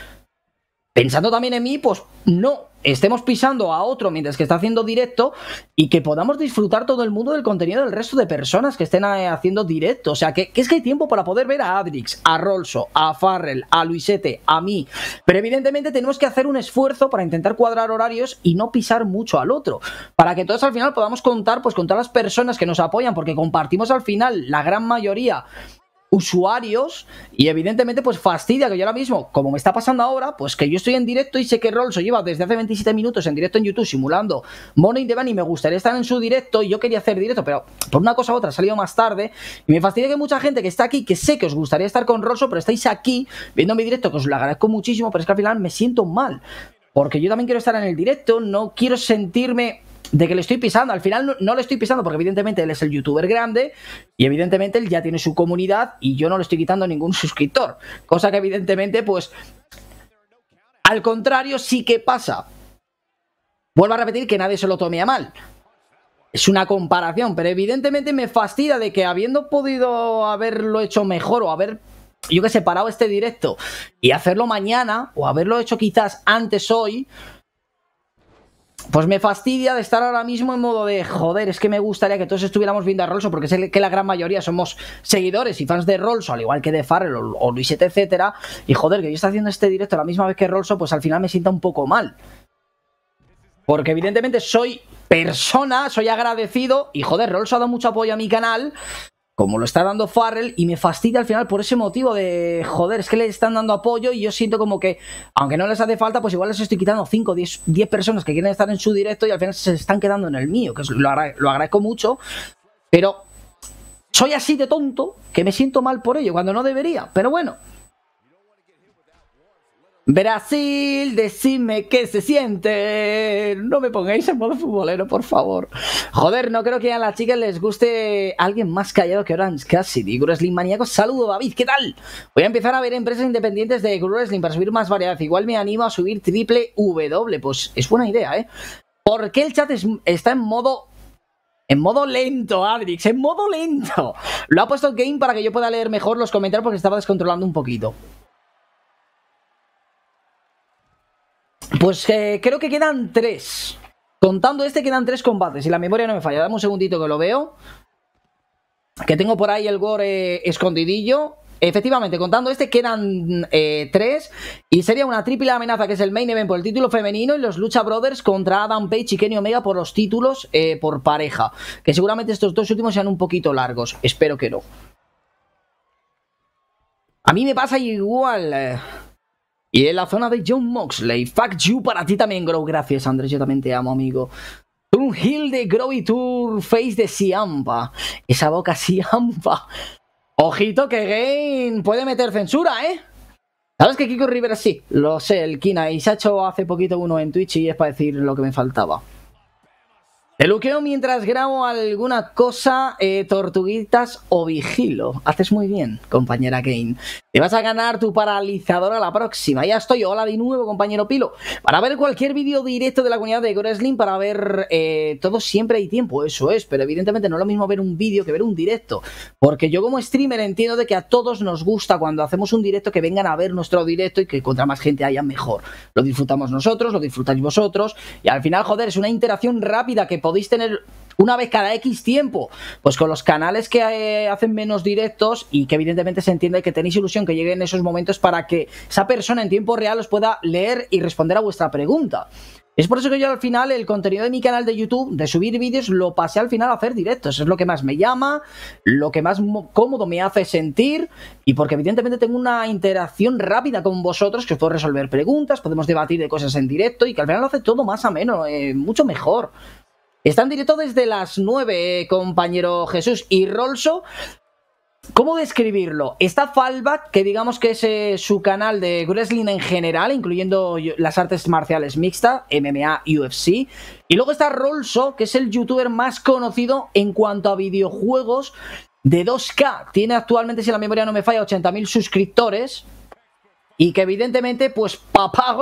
pensando también en mí, pues no estemos pisando a otro mientras que está haciendo directo y que podamos disfrutar todo el mundo del contenido del resto de personas que estén eh, haciendo directo. O sea, que, es que hay tiempo para poder ver a Adrix, a Rolso, a Farrell, a Luisete, a mí. Pero evidentemente tenemos que hacer un esfuerzo para intentar cuadrar horarios y no pisar mucho al otro. Para que todos al final podamos contar pues, con todas las personas que nos apoyan, porque compartimos al final la gran mayoría usuarios y evidentemente pues fastidia que yo ahora mismo, como me está pasando ahora, pues que yo estoy en directo y sé que Rolso lleva desde hace 27 minutos en directo en YouTube simulando Morning Devan y me gustaría estar en su directo y yo quería hacer directo, pero por una cosa u otra salido más tarde y me fastidia que mucha gente que está aquí, que sé que os gustaría estar con Rolso, pero estáis aquí viendo mi directo, que os lo agradezco muchísimo, pero es que al final me siento mal. Porque yo también quiero estar en el directo, no quiero sentirme de que le estoy pisando. Al final no, lo le estoy pisando porque evidentemente él es el youtuber grande y evidentemente él ya tiene su comunidad y yo no le estoy quitando ningún suscriptor. Cosa que evidentemente pues al contrario sí que pasa. Vuelvo a repetir que nadie se lo tomía mal. Es una comparación, pero evidentemente me fastida de que habiendo podido haberlo hecho mejor o haber, yo que sé, parado este directo y hacerlo mañana o haberlo hecho quizás antes hoy, pues me fastidia de estar ahora mismo en modo de joder, es que me gustaría que todos estuviéramos viendo a Rolso, porque sé que la gran mayoría somos seguidores y fans de Rolso, al igual que de Farrell o, o Luisete, etcétera. Y joder, que yo esté haciendo este directo la misma vez que Rolso, pues al final me sienta un poco mal. Porque evidentemente soy persona, soy agradecido y joder, Rolso ha dado mucho apoyo a mi canal como lo está dando Farrell y me fastidia al final por ese motivo de, joder, es que le están dando apoyo y yo siento como que, aunque no les hace falta, pues igual les estoy quitando 5 o 10, personas que quieren estar en su directo y al final se están quedando en el mío, que lo, lo agradezco mucho, pero soy así de tonto que me siento mal por ello, cuando no debería, pero bueno, Brasil, decime qué se siente. No me pongáis en modo futbolero, por favor. Joder, no creo que a las chicas les guste alguien más callado que Orange Cassidy. Gruesling maníaco, saludo David, ¿qué tal? Voy a empezar a ver empresas independientes de Gruesling para subir más variedad. Igual me animo a subir triple W. Pues es buena idea, ¿eh? ¿Por qué el chat está en modo en modo lento, Adrix, en modo lento. Lo ha puesto game para que yo pueda leer mejor los comentarios porque estaba descontrolando un poquito. Pues eh, creo que quedan tres. Contando este, quedan tres combates. Y la memoria no me falla. Dame un segundito que lo veo. Que tengo por ahí el gore eh, escondidillo. Efectivamente, contando este, quedan eh, tres. Y sería una triple amenaza, que es el main event por el título femenino y los Lucha Brothers contra Adam Page y Kenny Omega por los títulos por pareja. Que seguramente estos dos últimos sean un poquito largos. Espero que no. A mí me pasa igual. Y en la zona de John Moxley, fuck you para ti también, Grow. Gracias, Andrés, yo también te amo, amigo. Un Hill de Grow y Tour Face de Siampa. Esa boca Siampa. [laughs] Ojito que Gain puede meter censura, ¿eh? Sabes que Kiko River sí, lo sé, el Kina. Y se ha hecho hace poquito uno en Twitch y es para decir lo que me faltaba. Te mientras grabo alguna cosa, eh, tortuguitas o vigilo. Haces muy bien, compañera Kane. Te vas a ganar tu paralizador a la próxima. Ya estoy. Hola de nuevo, compañero Pilo. Para ver cualquier vídeo directo de la comunidad de Greslin, para ver eh, todo siempre hay tiempo, eso es. Pero evidentemente no es lo mismo ver un vídeo que ver un directo. Porque yo como streamer entiendo de que a todos nos gusta cuando hacemos un directo que vengan a ver nuestro directo y que contra más gente haya mejor. Lo disfrutamos nosotros, lo disfrutáis vosotros. Y al final, joder, es una interacción rápida que podemos podéis tener una vez cada X tiempo. Pues con los canales que eh, hacen menos directos y que evidentemente se entiende que tenéis ilusión que lleguen esos momentos para que esa persona en tiempo real os pueda leer y responder a vuestra pregunta. Es por eso que yo al final el contenido de mi canal de YouTube, de subir vídeos, lo pasé al final a hacer directos. Es lo que más me llama, lo que más cómodo me hace sentir y porque evidentemente tengo una interacción rápida con vosotros que puedo resolver preguntas, podemos debatir de cosas en directo y que al final lo hace todo más ameno, menos eh, mucho mejor. Está en directo desde las 9, eh, compañero Jesús. Y Rolso, ¿Cómo describirlo? Está Fallback, que digamos que es eh, su canal de wrestling en general, incluyendo las artes marciales mixtas, MMA, y UFC. Y luego está Rolso, que es el youtuber más conocido en cuanto a videojuegos de 2K. Tiene actualmente, si la memoria no me falla, 80.000 suscriptores. Y que evidentemente, pues Papá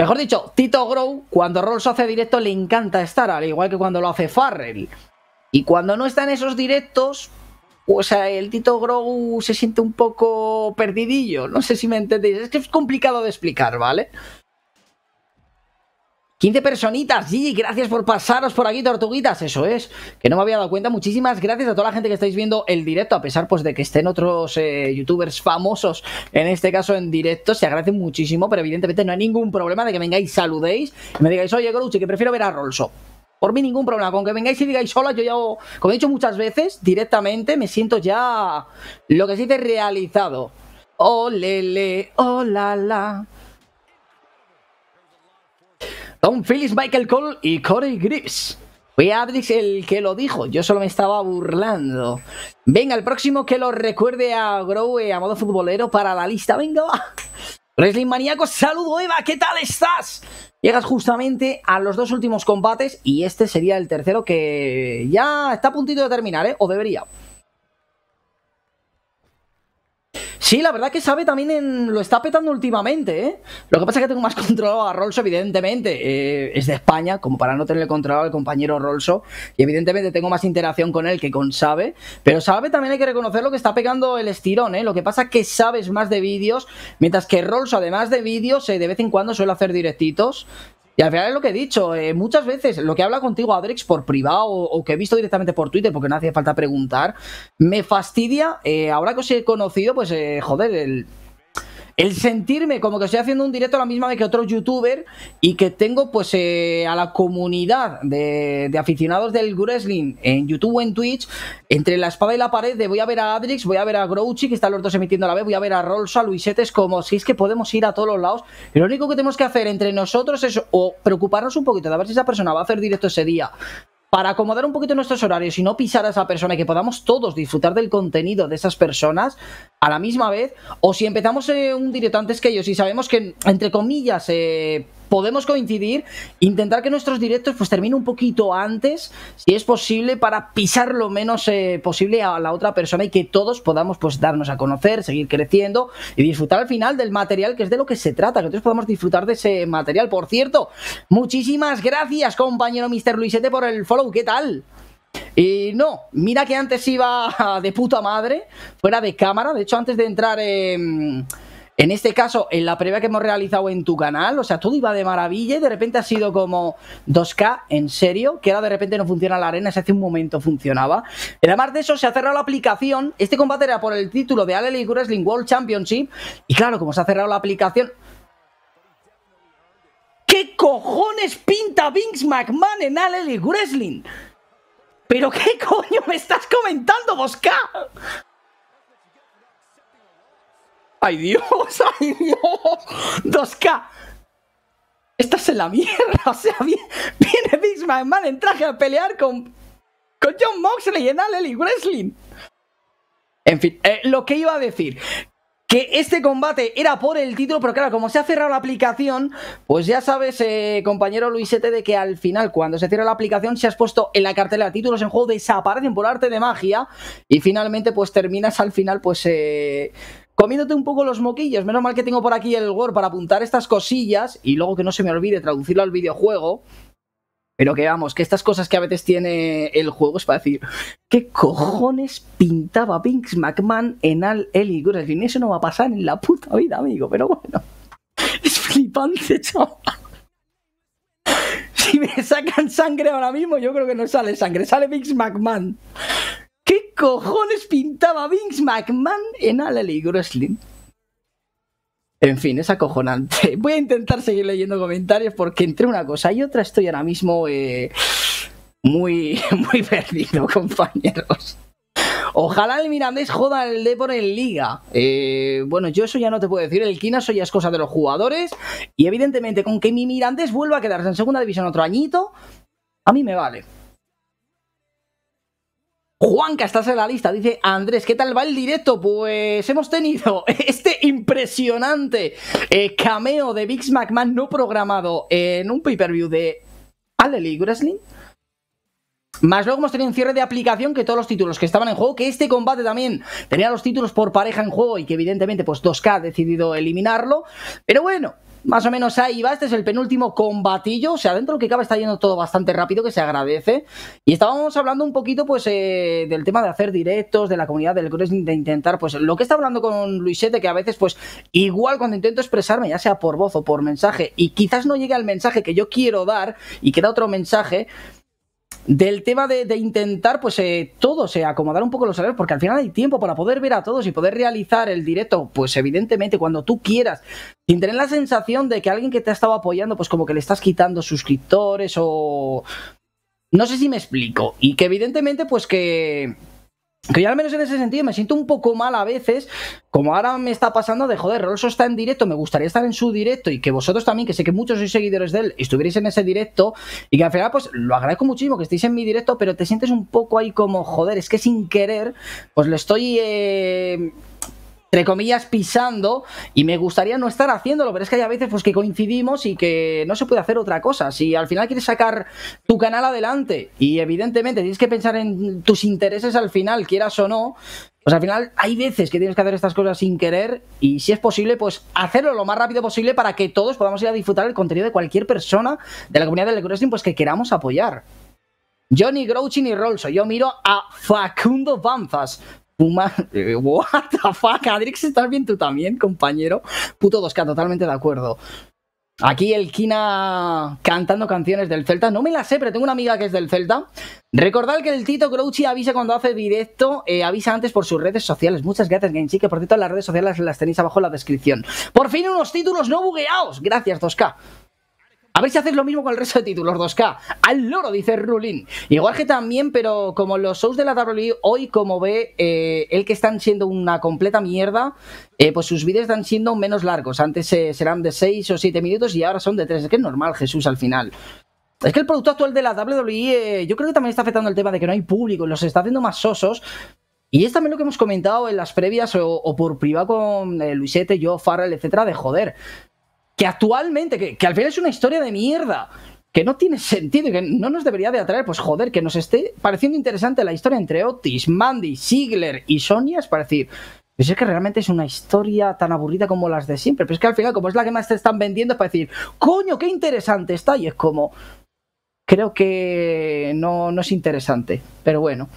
Mejor dicho, Tito Grow, cuando Rolls hace directo, le encanta estar, al igual que cuando lo hace Farrell. Y cuando no está en esos directos, o sea, el Tito Grow se siente un poco perdidillo. No sé si me entendéis. Es que es complicado de explicar, ¿vale? 15 personitas, y gracias por pasaros por aquí, tortuguitas, eso es, que no me había dado cuenta, muchísimas gracias a toda la gente que estáis viendo el directo, a pesar pues de que estén otros eh, youtubers famosos, en este caso en directo, se agradece muchísimo, pero evidentemente no hay ningún problema de que vengáis, saludéis, y me digáis, oye, Grouchy, que prefiero ver a Rolso, por mí ningún problema. Con que vengáis y digáis hola, yo ya, como he dicho muchas veces, directamente me siento ya lo que se dice realizado. Olele, oh, le hola, oh, la. Don Phillips, Michael Cole y Corey Grips. Fue Abdix el que lo dijo, yo solo me estaba burlando. Venga, el próximo que lo recuerde a Growe eh, a modo futbolero para la lista. Venga, va. Wrestling Maníaco, saludo Eva, ¿qué tal estás? Llegas justamente a los dos últimos combates y este sería el tercero que ya está a puntito de terminar, ¿eh? O debería. Sí, la verdad que sabe también lo está petando últimamente, ¿eh? Lo que pasa es que tengo más [laughs] controlado a Rolso, evidentemente. Eh, es de España, como para no tenerle controlado al compañero Rolso. Y evidentemente tengo más interacción con él que con Sabe. Pero Sabe también hay que reconocer lo que está pegando el estirón, ¿eh? Lo que pasa es que Sabe es más de vídeos, mientras que Rolso, además de vídeos, de vez en cuando suele hacer directitos. Y al final es lo que he dicho, eh, muchas veces lo que habla contigo Adrix por privado o, que he visto directamente por Twitter, porque no hacía falta preguntar, me fastidia, eh, ahora que os he conocido, pues eh, joder, el, el sentirme como que estoy haciendo un directo a la misma vez que otro youtuber y que tengo pues eh, a la comunidad de, aficionados del wrestling en YouTube o en Twitch entre la espada y la pared de voy a ver a Adrix, voy a ver a Grouchy que están los dos emitiendo a la vez, voy a ver a rolsa a Luisetes como si es que podemos ir a todos los lados lo único que tenemos que hacer entre nosotros es o preocuparnos un poquito de a ver si esa persona va a hacer directo ese día para acomodar un poquito nuestros horarios y no pisar a esa persona y que podamos todos disfrutar del contenido de esas personas a la misma vez, o si empezamos eh, un directo antes que ellos y sabemos que, entre comillas, eh, podemos coincidir, intentar que nuestros directos pues terminen un poquito antes, si es posible, para pisar lo menos eh, posible a la otra persona y que todos podamos pues darnos a conocer, seguir creciendo y disfrutar al final del material que es de lo que se trata, que nosotros podamos disfrutar de ese material. Por cierto, muchísimas gracias compañero Mr. Luisete por el follow, ¿qué tal? Y no, mira que antes iba [laughs] de puta madre, fuera de cámara, de hecho antes de entrar en... En este caso, en la previa que hemos realizado en tu canal, o sea, todo iba de maravilla y de repente ha sido como 2K, ¿en serio? Que ahora de repente no funciona la arena, hace un momento funcionaba. Además de eso, se ha cerrado la aplicación. Este combate era por el título de Ale Wrestling World Championship. Y claro, como se ha cerrado la aplicación, ¿Qué cojones pinta Vince McMahon en Alley Wrestling? ¿Pero qué coño me estás comentando, Bosca? ¡Ay Dios! [laughs] ¡Ay Dios! 2K. Estás en la mierda. O sea, viene, Big en mal en traje a pelear con, con John Moxley en Alley Wrestling. En fin, eh, lo que iba a decir. Que este combate era por el título, pero claro, como se ha cerrado la aplicación, pues ya sabes, eh, compañero Luisete, de que al final, cuando se cierra la aplicación, se has puesto en la cartelera títulos en juego, desaparecen por arte de magia, y finalmente, pues terminas al final, pues eh, comiéndote un poco los moquillos. Menos mal que tengo por aquí el Word para apuntar estas cosillas y luego que no se me olvide traducirlo al videojuego. Pero que vamos, que estas cosas que a veces tiene el juego es para decir, ¿qué cojones pintaba Vince McMahon en Al Eli ni Eso no va a pasar en la puta vida, amigo, pero bueno. [laughs] Es flipante, chaval. Si me sacan sangre ahora mismo, yo creo que no sale sangre, sale Vince McMahon. ¿Qué cojones pintaba Vince McMahon en Alley En fin, es acojonante. [laughs] Voy a intentar seguir leyendo comentarios porque entre una cosa y otra estoy ahora mismo eh, muy, [laughs] muy perdido, [laughs] compañeros. Ojalá el Mirandés joda el Depor en Liga. Eh, bueno, yo eso ya no te puedo decir. El Kina ya es cosa de los jugadores. Y evidentemente, con que mi Mirandés vuelva a quedarse en segunda división otro añito, a mí me vale. Juanca, estás en la lista, dice Andrés, ¿qué tal va el directo? Pues hemos tenido [laughs] este impresionante eh, cameo de Big McMahon no programado en un pay-per-view de Aleli Wrestling. Más luego hemos tenido un cierre de aplicación que todos los títulos que estaban en juego, que este combate también tenía los títulos por pareja en juego y que evidentemente pues 2K ha decidido eliminarlo. Pero bueno, más o menos ahí va, este es el penúltimo combatillo, o sea, dentro de lo que cabe está yendo todo bastante rápido, que se agradece. Y estábamos hablando un poquito, pues, eh, del tema de hacer directos, de la comunidad del de intentar, pues, lo que está hablando con Luisete, que a veces, pues, igual cuando intento expresarme, ya sea por voz o por mensaje, y quizás no llegue al mensaje que yo quiero dar y queda otro mensaje, del tema de, intentar, pues, eh, todos eh, acomodar un poco los salarios, porque al final hay tiempo para poder ver a todos y poder realizar el directo, pues, evidentemente, cuando tú quieras, sin tener la sensación de que alguien que te ha estado apoyando, pues, como que le estás quitando suscriptores o. No sé si me explico. Y que, evidentemente, pues, que que yo al menos en ese sentido me siento un poco mal a veces, como ahora me está pasando de joder, Rolso está en directo, me gustaría estar en su directo y que vosotros también, que sé que muchos sois seguidores de él, estuvierais en ese directo y que al final pues lo agradezco muchísimo que estéis en mi directo, pero te sientes un poco ahí como joder, es que sin querer pues le estoy... Eh, entre comillas, pisando y me gustaría no estar haciéndolo, pero es que hay a veces pues, que coincidimos y que no se puede hacer otra cosa. Si al final quieres sacar tu canal adelante y evidentemente tienes que pensar en tus intereses al final, quieras o no, pues al final hay veces que tienes que hacer estas cosas sin querer y si es posible, pues hacerlo lo más rápido posible para que todos podamos ir a disfrutar el contenido de cualquier persona de la comunidad de Wrestling pues que queramos apoyar. Yo ni y ni Rolso, yo miro a Facundo Banzas, Puma, [laughs] eh, what the fuck, Adrix, ¿estás bien tú también, compañero? Puto 2K, totalmente de acuerdo. Aquí el Kina cantando canciones del Celta. No me las sé, pero tengo una amiga que es del Celta. Recordad que el Tito Grouchy avisa cuando hace directo, eh, avisa antes por sus redes sociales. Muchas gracias, Game que por cierto las redes sociales las tenéis abajo en la descripción. Por fin unos títulos no bugueados. Gracias, 2K. A ver si haces lo mismo con el resto de títulos 2K. Al loro, dice Rulín. Igual que también, pero como los shows de la WWE hoy, como ve, eh, el que están siendo una completa mierda, eh, pues sus vídeos están siendo menos largos. Antes eh, serán de 6 o 7 minutos y ahora son de 3. Es que es normal, Jesús, al final. Es que el producto actual de la WWE, yo creo que también está afectando el tema de que no hay público, los está haciendo más sosos. Y es también lo que hemos comentado en las previas o, por privado con eh, Luisete, yo, Farrell, etcétera, de joder que actualmente, que, al final es una historia de mierda, que no tiene sentido y que no nos debería de atraer, pues joder, que nos esté pareciendo interesante la historia entre Otis, Mandy, Sigler y Sonia, es para decir, pues es que realmente es una historia tan aburrida como las de siempre. Pero es que al final, como es la que más te están vendiendo, es para decir, coño, qué interesante está. Y es como, creo que no, no es interesante. Pero bueno.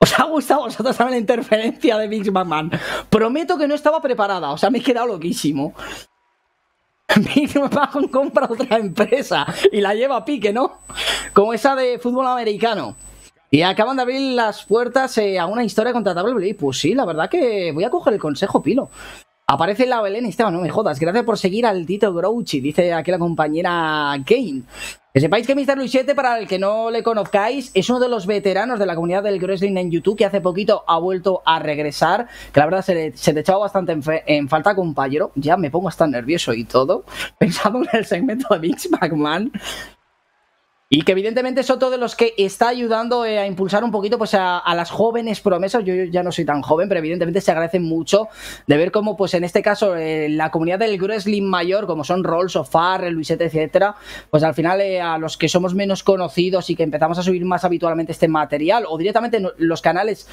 ¿Os ha gustado vosotros la interferencia de Big Man? Prometo que no estaba preparada, o sea, me he quedado loquísimo. Big [laughs] Man compra otra empresa y la lleva a pique, ¿no? Como esa de fútbol americano. Y acaban de abrir las puertas eh, a una historia contra WWE. Pues sí, la verdad que voy a coger el consejo, Pilo. Aparece la Belén Esteban, no me jodas. Gracias por seguir al Tito Grouchy, dice aquí la compañera Kane. Que sepáis que Mr. 7, para el que no le conozcáis, es uno de los veteranos de la comunidad del wrestling en YouTube que hace poquito ha vuelto a regresar. Que la verdad se, le, te echaba bastante en, falta, compañero. Ya me pongo hasta nervioso y todo. [laughs] Pensando en el segmento de Vince McMahon. Y que evidentemente es otro de los que está ayudando eh, a impulsar un poquito pues a, las jóvenes promesas. Yo ya no soy tan joven, pero evidentemente se agradece mucho de ver cómo, pues en este caso, eh, la comunidad del wrestling mayor, como son Rolls, Sofar, Luisete, etcétera, pues al final eh, a los que somos menos conocidos y que empezamos a subir más habitualmente este material, o directamente los canales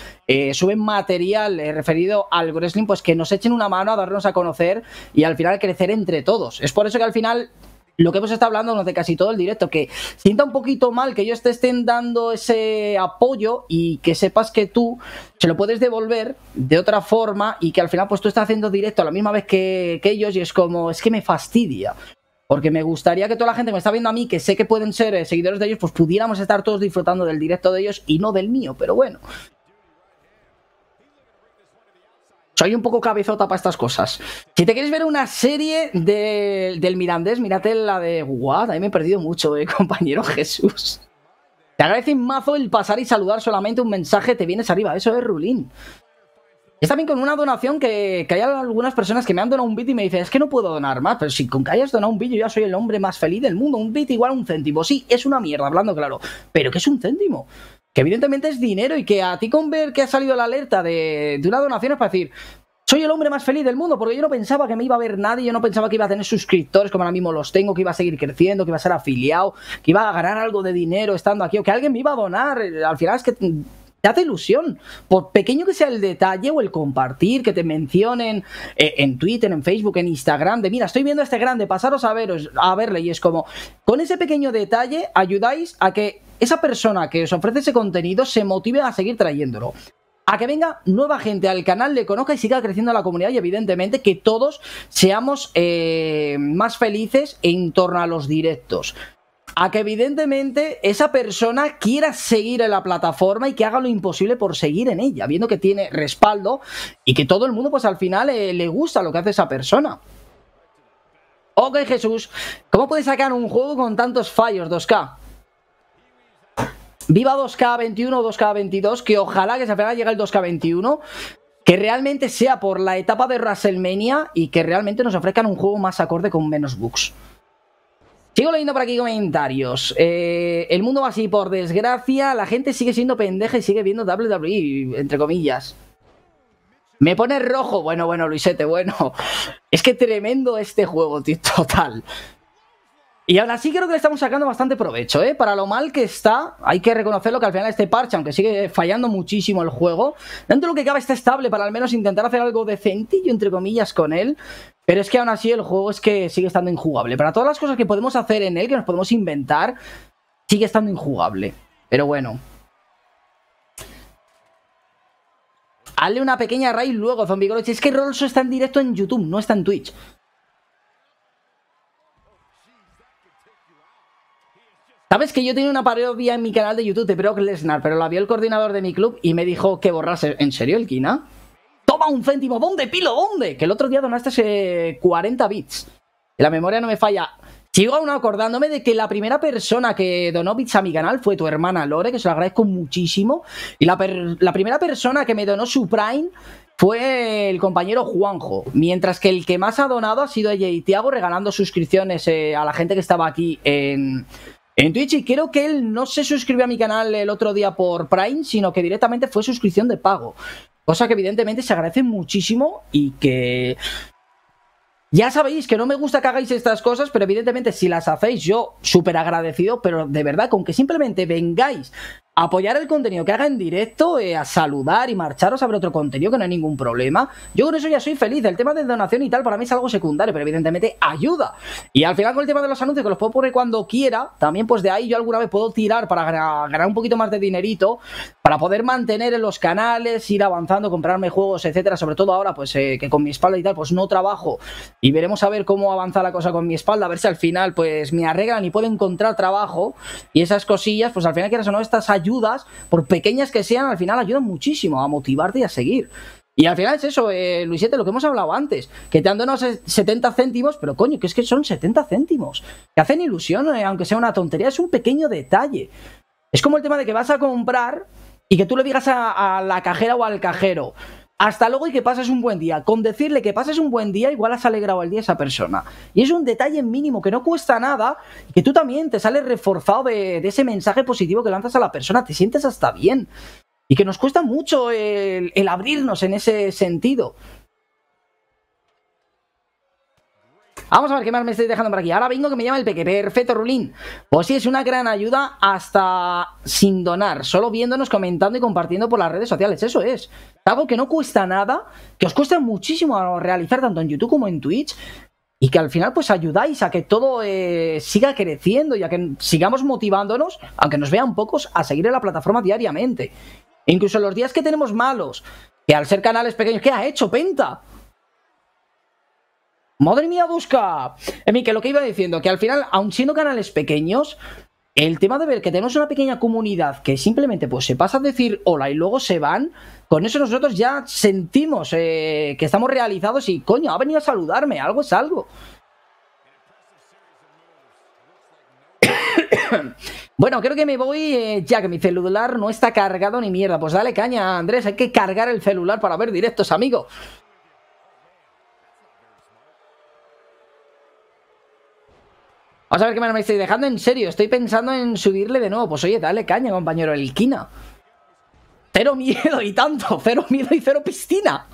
suben material referido al wrestling, pues que nos echen una mano a darnos a conocer y al final crecer entre todos. Es por eso que al final lo que hemos estado hablando de casi todo el directo, que sienta un poquito mal que ellos te estén dando ese apoyo y que sepas que tú se lo puedes devolver de otra forma y que al final pues tú estás haciendo directo a la misma vez que, que ellos y es como, es que me fastidia. Porque me gustaría que toda la gente que me está viendo a mí, que sé que pueden ser eh, seguidores de ellos, pues pudiéramos estar todos disfrutando del directo de ellos y no del mío, pero bueno, soy un poco cabezota para estas cosas. Si te quieres ver una serie del mirandés, mírate la de... What? Ahí me he perdido mucho, eh, [laughs] compañero Jesús. Te un mazo el pasar y saludar solamente un mensaje, te vienes arriba. Eso es Rulín. Es también con una donación que, que hay algunas personas que me han donado un bit y me dicen, es que no puedo donar más, pero si con que hayas donado un bit yo ya soy el hombre más feliz del mundo. Un bit igual un céntimo. Sí, es una mierda, hablando claro. Pero ¿qué es un céntimo? que evidentemente es dinero y que a ti con ver que ha salido la alerta de, una donación es para decir, soy el hombre más feliz del mundo, porque yo no pensaba que me iba a ver nadie, yo no pensaba que iba a tener suscriptores como ahora mismo los tengo, que iba a seguir creciendo, que iba a ser afiliado, que iba a ganar algo de dinero estando aquí, o que alguien me iba a donar. Eh, al final es que te hace ilusión, por pequeño que sea el detalle o el compartir, que te mencionen eh, en Twitter, en Facebook, en Instagram, de mira, estoy viendo a este grande, pasaros a, veros, a verle, y es como, con ese pequeño detalle ayudáis a que esa persona que os ofrece ese contenido se motive a seguir trayéndolo. A que venga nueva gente al canal, le conozca y siga creciendo la comunidad y evidentemente que todos seamos eh, más felices en torno a los directos a que evidentemente esa persona quiera seguir en la plataforma y que haga lo imposible por seguir en ella, viendo que tiene respaldo y que todo el mundo pues al final eh, le gusta lo que hace esa persona. Ok Jesús, ¿cómo puedes sacar un juego con tantos fallos 2K? Viva 2K21, 2K22, que ojalá que al final llegue el 2K21 que realmente sea por la etapa de WrestleMania y que realmente nos ofrezcan un juego más acorde con menos bugs. Sigo leyendo por aquí comentarios. Eh, el mundo va así, por desgracia. La gente sigue siendo pendeja y sigue viendo WWE, entre comillas. Me pone rojo. Bueno, bueno, Luisete, bueno. Es que tremendo este juego, tío, total. Y ahora así creo que le estamos sacando bastante provecho, ¿eh? Para lo mal que está, hay que reconocerlo que al final este parche, aunque sigue fallando muchísimo el juego, dentro de lo que cabe está estable para al menos intentar hacer algo decentillo, entre comillas, con él. Pero es que aún así el juego es que sigue estando injugable. Para todas las cosas que podemos hacer en él, que nos podemos inventar, sigue estando injugable. Pero bueno. Hazle una pequeña raíz luego, Zombie Es que Rolso está en directo en YouTube, no está en Twitch. Sabes que yo tenía una parodia en mi canal de YouTube de Brock Lesnar, pero la vio el coordinador de mi club y me dijo que borrase. ¿En serio, el Kina? Toma un céntimo, ¿dónde, pilo? ¿Dónde? Que el otro día donaste ese 40 bits. La memoria no me falla. Sigo aún acordándome de que la primera persona que donó bits a mi canal fue tu hermana Lore, que se lo agradezco muchísimo. Y la, primera persona que me donó su Prime fue el compañero Juanjo. Mientras que el que más ha donado ha sido ella y Tiago regalando suscripciones eh, a la gente que estaba aquí en, en Twitch y creo que él no se suscribió a mi canal el otro día por Prime, sino que directamente fue suscripción de pago. Cosa que evidentemente se agradece muchísimo y que... Ya sabéis que no me gusta que hagáis estas cosas, pero evidentemente si las hacéis yo súper agradecido, pero de verdad, con que simplemente vengáis apoyar el contenido que haga en directo, eh, a saludar y marcharos a ver otro contenido que no hay ningún problema. Yo con eso ya soy feliz. El tema de donación y tal para mí es algo secundario, pero evidentemente ayuda. Y al final con el tema de los anuncios, que los puedo poner cuando quiera, también pues de ahí yo alguna vez puedo tirar para ganar un poquito más de dinerito, para poder mantener en los canales, ir avanzando, comprarme juegos, etcétera. Sobre todo ahora, pues eh, que con mi espalda y tal, pues no trabajo. Y veremos a ver cómo avanza la cosa con mi espalda, a ver si al final pues me arreglan y puedo encontrar trabajo. Y esas cosillas, pues al final quieras o no, estás ayudando ayudas, por pequeñas que sean, al final ayudan muchísimo a motivarte y a seguir. Y al final es eso, eh, Luisiete, lo que hemos hablado antes, que te han donado 70 céntimos, pero coño, que es que son 70 céntimos. Que hacen ilusión, eh, aunque sea una tontería, es un pequeño detalle. Es como el tema de que vas a comprar y que tú le digas a la cajera o al cajero, hasta luego y que pases un buen día. Con decirle que pases un buen día, igual has alegrado el día a esa persona. Y es un detalle mínimo que no cuesta nada que tú también te sales reforzado de, ese mensaje positivo que lanzas a la persona. Te sientes hasta bien. Y que nos cuesta mucho el abrirnos en ese sentido. Vamos a ver qué más me estáis dejando por aquí. Ahora vengo que me llama el peque. Perfecto, Rulín. Pues sí, es una gran ayuda hasta sin donar. Solo viéndonos, comentando y compartiendo por las redes sociales. Eso es. Algo que no cuesta nada, que os cuesta muchísimo realizar tanto en YouTube como en Twitch. Y que al final pues ayudáis a que todo eh, siga creciendo y a que sigamos motivándonos, aunque nos vean pocos, a seguir en la plataforma diariamente. Incluso los días que tenemos malos, que al ser canales pequeños, ¿qué ha hecho Penta? Madre mía, busca En que lo que iba diciendo, que al final, aun siendo canales pequeños, el tema de ver que tenemos una pequeña comunidad que simplemente pues se pasa a decir hola y luego se van, con eso nosotros ya sentimos eh, que estamos realizados y coño, ha venido a saludarme, algo es algo. [coughs] bueno, creo que me voy eh, ya que mi celular no está cargado ni mierda. Pues dale caña, Andrés, hay que cargar el celular para ver directos, amigo. Vamos a ver qué me estoy dejando. En serio, estoy pensando en subirle de nuevo. Pues oye, dale caña, compañero. El Kina. Cero miedo y tanto. [laughs] Cero miedo y cero piscina.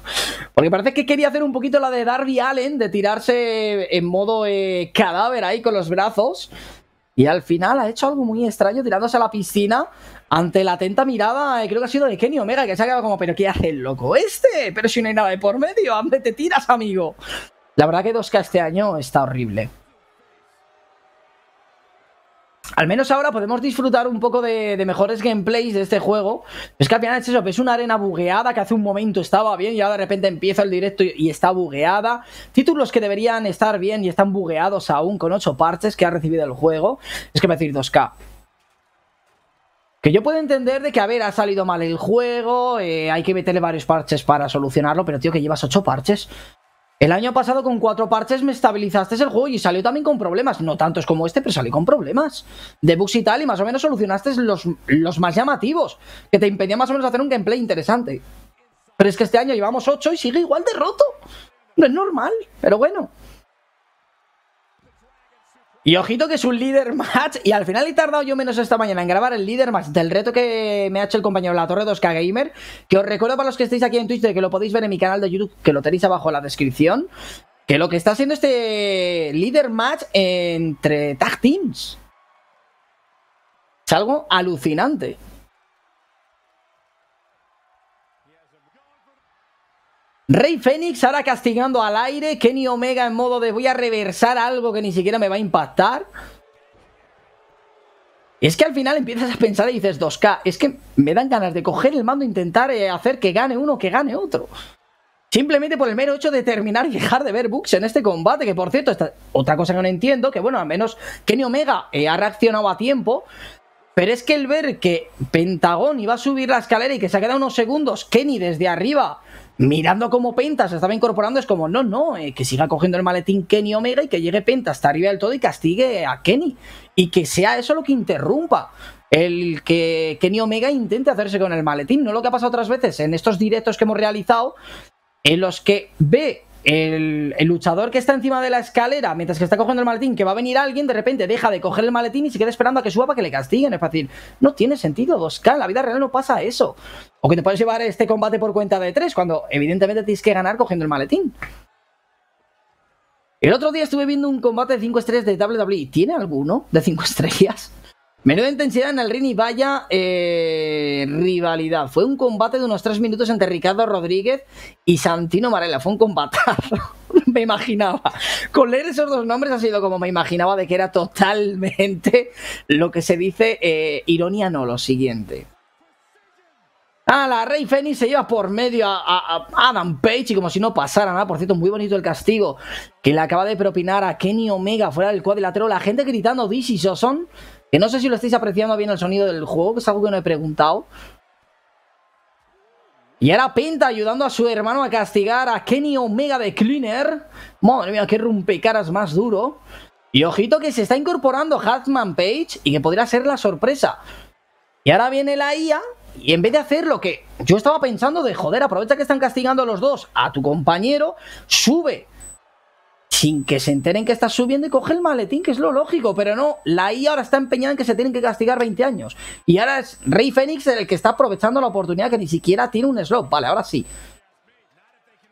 Porque parece que quería hacer un poquito la de Darby Allen, de tirarse en modo eh, cadáver ahí con los brazos. Y al final ha hecho algo muy extraño tirándose a la piscina ante la atenta mirada, eh, creo que ha sido de Kenny Omega, que se ha quedado como, pero ¿qué hace el loco este? Pero si no hay nada de por medio, ¿a [laughs] te tiras, amigo? La verdad que 2K este año está horrible al menos ahora podemos disfrutar un poco de, mejores gameplays de este juego. Es que al final es eso, es una arena bugueada que hace un momento estaba bien y ahora de repente empieza el directo y, está bugueada. Títulos que deberían estar bien y están bugueados aún con 8 parches que ha recibido el juego. Es que me a decir 2K. Que yo puedo entender de que, a ver, ha salido mal el juego, eh, hay que meterle varios parches para solucionarlo, pero tío, que llevas 8 parches. El año pasado con cuatro parches me estabilizaste el juego y salió también con problemas. No tantos como este, pero salió con problemas. De y tal, y más o menos solucionaste los, más llamativos. Que te impedían más o menos hacer un gameplay interesante. Pero es que este año llevamos ocho y sigue igual de roto. No es normal, pero bueno. Y ojito que es un líder match. Y al final he tardado yo menos esta mañana en grabar el líder match del reto que me ha hecho el compañero La Torre 2K Gamer. Que os recuerdo para los que estáis aquí en Twitch de que lo podéis ver en mi canal de YouTube, que lo tenéis abajo en la descripción. Que lo que está haciendo este líder match entre tag teams. Es algo alucinante. Rey Fénix ahora castigando al aire. Kenny Omega en modo de voy a reversar algo que ni siquiera me va a impactar. es que al final empiezas a pensar y dices 2K. Es que me dan ganas de coger el mando e intentar eh, hacer que gane uno, que gane otro. Simplemente por el mero hecho de terminar y dejar de ver Bux en este combate. Que por cierto, esta, otra cosa que no entiendo, que bueno, al menos Kenny Omega eh, ha reaccionado a tiempo. Pero es que el ver que Pentagón iba a subir la escalera y que se ha quedado unos segundos, Kenny desde arriba mirando cómo Penta se estaba incorporando, es como, no, no, eh, que siga cogiendo el maletín Kenny Omega y que llegue Penta hasta arriba del todo y castigue a Kenny. Y que sea eso lo que interrumpa el que Kenny Omega intente hacerse con el maletín, no lo que ha pasado otras veces en estos directos que hemos realizado, en los que ve el, luchador que está encima de la escalera, mientras que está cogiendo el maletín, que va a venir alguien, de repente deja de coger el maletín y se queda esperando a que suba para que le castiguen. Es fácil. No tiene sentido, 2K. la vida real no pasa eso. O que te puedes llevar este combate por cuenta de 3, cuando evidentemente tienes que ganar cogiendo el maletín. El otro día estuve viendo un combate de 5 estrellas de WWE. ¿Tiene alguno de 5 estrellas? Menuda intensidad en el ring y vaya eh, rivalidad. Fue un combate de unos tres minutos entre Ricardo Rodríguez y Santino Marella. Fue un combatazo. [laughs] me imaginaba. Con leer esos dos nombres ha sido como me imaginaba de que era totalmente lo que se dice eh, ironía no, lo siguiente. Ah, la Rey Fenix se lleva por medio a, Adam Page y como si no pasara nada. Por cierto, muy bonito el castigo que le acaba de propinar a Kenny Omega fuera del cuadrilátero. La gente gritando, This is que no sé si lo estáis apreciando bien el sonido del juego, que es algo que no he preguntado. Y ahora pinta ayudando a su hermano a castigar a Kenny Omega de Cleaner. Madre mía, qué caras más duro. Y ojito que se está incorporando Hatman Page y que podría ser la sorpresa. Y ahora viene la IA y en vez de hacer lo que yo estaba pensando de joder, aprovecha que están castigando a los dos, a tu compañero, sube sin que se enteren que está subiendo y coge el maletín, que es lo lógico, pero no, la I ahora está empeñada en que se tienen que castigar 20 años. Y ahora es Rey Fénix el que está aprovechando la oportunidad que ni siquiera tiene un slot. Vale, ahora sí.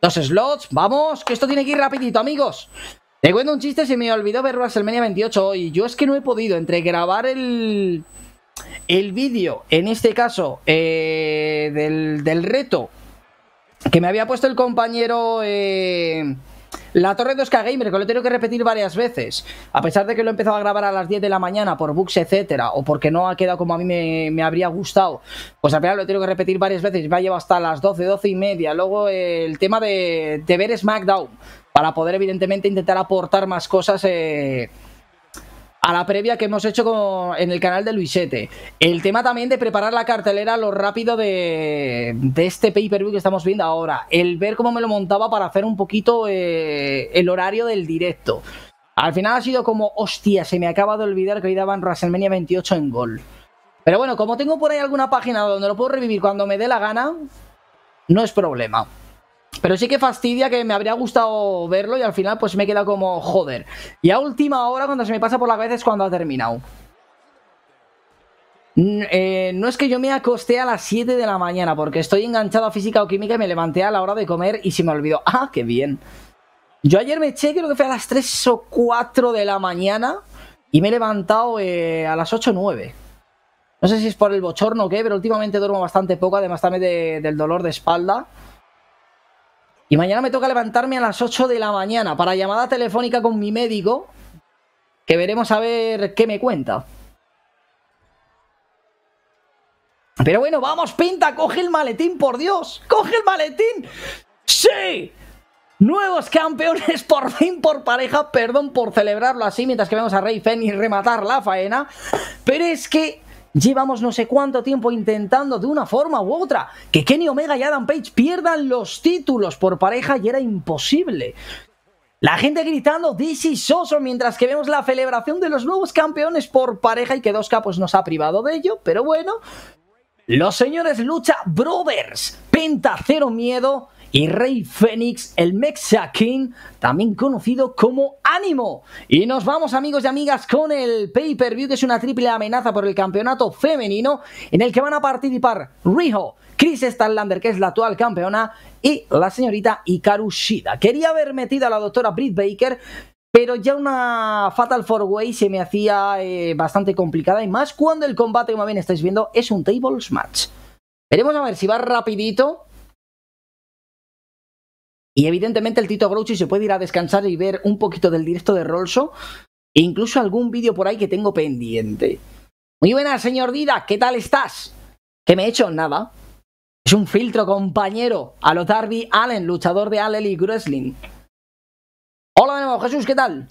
Dos slots, vamos, que esto tiene que ir rapidito, amigos. Te cuento un chiste, si me olvidó ver WrestleMania 28 hoy. Yo es que no he podido, entre grabar el, el vídeo, en este caso, eh, del, del, reto que me había puesto el compañero... Eh, la torre 2K Gamer, que lo he tenido que repetir varias veces. A pesar de que lo he empezado a grabar a las 10 de la mañana por bugs, etcétera, o porque no ha quedado como a mí me, habría gustado, pues al final lo he tenido que repetir varias veces. Me ha llevado hasta las 12, 12 y media. Luego el tema de, de, ver SmackDown, para poder evidentemente intentar aportar más cosas. Eh, a la previa que hemos hecho en el canal de Luisete. El tema también de preparar la cartelera lo rápido de, este pay-per-view que estamos viendo ahora. El ver cómo me lo montaba para hacer un poquito eh, el horario del directo. Al final ha sido como, hostia, se me acaba de olvidar que hoy daban WrestleMania 28 en gol. Pero bueno, como tengo por ahí alguna página donde lo puedo revivir cuando me dé la gana, no es problema. Pero sí que fastidia que me habría gustado verlo y al final pues me queda como joder. Y a última hora cuando se me pasa por la cabeza es cuando ha terminado. Eh, no es que yo me acosté a las 7 de la mañana porque estoy enganchado a física o química y me levanté a la hora de comer y se me olvidó. ¡Ah, qué bien! Yo ayer me eché creo que fue a las 3 o 4 de la mañana y me he levantado eh, a las 8 o 9. No sé si es por el bochorno o qué, pero últimamente duermo bastante poco, además también del dolor de espalda. Y mañana me toca levantarme a las 8 de la mañana para llamada telefónica con mi médico, que veremos a ver qué me cuenta. Pero bueno, vamos, pinta, coge el maletín, por Dios, coge el maletín. ¡Sí! Nuevos campeones [laughs] por fin por pareja, perdón por celebrarlo así mientras que vemos a Rey Fen y rematar la faena, pero es que Llevamos no sé cuánto tiempo intentando de una forma u otra que Kenny Omega y Adam Page pierdan los títulos por pareja y era imposible. La gente gritando This is awesome", mientras que vemos la celebración de los nuevos campeones por pareja y que dos capos nos ha privado de ello, pero bueno. Los señores Lucha Brothers, Penta Cero Miedo, y Rey Fénix, el Mexa King, también conocido como Ánimo. Y nos vamos amigos y amigas con el pay-per-view que es una triple amenaza por el campeonato femenino en el que van a participar Riho, Chris Starlander que es la actual campeona, y la señorita Ikaru Shida. Quería haber metido a la doctora Britt Baker, pero ya una Fatal Four Way se me hacía eh, bastante complicada y más cuando el combate, como bien estáis viendo, es un tables match. Veremos a ver si va rapidito y evidentemente el Tito Grouchy se puede ir a descansar y ver un poquito del directo de Rolso e incluso algún vídeo por ahí que tengo pendiente. Muy buenas, señor Dida, ¿qué tal estás? ¿Qué me he hecho nada. Es un filtro, compañero, a lo Darby Allen, luchador de Allen y Hola nuevo, Jesús, ¿qué tal?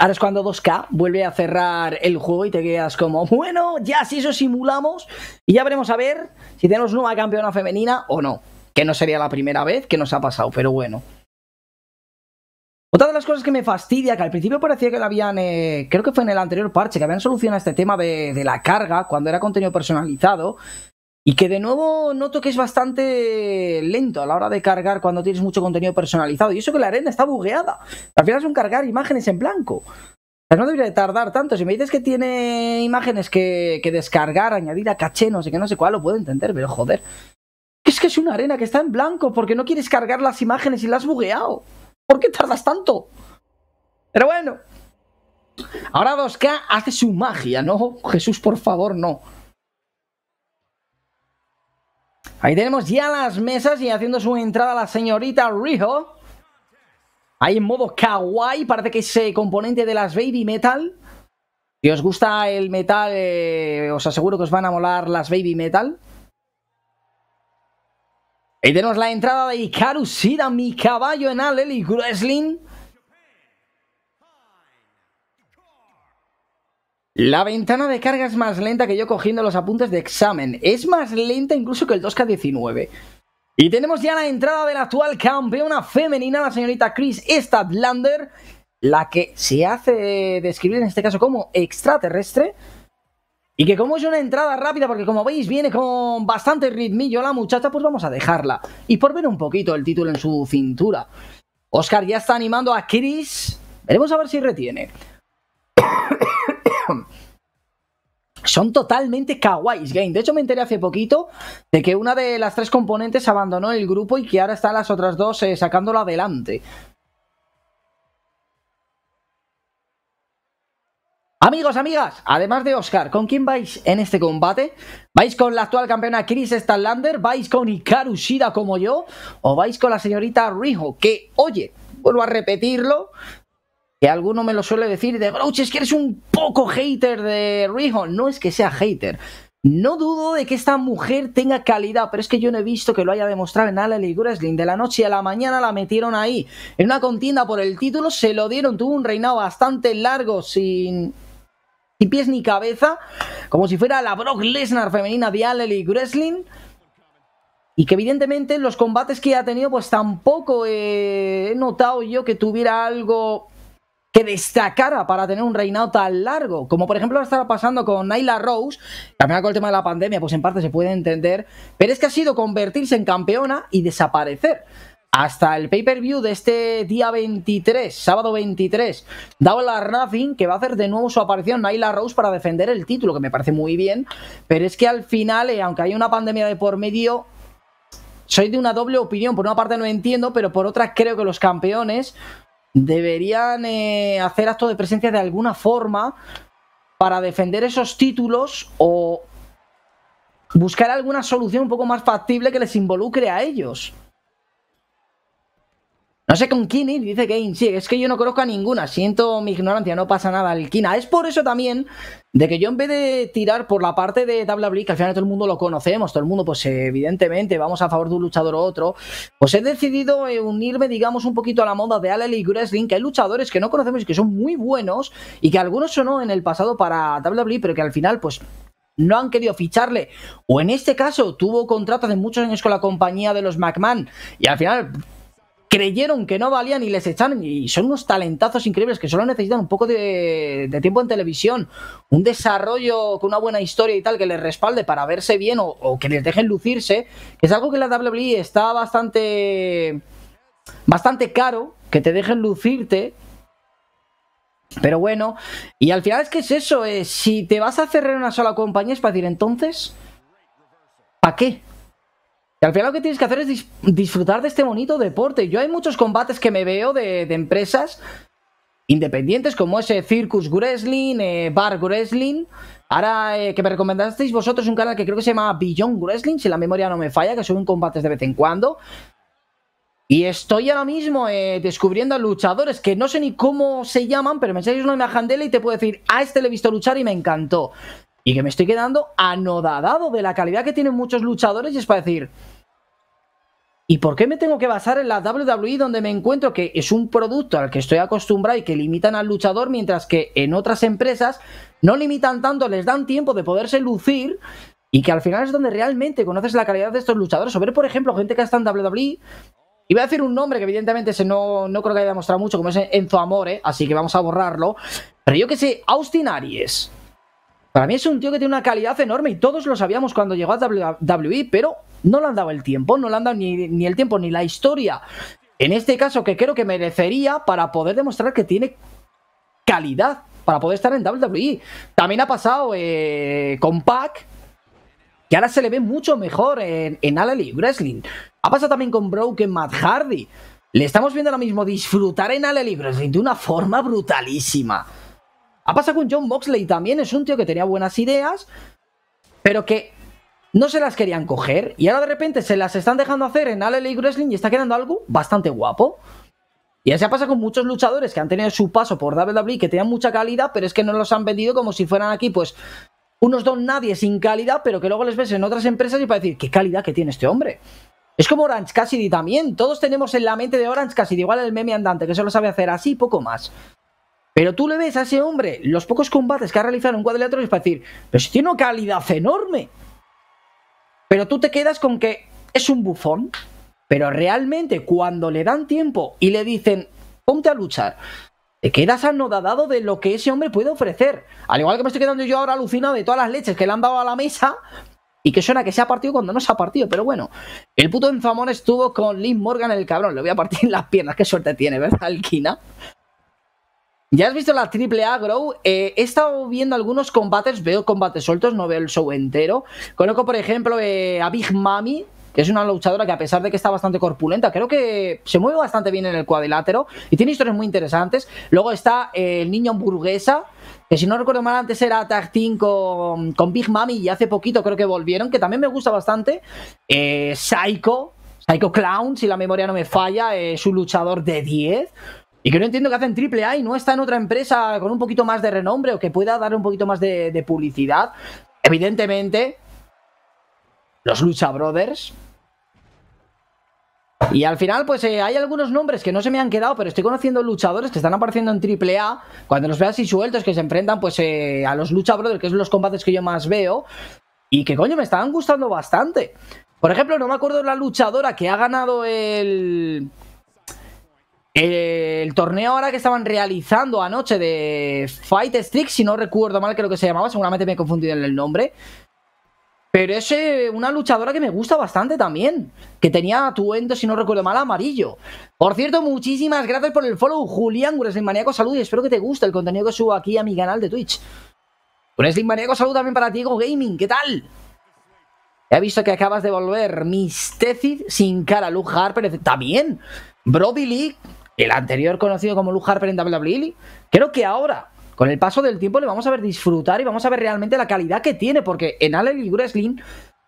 Ahora es cuando 2K vuelve a cerrar el juego y te quedas como, bueno, ya si eso simulamos y ya veremos a ver si tenemos nueva campeona femenina o no. Que no sería la primera vez que nos ha pasado, pero bueno. Otra de las cosas que me fastidia, que al principio parecía que la habían, eh, creo que fue en el anterior parche, que habían solucionado este tema de, de la carga cuando era contenido personalizado, y que de nuevo noto que es bastante lento a la hora de cargar cuando tienes mucho contenido personalizado. Y eso que la arena está bugueada. Al final es un cargar imágenes en blanco. O no debería tardar tanto. Si me dices que tiene imágenes que, descargar, añadir a caché, no sé qué, no sé cuál, lo puedo entender, pero joder. Es que es una arena que está en blanco porque no quieres cargar las imágenes y las has bugueado. ¿Por qué tardas tanto? Pero bueno. Ahora 2K hace su magia, ¿no? Jesús, por favor, no. Ahí tenemos ya las mesas y haciendo su entrada la señorita Rijo Ahí en modo kawaii, parece que es eh, componente de las Baby Metal. Si os gusta el metal, eh, os aseguro que os van a molar las Baby Metal. Ahí tenemos la entrada de Ikaru mi caballo en Aleli Greslin La ventana de carga es más lenta que yo cogiendo los apuntes de examen. Es más lenta incluso que el 2K19. Y tenemos ya la entrada de la actual campeona femenina, la señorita Chris Stadlander, la que se hace describir en este caso como extraterrestre. Y que como es una entrada rápida, porque como veis viene con bastante ritmillo la muchacha, pues vamos a dejarla. Y por ver un poquito el título en su cintura. Oscar ya está animando a Chris. Veremos a ver si retiene son totalmente kawaii game. De hecho, me enteré hace poquito de que una de las tres componentes abandonó el grupo y que ahora están las otras dos eh, sacándolo adelante. Amigos, amigas, además de Oscar, ¿con quién vais en este combate? ¿Vais con la actual campeona Chris Stanlander? ¿Vais con Hikaru como yo? ¿O vais con la señorita Rijo? Que, oye, vuelvo a repetirlo, que alguno me lo suele decir de Grouch, es que eres un poco hater de Rihon No es que sea hater. No dudo de que esta mujer tenga calidad, pero es que yo no he visto que lo haya demostrado en y Wrestling. De la noche a la mañana la metieron ahí. En una contienda por el título se lo dieron. Tuvo un reinado bastante largo sin pies ni cabeza, como si fuera la Brock Lesnar femenina de Alley Greslin Y que evidentemente los combates que ha tenido, pues tampoco he notado yo que tuviera algo que destacara para tener un reinado tan largo, como por ejemplo lo estaba pasando con Naila Rose, también con el tema de la pandemia, pues en parte se puede entender, pero es que ha sido convertirse en campeona y desaparecer. Hasta el pay-per-view de este día 23, sábado 23, Double la Nothing, que va a hacer de nuevo su aparición Naila Rose para defender el título, que me parece muy bien, pero es que al final, eh, aunque hay una pandemia de por medio, soy de una doble opinión. Por una parte no entiendo, pero por otra creo que los campeones deberían eh, hacer acto de presencia de alguna forma para defender esos títulos o buscar alguna solución un poco más factible que les involucre a ellos. No sé con quién dice Kane. Sí, es que yo no conozco a ninguna. Siento mi ignorancia, no pasa nada. El Kina. Es por eso también de que yo en vez de tirar por la parte de WWE, que al final todo el mundo lo conocemos, todo el mundo, pues evidentemente vamos a favor de un luchador u otro, pues he decidido eh, unirme, digamos, un poquito a la moda de Aleli y Wrestling, que hay luchadores que no conocemos y que son muy buenos y que algunos sonó en el pasado para WWE, pero que al final, pues no han querido ficharle. O en este caso, tuvo contrato de muchos años con la compañía de los McMahon y al final creyeron que no valían y les echaron. Y son unos talentazos increíbles que solo necesitan un poco de, tiempo en televisión, un desarrollo con una buena historia y tal que les respalde para verse bien o, que les dejen lucirse. es algo que la WWE está bastante, bastante caro, que te dejen lucirte. Pero bueno, y al final es que es eso, eh, si te vas a cerrar una sola compañía es para decir entonces, ¿para qué? Y al final lo que tienes que hacer es disfrutar de este bonito deporte. Yo hay muchos combates que me veo de, empresas independientes como ese Circus Wrestling, eh, Bar Wrestling. Ahora eh, que me recomendasteis vosotros un canal que creo que se llama Beyond Wrestling, si la memoria no me falla, que son combates de vez en cuando. Y estoy ahora mismo eh, descubriendo a luchadores que no sé ni cómo se llaman, pero me enseñáis una imagen de él y te puedo decir, a este le he visto luchar y me encantó y que me estoy quedando anodadado de la calidad que tienen muchos luchadores y es para decir, ¿y por qué me tengo que basar en la WWE donde me encuentro que es un producto al que estoy acostumbrado y que limitan al luchador mientras que en otras empresas no limitan tanto, les dan tiempo de poderse lucir y que al final es donde realmente conoces la calidad de estos luchadores? O ver, por ejemplo, gente que está en WWE y voy a decir un nombre que evidentemente no, no creo que haya demostrado mucho, como es Enzo Amore, así que vamos a borrarlo. Pero yo que sé, Austin Aries. Para mí es un tío que tiene una calidad enorme y todos lo sabíamos cuando llegó a WWE, pero no le han dado el tiempo, no le han dado ni, el tiempo ni la historia. En este caso que creo que merecería para poder demostrar que tiene calidad para poder estar en WWE. También ha pasado eh, con Pac, que ahora se le ve mucho mejor en, en Alley Wrestling. Ha pasado también con Broken Matt Hardy. Le estamos viendo ahora mismo disfrutar en Alley Wrestling de una forma brutalísima. Ha pasado con John Moxley también, es un tío que tenía buenas ideas, pero que no se las querían coger y ahora de repente se las están dejando hacer en LA Wrestling y está quedando algo bastante guapo. Y así pasado con muchos luchadores que han tenido su paso por WWE, que tenían mucha calidad, pero es que no los han vendido como si fueran aquí, pues, unos don nadie sin calidad, pero que luego les ves en otras empresas y para decir, qué calidad que tiene este hombre. Es como Orange Cassidy también. Todos tenemos en la mente de Orange Cassidy, igual el meme andante, que solo sabe hacer así, poco más. Pero tú le ves a ese hombre los pocos combates que ha realizado en cuadrilátero es para decir, pero si tiene una calidad enorme. Pero tú te quedas con que es un bufón. Pero realmente cuando le dan tiempo y le dicen, ponte a luchar, te quedas anodadado de lo que ese hombre puede ofrecer. Al igual que me estoy quedando yo ahora alucinado de todas las leches que le han dado a la mesa, y que suena que se ha partido cuando no se ha partido, pero bueno. El puto Enfamón estuvo con Liz Morgan el cabrón. Le voy a partir [laughs] las piernas, qué suerte tiene, ¿verdad, Alquina? Ya has visto la triple A, Grow. Eh, he estado viendo algunos combates, veo combates sueltos, no veo el show entero. Conozco, por ejemplo, eh, a Big Mami, que es una luchadora que a pesar de que está bastante corpulenta, creo que se mueve bastante bien en el cuadrilátero y tiene historias muy interesantes. Luego está eh, el niño hamburguesa, que si no recuerdo mal antes era Tag Team con, con Big Mami y hace poquito creo que volvieron, que también me gusta bastante. Psycho, Psycho Clown, si la memoria no me falla, es un luchador de 10. Y que no entiendo que hacen triple A y no está en otra empresa con un poquito más de renombre o que pueda dar un poquito más de, publicidad. Evidentemente, los Lucha Brothers. Y al final, pues eh, hay algunos nombres que no se me han quedado, pero estoy conociendo luchadores que están apareciendo en AAA. Cuando los veas así sueltos, que se enfrentan pues eh, a los Lucha Brothers, que son los combates que yo más veo. Y que coño, me estaban gustando bastante. Por ejemplo, no me acuerdo la luchadora que ha ganado el. El torneo ahora que estaban realizando anoche de Fight Stick, si no recuerdo mal creo que se llamaba, seguramente me he confundido en el nombre. Pero es una luchadora que me gusta bastante también. Que tenía atuendo, si no recuerdo mal, amarillo. Por cierto, muchísimas gracias por el follow, Julián Slim Maníaco Salud. Y espero que te guste el contenido que subo aquí a mi canal de Twitch. Slim Maníaco Salud también para Diego Gaming. ¿Qué tal? He visto que acabas de volver. Mistecid sin cara. Luke Harper. También. Brody Lee el anterior conocido como Luke Harper en WWE. Creo que ahora, con el paso del tiempo, le vamos a ver disfrutar y vamos a ver realmente la calidad que tiene, porque en Allen y Wrestling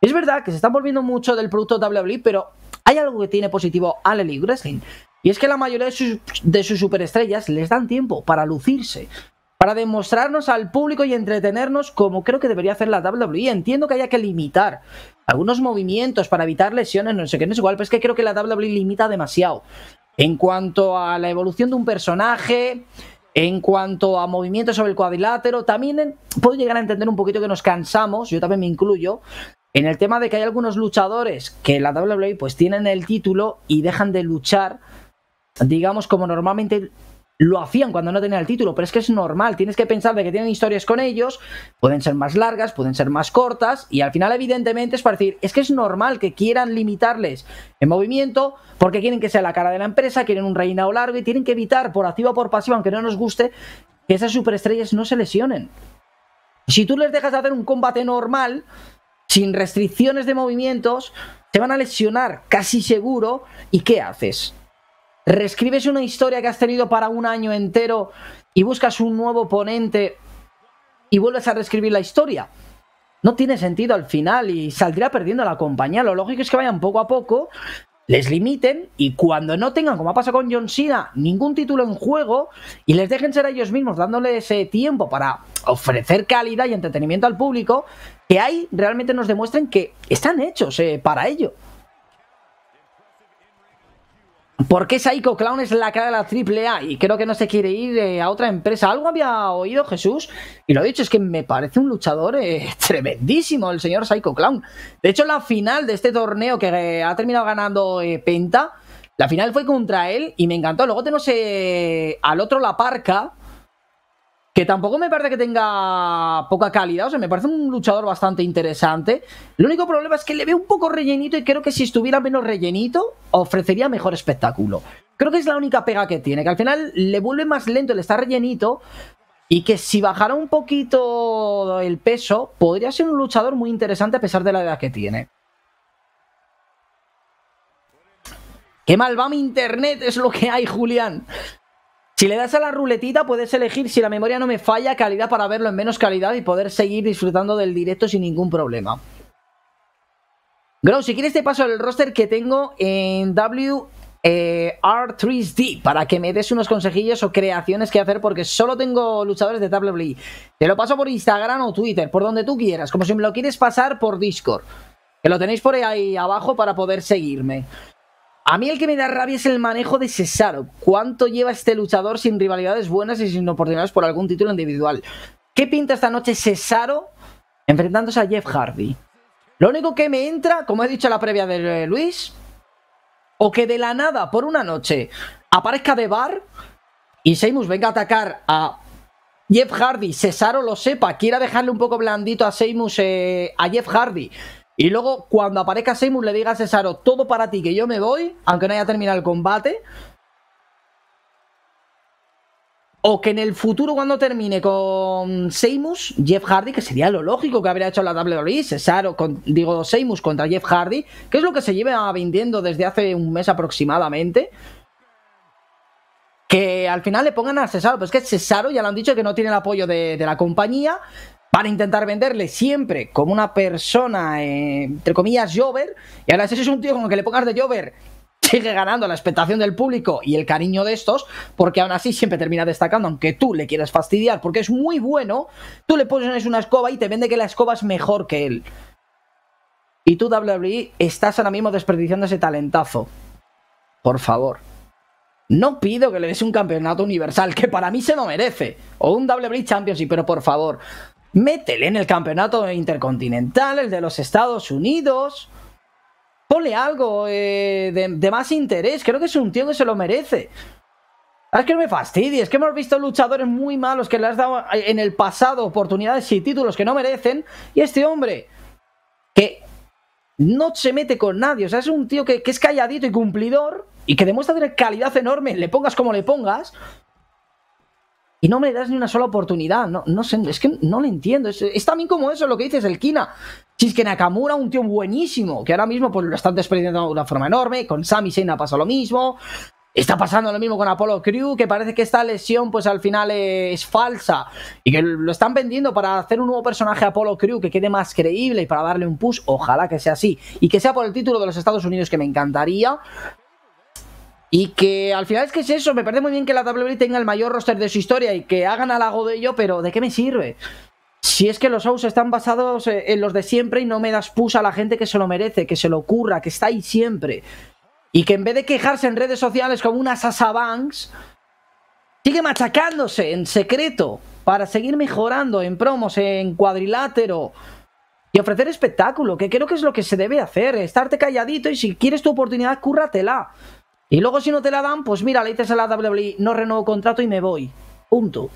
es verdad que se están volviendo mucho del producto WWE, pero hay algo que tiene positivo Allen y Wrestling. Y es que la mayoría de sus, de sus superestrellas les dan tiempo para lucirse, para demostrarnos al público y entretenernos como creo que debería hacer la WWE. Entiendo que haya que limitar algunos movimientos para evitar lesiones, no sé qué, no es igual, pero es que creo que la WWE limita demasiado en cuanto a la evolución de un personaje, en cuanto a movimientos sobre el cuadrilátero, también puedo llegar a entender un poquito que nos cansamos, yo también me incluyo, en el tema de que hay algunos luchadores que en la WWE pues tienen el título y dejan de luchar, digamos como normalmente lo hacían cuando no tenían el título, pero es que es normal, tienes que pensar de que tienen historias con ellos, pueden ser más largas, pueden ser más cortas, y al final evidentemente es para decir, es que es normal que quieran limitarles el movimiento, porque quieren que sea la cara de la empresa, quieren un reinado largo y tienen que evitar por activa o por pasiva, aunque no nos guste, que esas superestrellas no se lesionen. Si tú les dejas de hacer un combate normal, sin restricciones de movimientos, te van a lesionar casi seguro, ¿y qué haces? reescribes una historia que has tenido para un año entero y buscas un nuevo ponente y vuelves a reescribir la historia. No tiene sentido al final y saldría perdiendo la compañía. Lo lógico es que vayan poco a poco, les limiten y cuando no tengan, como ha pasado con John Cena, ningún título en juego y les dejen ser ellos mismos dándole ese tiempo para ofrecer calidad y entretenimiento al público, que ahí realmente nos demuestren que están hechos eh, para ello. Porque Psycho Clown es la cara de la AAA y creo que no se quiere ir eh, a otra empresa. Algo había oído Jesús y lo he dicho, es que me parece un luchador eh, [laughs] tremendísimo el señor Psycho Clown. De hecho, la final de este torneo que eh, ha terminado ganando Penta, la final fue contra él y me encantó. Luego tenemos al otro La Parca, que tampoco me parece que tenga poca calidad, o sea, me parece un luchador bastante interesante. El único problema es que le veo un poco rellenito y creo que si estuviera menos rellenito, ofrecería mejor espectáculo. Creo que es la única pega que tiene, que al final le vuelve más lento el estar rellenito y que si bajara un poquito el peso, podría ser un luchador muy interesante a pesar de la edad que tiene. Qué mal va mi internet, es lo que hay, Julián. Si le das a la ruletita puedes elegir, si la memoria no me falla, calidad para verlo en menos calidad y poder seguir disfrutando del directo sin ningún problema. Grow, si quieres te paso el roster que tengo en W eh, R3D para que me des unos consejillos o creaciones que hacer porque solo tengo luchadores de WWE. Te lo paso por Instagram o Twitter, por donde tú quieras, como si me lo quieres pasar por Discord. Que lo tenéis por ahí abajo para poder seguirme. A mí el que me da rabia es el manejo de Cesaro. ¿Cuánto lleva este luchador sin rivalidades buenas y sin oportunidades por algún título individual? ¿Qué pinta esta noche Cesaro enfrentándose a Jeff Hardy? Lo único que me entra, como he dicho a la previa de eh, Luis, o que de la nada, por una noche, aparezca de bar y Seamus venga a atacar a Jeff Hardy, Cesaro lo sepa, quiera dejarle un poco blandito a Seamus eh, a Jeff Hardy, y luego, cuando aparezca Seymour, le diga a Cesaro, todo para ti, que yo me voy, aunque no haya terminado el combate. O que en el futuro, cuando termine con Seymour, Jeff Hardy, que sería lo lógico que habría hecho la WWE, Cesaro, con, digo, Seymour contra Jeff Hardy, que es lo que se lleva vendiendo desde hace un mes aproximadamente. Que al final le pongan a Cesaro, pero es que Cesaro ya lo han dicho que no tiene el apoyo de la compañía. Para intentar venderle siempre como una persona, eh, entre comillas, Jover. Y ahora, si ese es un tío con el que le pongas de Jover, sigue ganando la expectación del público y el cariño de estos, porque aún así siempre termina destacando, aunque tú le quieras fastidiar, porque es muy bueno, tú le pones una escoba y te vende que la escoba es mejor que él. Y tú, WWE, estás ahora mismo desperdiciando ese talentazo. Por favor. No pido que le des un campeonato universal, que para mí se lo merece. O un WWE Championship, pero por favor. Métele en el campeonato intercontinental, el de los Estados Unidos. Ponle algo eh, de, más interés. Creo que es un tío que se lo merece. Ah, es que no me fastidies. que hemos visto luchadores muy malos que le has dado en el pasado oportunidades y títulos que no merecen. Y este hombre, que no se mete con nadie. O sea, es un tío que, que es calladito y cumplidor y que demuestra tener calidad enorme. Le pongas como le pongas y no me das ni una sola oportunidad. No, no sé, es que no lo entiendo. Es, también como eso lo que dices el Kina. Si es que Nakamura, un tío buenísimo, que ahora mismo pues, lo están desperdiciando de una forma enorme. Con Sami Zayn ha pasado lo mismo. Está pasando lo mismo con Apollo Crew, que parece que esta lesión, pues al final es falsa. Y que lo están vendiendo para hacer un nuevo personaje Apollo Crew que quede más creíble y para darle un push. Ojalá que sea así. Y que sea por el título de los Estados Unidos, que me encantaría. Y que al final es que es eso, me parece muy bien que la WWE tenga el mayor roster de su historia y que hagan halago de ello, pero ¿de qué me sirve? Si es que los shows están basados e, en los de siempre y no me das pus a la gente que se lo merece, que se lo ocurra, que está ahí siempre. Y que en vez de quejarse en redes sociales como unas Sasa Banks, sigue machacándose en secreto para seguir mejorando en promos, en cuadrilátero y ofrecer espectáculo, que creo que es lo que se debe hacer, estarte calladito y si quieres tu oportunidad, cúrratela. Y luego si no te la dan, pues mira, le dices a la WWE, no renuevo contrato y me voy. Punto.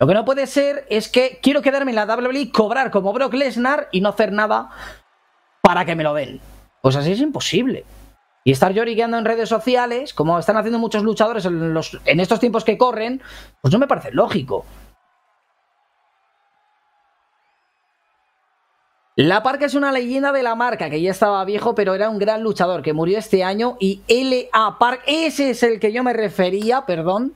Lo que no puede ser es que quiero quedarme en la WWE, cobrar como Brock Lesnar y no hacer nada para que me lo den. Pues así es imposible. Y estar lloriqueando en redes sociales, como están haciendo muchos luchadores en, en estos tiempos que corren, pues no me parece lógico. La Park es una leyenda de la marca que ya estaba viejo, pero era un gran luchador que murió este año. Y L.A. Park, ese es el que yo me refería, perdón.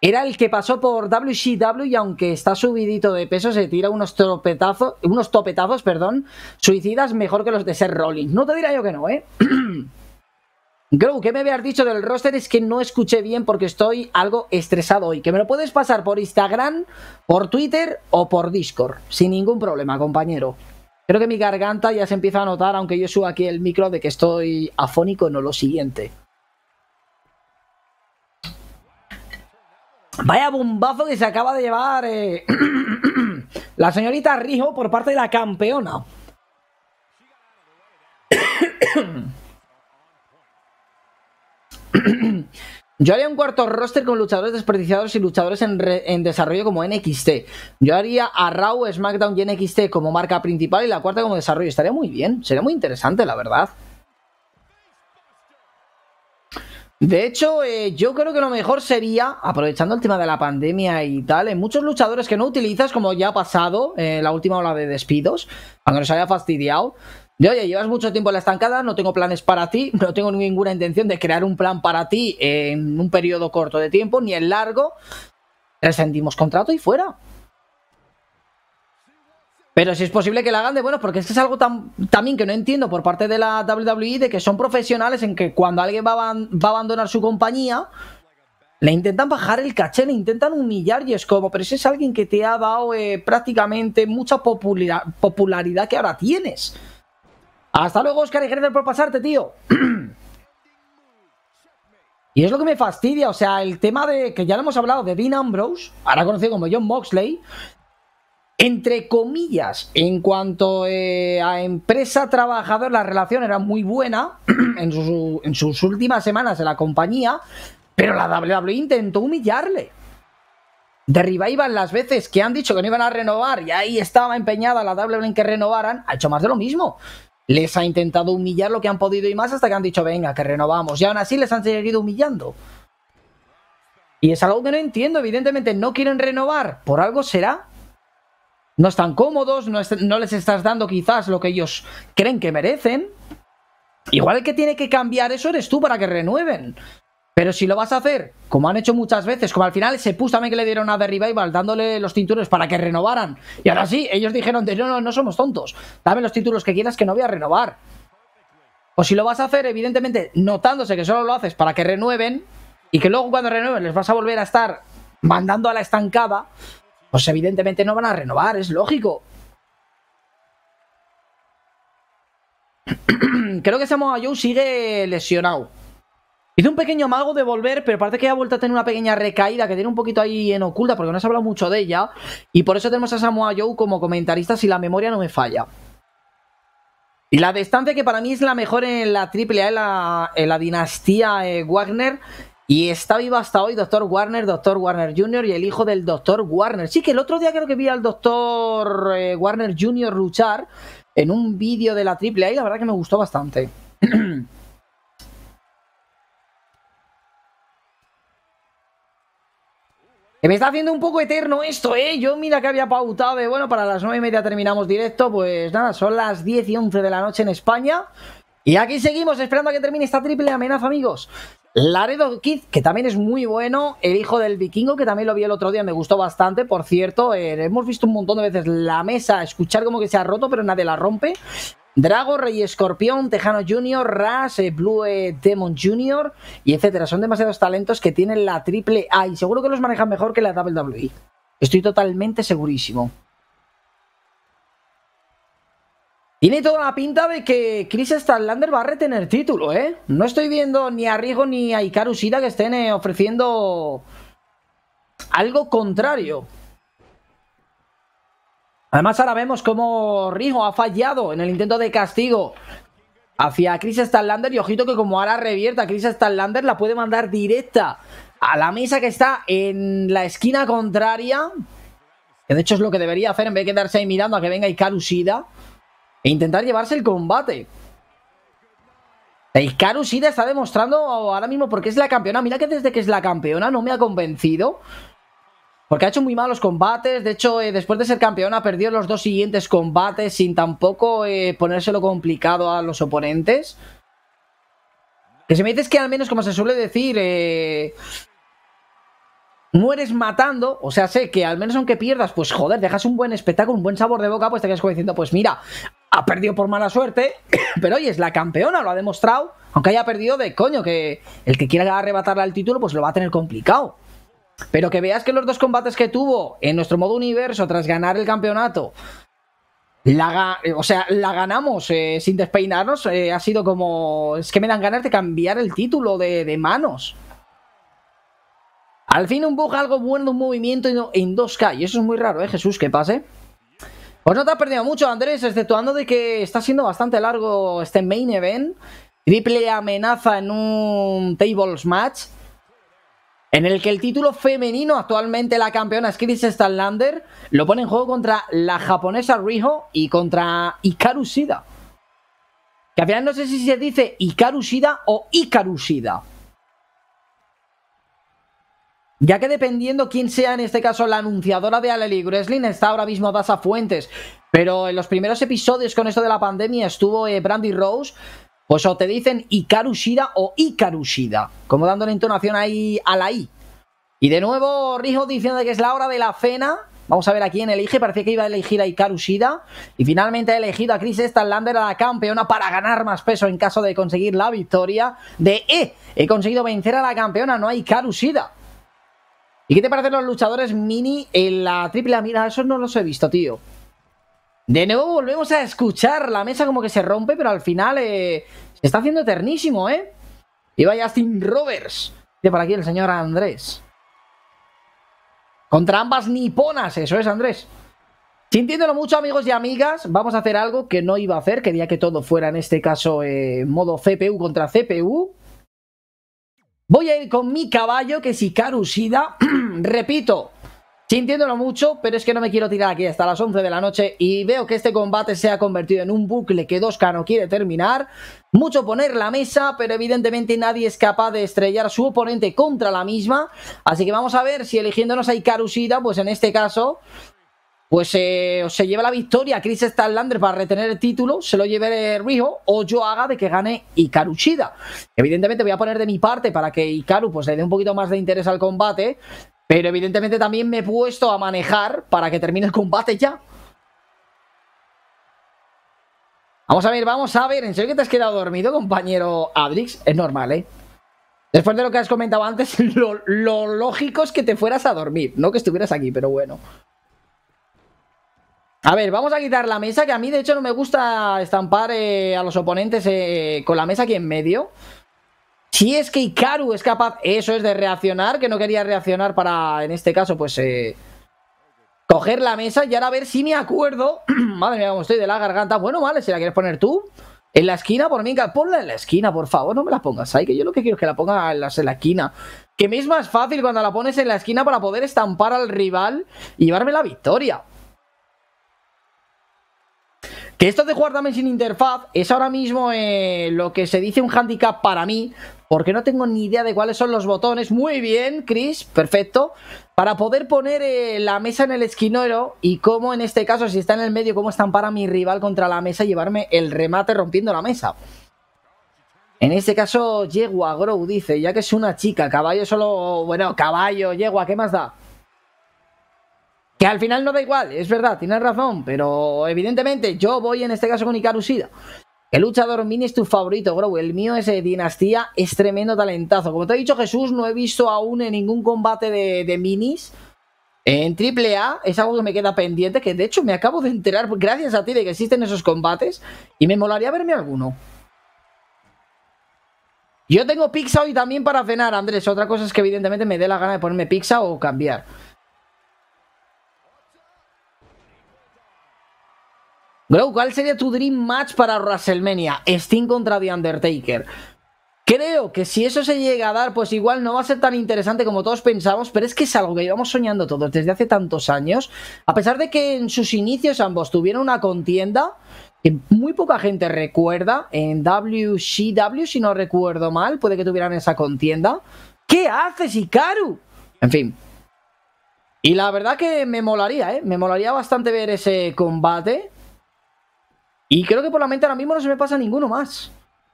Era el que pasó por WCW y aunque está subidito de peso, se tira unos topetazos, unos topetazos, perdón, suicidas mejor que los de Ser Rollins. No te dirá yo que no, ¿eh? [clears throat] Grow, ¿qué me habías dicho del roster? Es que no escuché bien porque estoy algo estresado hoy. Que me lo puedes pasar por Instagram, por Twitter o por Discord. Sin ningún problema, compañero. Creo que mi garganta ya se empieza a notar, aunque yo suba aquí el micro, de que estoy afónico, no lo siguiente. Vaya bombazo que se acaba de llevar eh. [clears throat] la señorita Rijo por parte de la campeona. [clears throat] Yo haría un cuarto roster con luchadores desperdiciados y luchadores en, desarrollo como NXT. Yo haría a Raw, SmackDown y NXT como marca principal y la cuarta como desarrollo. Estaría muy bien, sería muy interesante, la verdad. De hecho, eh, yo creo que lo mejor sería, aprovechando el tema de la pandemia y tal, en muchos luchadores que no utilizas, como ya ha pasado en eh, la última ola de despidos, aunque nos haya fastidiado, oye, llevas mucho tiempo en la estancada, no tengo planes para ti, [laughs] no tengo ninguna intención de crear un plan para ti en un periodo corto de tiempo, ni en largo. Rescindimos contrato y fuera. Pero si es posible que la hagan de buenos, porque esto es algo tan también que no entiendo por parte de la WWE, de que son profesionales en que cuando alguien va a, abandonar su compañía, le intentan bajar el caché, le intentan humillar y es como, pero ese es alguien que te ha dado eh, prácticamente mucha popularidad que ahora tienes. Hasta luego, Oscar, y por pasarte, tío. [clears throat] y es lo que me fastidia, o sea, el tema de que ya lo hemos hablado de Dean Ambrose, ahora conocido como John Moxley, entre comillas, en cuanto eh, a empresa trabajador, la relación era muy buena [clears throat] en, sus últimas semanas en la compañía, pero la WWE intentó humillarle. ...derriba iban las veces que han dicho que no iban a renovar y ahí estaba empeñada la WWE en que renovaran, ha hecho más de lo mismo les ha intentado humillar lo que han podido y más hasta que han dicho, venga, que renovamos. Y aún así les han seguido humillando. Y es algo que no entiendo, evidentemente no quieren renovar, por algo será. No están cómodos, no, les estás dando quizás lo que ellos creen que merecen. Igual el que tiene que cambiar eso eres tú para que renueven. Pero si lo vas a hacer, como han hecho muchas veces, como al final se puso también que le dieron a The Revival dándole los títulos para que renovaran. Y ahora sí, ellos dijeron, no, no, no somos tontos. Dame los títulos que quieras que no voy a renovar. O si lo vas a hacer, evidentemente, notándose que solo lo haces para que renueven y que luego cuando renueven les vas a volver a estar mandando a la estancada, pues evidentemente no van a renovar, es lógico. [clears throat] Creo que Samoa Joe sigue lesionado. Hice un pequeño mago de volver, pero parece que ha vuelto a tener una pequeña recaída que tiene un poquito ahí en oculta porque no se ha hablado mucho de ella. Y por eso tenemos a Samoa Joe como comentarista si la memoria no me falla. Y la de que para mí es la mejor en la AAA, en la, la dinastía eh, Wagner. Y está viva hasta hoy Doctor Warner, Doctor Warner Jr. y el hijo del Doctor Warner. Sí, que el otro día creo que vi al Doctor eh, Warner Jr. luchar en un vídeo de la AAA y la verdad que me gustó bastante. [clears throat] Que me está haciendo un poco eterno esto, ¿eh? Yo mira que había pautado de, bueno, para las 9 y media terminamos directo. Pues nada, son las 10 y 11 de la noche en España. Y aquí seguimos esperando a que termine esta triple amenaza, amigos. Laredo Kid, que también es muy bueno. El hijo del vikingo, que también lo vi el otro día, me gustó bastante. Por cierto, eh, hemos visto un montón de veces la mesa escuchar como que se ha roto, pero nadie la rompe. Drago, Rey Escorpión, Tejano Jr., Ras, eh, Blue eh, Demon Jr. y etcétera. Son demasiados talentos que tienen la triple A y seguro que los manejan mejor que la WWE. Estoy totalmente segurísimo. Tiene toda la pinta de que Chris Starlander va a retener título, ¿eh? No estoy viendo ni a Rigo ni a Hikaru que estén eh, ofreciendo algo contrario. Además, ahora vemos cómo Rijo ha fallado en el intento de castigo hacia Chris Stanlander. Y ojito que como ahora revierta Chris Stanlander, la puede mandar directa a la mesa que está en la esquina contraria. Que de hecho es lo que debería hacer en vez de quedarse ahí mirando a que venga Ikaru E intentar llevarse el combate. E Ikaru está demostrando ahora mismo porque es la campeona. Mira que desde que es la campeona no me ha convencido. Porque ha hecho muy malos combates. De hecho, eh, después de ser campeona, perdido los dos siguientes combates sin tampoco eh, ponérselo complicado a los oponentes. Que si me dices que al menos, como se suele decir, eh, mueres matando. O sea, sé que al menos aunque pierdas, pues joder, dejas un buen espectáculo, un buen sabor de boca, pues te quedas como diciendo, pues mira, ha perdido por mala suerte, [coughs] pero oye, es la campeona, lo ha demostrado. Aunque haya perdido de coño, que el que quiera arrebatarle el título, pues lo va a tener complicado. Pero que veas que los dos combates que tuvo en nuestro modo universo tras ganar el campeonato, o sea, la ganamos eh, sin despeinarnos, eh, ha sido como, es que me dan ganas de cambiar el título de, manos. Al fin un bug, algo bueno un movimiento en 2K, y eso es muy raro, ¿eh, Jesús? Que pase. Pues no te has perdido mucho, Andrés, exceptuando de que está siendo bastante largo este main event. Triple amenaza en un tables match en el que el título femenino, actualmente la campeona es Chris Stanlander, lo pone en juego contra la japonesa Riho y contra Ikaru Shida. Que al final no sé si se dice Ikaru o Ikaru Ya que dependiendo quién sea en este caso la anunciadora de Aleli Wrestling, está ahora mismo Dasa Fuentes. Pero en los primeros episodios con esto de la pandemia estuvo eh, Brandy Rose, pues o te dicen Ikarushida o Ikarushida, como dando dándole entonación ahí a la I. Y de nuevo Rijo diciendo que es la hora de la cena. Vamos a ver a quién elige. Parecía que iba a elegir a Ikarushida. Y finalmente ha elegido a Chris Stanlander, a la campeona, para ganar más peso en caso de conseguir la victoria. De E, he conseguido vencer a la campeona, no a Ikarushida. ¿Y qué te parecen los luchadores mini en la triple mira? Esos no los he visto, tío. De nuevo volvemos a escuchar la mesa como que se rompe, pero al final eh, se está haciendo eternísimo, ¿eh? Y vaya Justin Roberts. De por aquí el señor Andrés. Contra ambas niponas, eso es, Andrés. Sintiéndolo mucho, amigos y amigas, vamos a hacer algo que no iba a hacer. Quería que todo fuera, en este caso, eh, modo CPU contra CPU. Voy a ir con mi caballo, que es Ikaru [clears throat] Repito, Sintiéndolo mucho, pero es que no me quiero tirar aquí hasta las 11 de la noche y veo que este combate se ha convertido en un bucle que 2 no quiere terminar. Mucho poner la mesa, pero evidentemente nadie es capaz de estrellar su oponente contra la misma. Así que vamos a ver si eligiéndonos a Icarusida, pues en este caso pues eh, se lleva la victoria Chris Stanlander para retener el título, se lo lleve Rijo o yo haga de que gane Hikaru Evidentemente voy a poner de mi parte para que Hikaru pues, le dé un poquito más de interés al combate, pero evidentemente también me he puesto a manejar para que termine el combate ya. Vamos a ver, vamos a ver. ¿En serio que te has quedado dormido, compañero Adrix? Es normal, ¿eh? Después de lo que has comentado antes, [laughs] lo, lógico es que te fueras a dormir. No que estuvieras aquí, pero bueno. A ver, vamos a quitar la mesa, que a mí de hecho no me gusta estampar eh, a los oponentes eh, con la mesa aquí en medio. Si es que Ikaru es capaz, eso es de reaccionar, que no quería reaccionar para, en este caso, pues eh, coger la mesa y ahora a ver si me acuerdo. [clears throat] Madre mía, como estoy de la garganta. Bueno, vale, si la quieres poner tú. En la esquina, por mí, ponla en la esquina, por favor, no me la pongas ahí, que yo lo que quiero es que la ponga en la, esquina. Que me es más fácil cuando la pones en la esquina para poder estampar al rival y llevarme la victoria. Que esto de jugar también sin interfaz es ahora mismo eh, lo que se dice un handicap para mí, porque no tengo ni idea de cuáles son los botones. Muy bien, Chris, perfecto. Para poder poner eh, la mesa en el esquinero y cómo en este caso, si está en el medio, cómo estampar a mi rival contra la mesa y llevarme el remate rompiendo la mesa. En este caso, yegua, Grow dice, ya que es una chica, caballo solo... Bueno, caballo, yegua, ¿qué más da? Que al final no da igual, es verdad, tienes razón, pero evidentemente yo voy en este caso con Icarusida. El luchador mini es tu favorito, bro. El mío es eh, Dinastía, es tremendo talentazo. Como te he dicho, Jesús, no he visto aún en eh, ningún combate de, minis. En AAA es algo que me queda pendiente, que de hecho me acabo de enterar, pues, gracias a ti, de que existen esos combates. Y me molaría verme alguno. Yo tengo pizza hoy también para cenar, Andrés. Otra cosa es que evidentemente me dé la gana de ponerme pizza o cambiar. Grow, ¿cuál sería tu dream match para WrestleMania? Steam contra The Undertaker. Creo que si eso se llega a dar, pues igual no va a ser tan interesante como todos pensamos, pero es que es algo que íbamos soñando todos desde hace tantos años. A pesar de que en sus inicios ambos tuvieron una contienda que muy poca gente recuerda, en WCW, si no recuerdo mal, puede que tuvieran esa contienda. ¿Qué haces, Hikaru? En fin. Y la verdad que me molaría, ¿eh? Me molaría bastante ver ese combate. Y creo que por la mente ahora mismo no se me pasa ninguno más.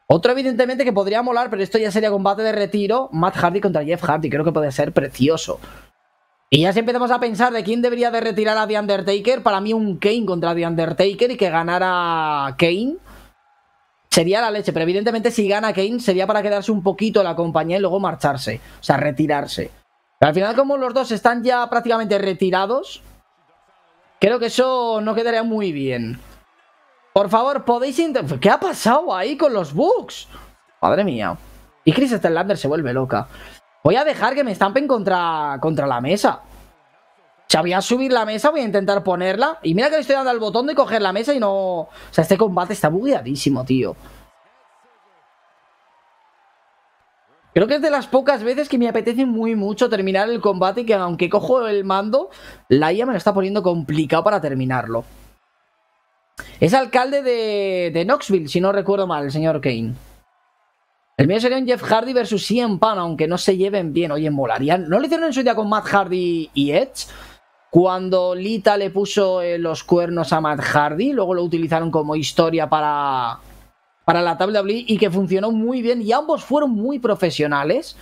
Otro, evidentemente, que podría molar, pero esto ya sería combate de retiro. Matt Hardy contra Jeff Hardy. Creo que puede ser precioso. Y ya si empezamos a pensar de quién debería de retirar a The Undertaker, para mí un Kane contra The Undertaker y que ganara Kane sería la leche. Pero evidentemente si gana Kane sería para quedarse un poquito en la compañía y luego marcharse. O sea, retirarse. Pero al final como los dos están ya prácticamente retirados, creo que eso no quedaría muy bien. Por favor, podéis intentar... ¿Qué ha pasado ahí con los bugs? Madre mía. Y Chris Lander se vuelve loca. Voy a dejar que me estampen contra, contra la mesa. O sea, voy a subir la mesa, voy a intentar ponerla. Y mira que le estoy dando al botón de coger la mesa y no... O sea, este combate está bugueadísimo, tío. Creo que es de las pocas veces que me apetece muy mucho terminar el combate y que aunque cojo el mando, la IA me lo está poniendo complicado para terminarlo. Es alcalde de, Knoxville, si no recuerdo mal, el señor Kane. El mío sería un Jeff Hardy versus Cien Pan, aunque no se lleven bien. hoy en molarían. ¿No le hicieron en su día con Matt Hardy y Edge? Cuando Lita le puso eh, los cuernos a Matt Hardy, luego lo utilizaron como historia para, para la WWE y que funcionó muy bien. Y ambos fueron muy profesionales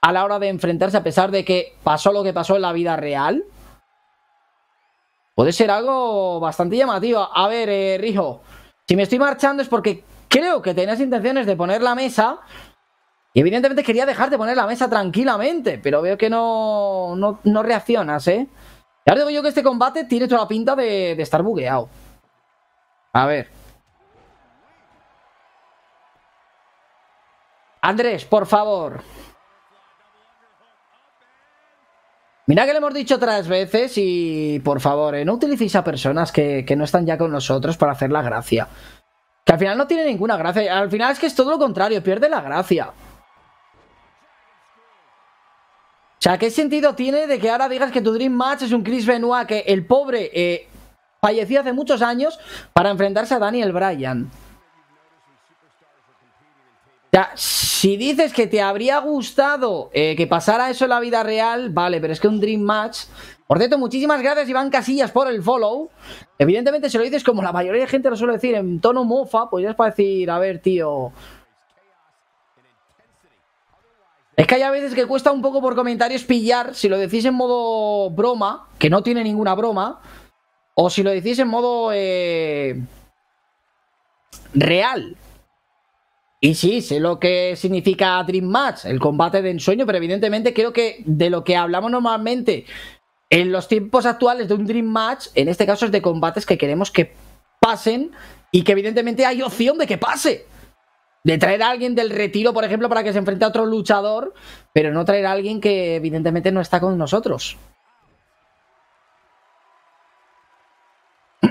a la hora de enfrentarse, a pesar de que pasó lo que pasó en la vida real. Puede ser algo bastante llamativo. A ver, eh, Rijo, si me estoy marchando es porque creo que tenías intenciones de poner la mesa. Y evidentemente quería dejarte de poner la mesa tranquilamente, pero veo que no, no, reaccionas, ¿eh? Y ahora digo yo que este combate tiene toda la pinta de, de estar bugueado. A ver. Andrés, por favor. Mira que le hemos dicho otras veces y por favor, eh, no utilicéis a personas que, no están ya con nosotros para hacer la gracia. Que al final no tiene ninguna gracia. Al final es que es todo lo contrario, pierde la gracia. O sea, ¿qué sentido tiene de que ahora digas que tu Dream Match es un Chris Benoit que el pobre eh, falleció hace muchos años para enfrentarse a Daniel Bryan? Ya, si dices que te habría gustado eh, que pasara eso en la vida real, vale, pero es que un Dream Match. Por cierto, muchísimas gracias, Iván Casillas, por el follow. Evidentemente, si lo dices como la mayoría de gente lo suele decir en tono mofa, pues ya es para decir, a ver, tío. Es que hay a veces que cuesta un poco por comentarios pillar si lo decís en modo broma, que no tiene ninguna broma, o si lo decís en modo eh, real. Y sí, sé lo que significa Dream Match, el combate de ensueño, pero evidentemente creo que de lo que hablamos normalmente en los tiempos actuales de un Dream Match, en este caso es de combates que queremos que pasen y que evidentemente hay opción de que pase. De traer a alguien del retiro, por ejemplo, para que se enfrente a otro luchador, pero no traer a alguien que evidentemente no está con nosotros. [clears throat]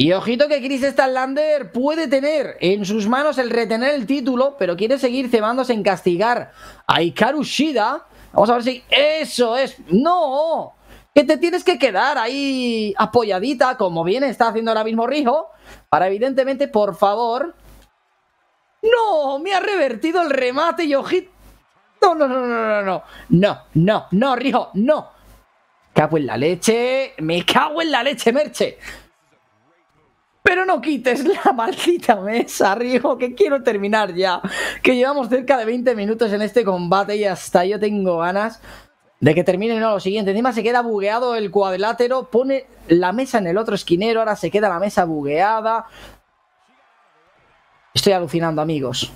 Y ojito que Chris Stanlander puede tener en sus manos el retener el título, pero quiere seguir cebándose en castigar a Ikaru Shida. Vamos a ver si... ¡Eso es! ¡No! Que te tienes que quedar ahí apoyadita, como bien está haciendo ahora mismo Rijo, para evidentemente, por favor... ¡No! Me ha revertido el remate y ojito... No, no, no, no, no, no, no, no, no, Rijo, no. Cago en la leche, me cago en la leche, Merche. Pero no quites la [laughs] maldita mesa, Rijo, que quiero terminar ya. Que llevamos cerca de 20 minutos en este combate y hasta yo tengo ganas de que termine no, lo siguiente. Encima se queda bugueado el cuadrilátero, pone la mesa en el otro esquinero, ahora se queda la mesa bugueada. Estoy alucinando, amigos.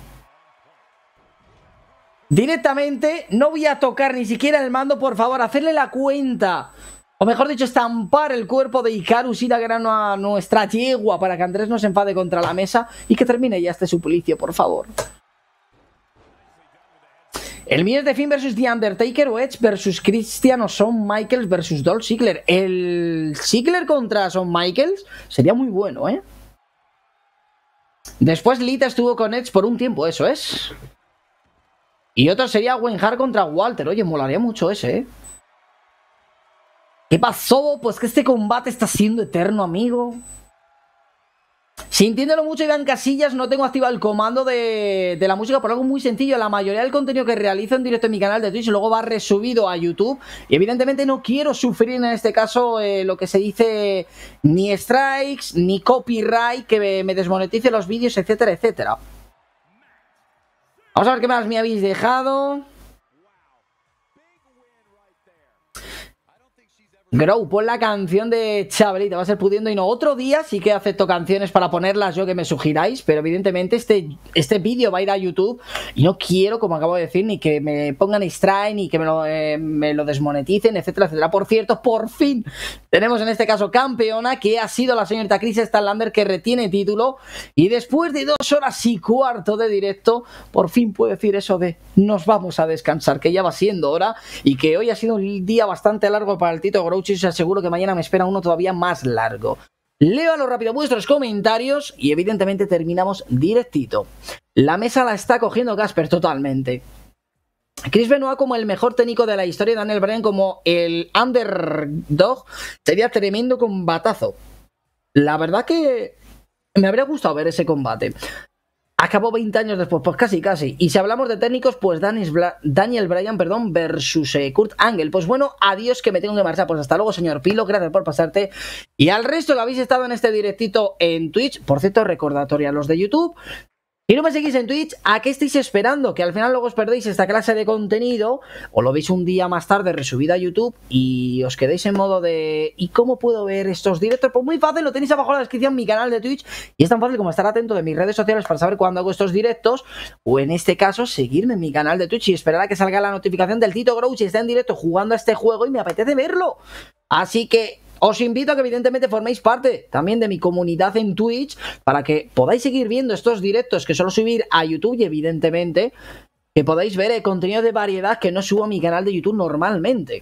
Directamente no voy a tocar ni siquiera el mando, por favor, hacerle la cuenta o mejor dicho, estampar el cuerpo de Icarus y la grano a nuestra yegua para que Andrés no se enfade contra la mesa y que termine ya este suplicio, por favor. El miles de Finn versus The Undertaker o Edge versus Christian o Shawn Michaels versus Dolph Ziggler. El Ziggler contra son Michaels sería muy bueno, ¿eh? Después Lita estuvo con Edge por un tiempo, eso es. Y otro sería Wenjar contra Walter. Oye, molaría mucho ese, ¿eh? ¿Qué pasó? Pues que este combate está siendo eterno, amigo. Sintiéndolo mucho, Iván Casillas, no tengo activado el comando de, la música por algo muy sencillo. La mayoría del contenido que realizo en directo en mi canal de Twitch luego va resubido a YouTube. Y evidentemente no quiero sufrir en este caso eh, lo que se dice ni strikes, ni copyright, que me, me desmonetice los vídeos, etcétera, etcétera. Vamos a ver qué más me habéis dejado. Grow, pon la canción de Chabelita, va a ser pudiendo y no. Otro día sí que acepto canciones para ponerlas yo que me sugiráis, pero evidentemente este, este vídeo va a ir a YouTube y no quiero, como acabo de decir, ni que me pongan extrae, ni que eh, me lo, desmoneticen, etcétera, etcétera. Por cierto, por fin tenemos en este caso campeona, que ha sido la señorita Chris Stanlander, que retiene título y después de dos horas y cuarto de directo, por fin puedo decir eso de nos vamos a descansar, que ya va siendo hora y que hoy ha sido un día bastante largo para el Tito Grow y os aseguro que mañana me espera uno todavía más largo. Léalo rápido vuestros comentarios y evidentemente terminamos directito. La mesa la está cogiendo Casper totalmente. Chris Benoit como el mejor técnico de la historia, Daniel Bryan como el underdog, sería tremendo combatazo. La verdad que me habría gustado ver ese combate acabó 20 años después, pues casi, casi. Y si hablamos de técnicos, pues Daniel Bryan, perdón, versus eh, Kurt Angle. Pues bueno, adiós que me tengo que marchar. Pues hasta luego, señor Pilo, gracias por pasarte. Y al resto lo habéis estado en este directito en Twitch, por cierto, recordatoria a los de YouTube, y no me seguís en Twitch, ¿a qué estáis esperando? Que al final luego os perdéis esta clase de contenido o lo veis un día más tarde resubida a YouTube y os quedéis en modo de ¿y cómo puedo ver estos directos? Pues muy fácil, lo tenéis abajo en la descripción, mi canal de Twitch y es tan fácil como estar atento de mis redes sociales para saber cuándo hago estos directos o en este caso seguirme en mi canal de Twitch y esperar a que salga la notificación del Tito Grouch Y está en directo jugando a este juego y me apetece verlo. Así que os invito a que evidentemente forméis parte también de mi comunidad en Twitch para que podáis seguir viendo estos directos que suelo subir a YouTube y evidentemente que podáis ver el contenido de variedad que no subo a mi canal de YouTube normalmente.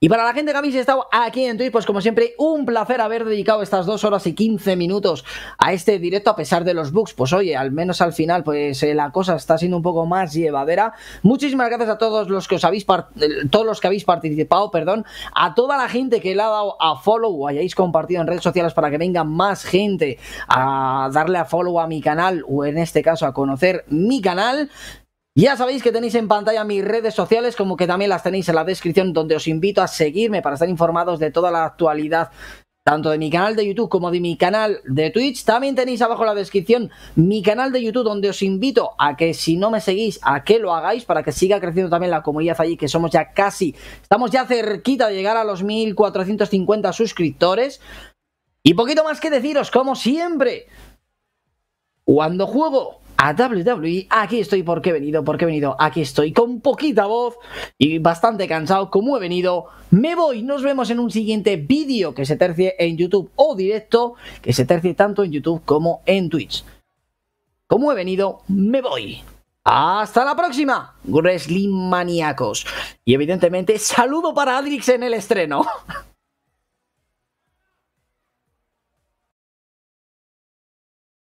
Y para la gente que habéis estado aquí en Twitch, pues como siempre, un placer haber dedicado estas dos horas y 15 minutos a este directo, a pesar de los bugs. Pues oye, al menos al final, pues eh, la cosa está siendo un poco más llevadera. Muchísimas gracias a todos los que os habéis eh, todos los que habéis participado, perdón, a toda la gente que le ha dado a follow o hayáis compartido en redes sociales para que venga más gente a darle a follow a mi canal, o en este caso a conocer mi canal. Ya sabéis que tenéis en pantalla mis redes sociales, como que también las tenéis en la descripción, donde os invito a seguirme para estar informados de toda la actualidad tanto de mi canal de YouTube como de mi canal de Twitch. También tenéis abajo en la descripción mi canal de YouTube donde os invito a que si no me seguís, a que lo hagáis para que siga creciendo también la comunidad allí, que somos ya casi, estamos ya cerquita de llegar a los 1450 suscriptores. Y poquito más que deciros, como siempre, cuando juego a WWE. Aquí estoy porque he venido, porque he venido, aquí estoy con poquita voz y bastante cansado como he venido. Me voy, nos vemos en un siguiente vídeo que se tercie en YouTube o directo, que se tercie tanto en YouTube como en Twitch. Como he venido, me voy. Hasta la próxima, wrestling maníacos. Y evidentemente, saludo para Adrix en el estreno. [laughs]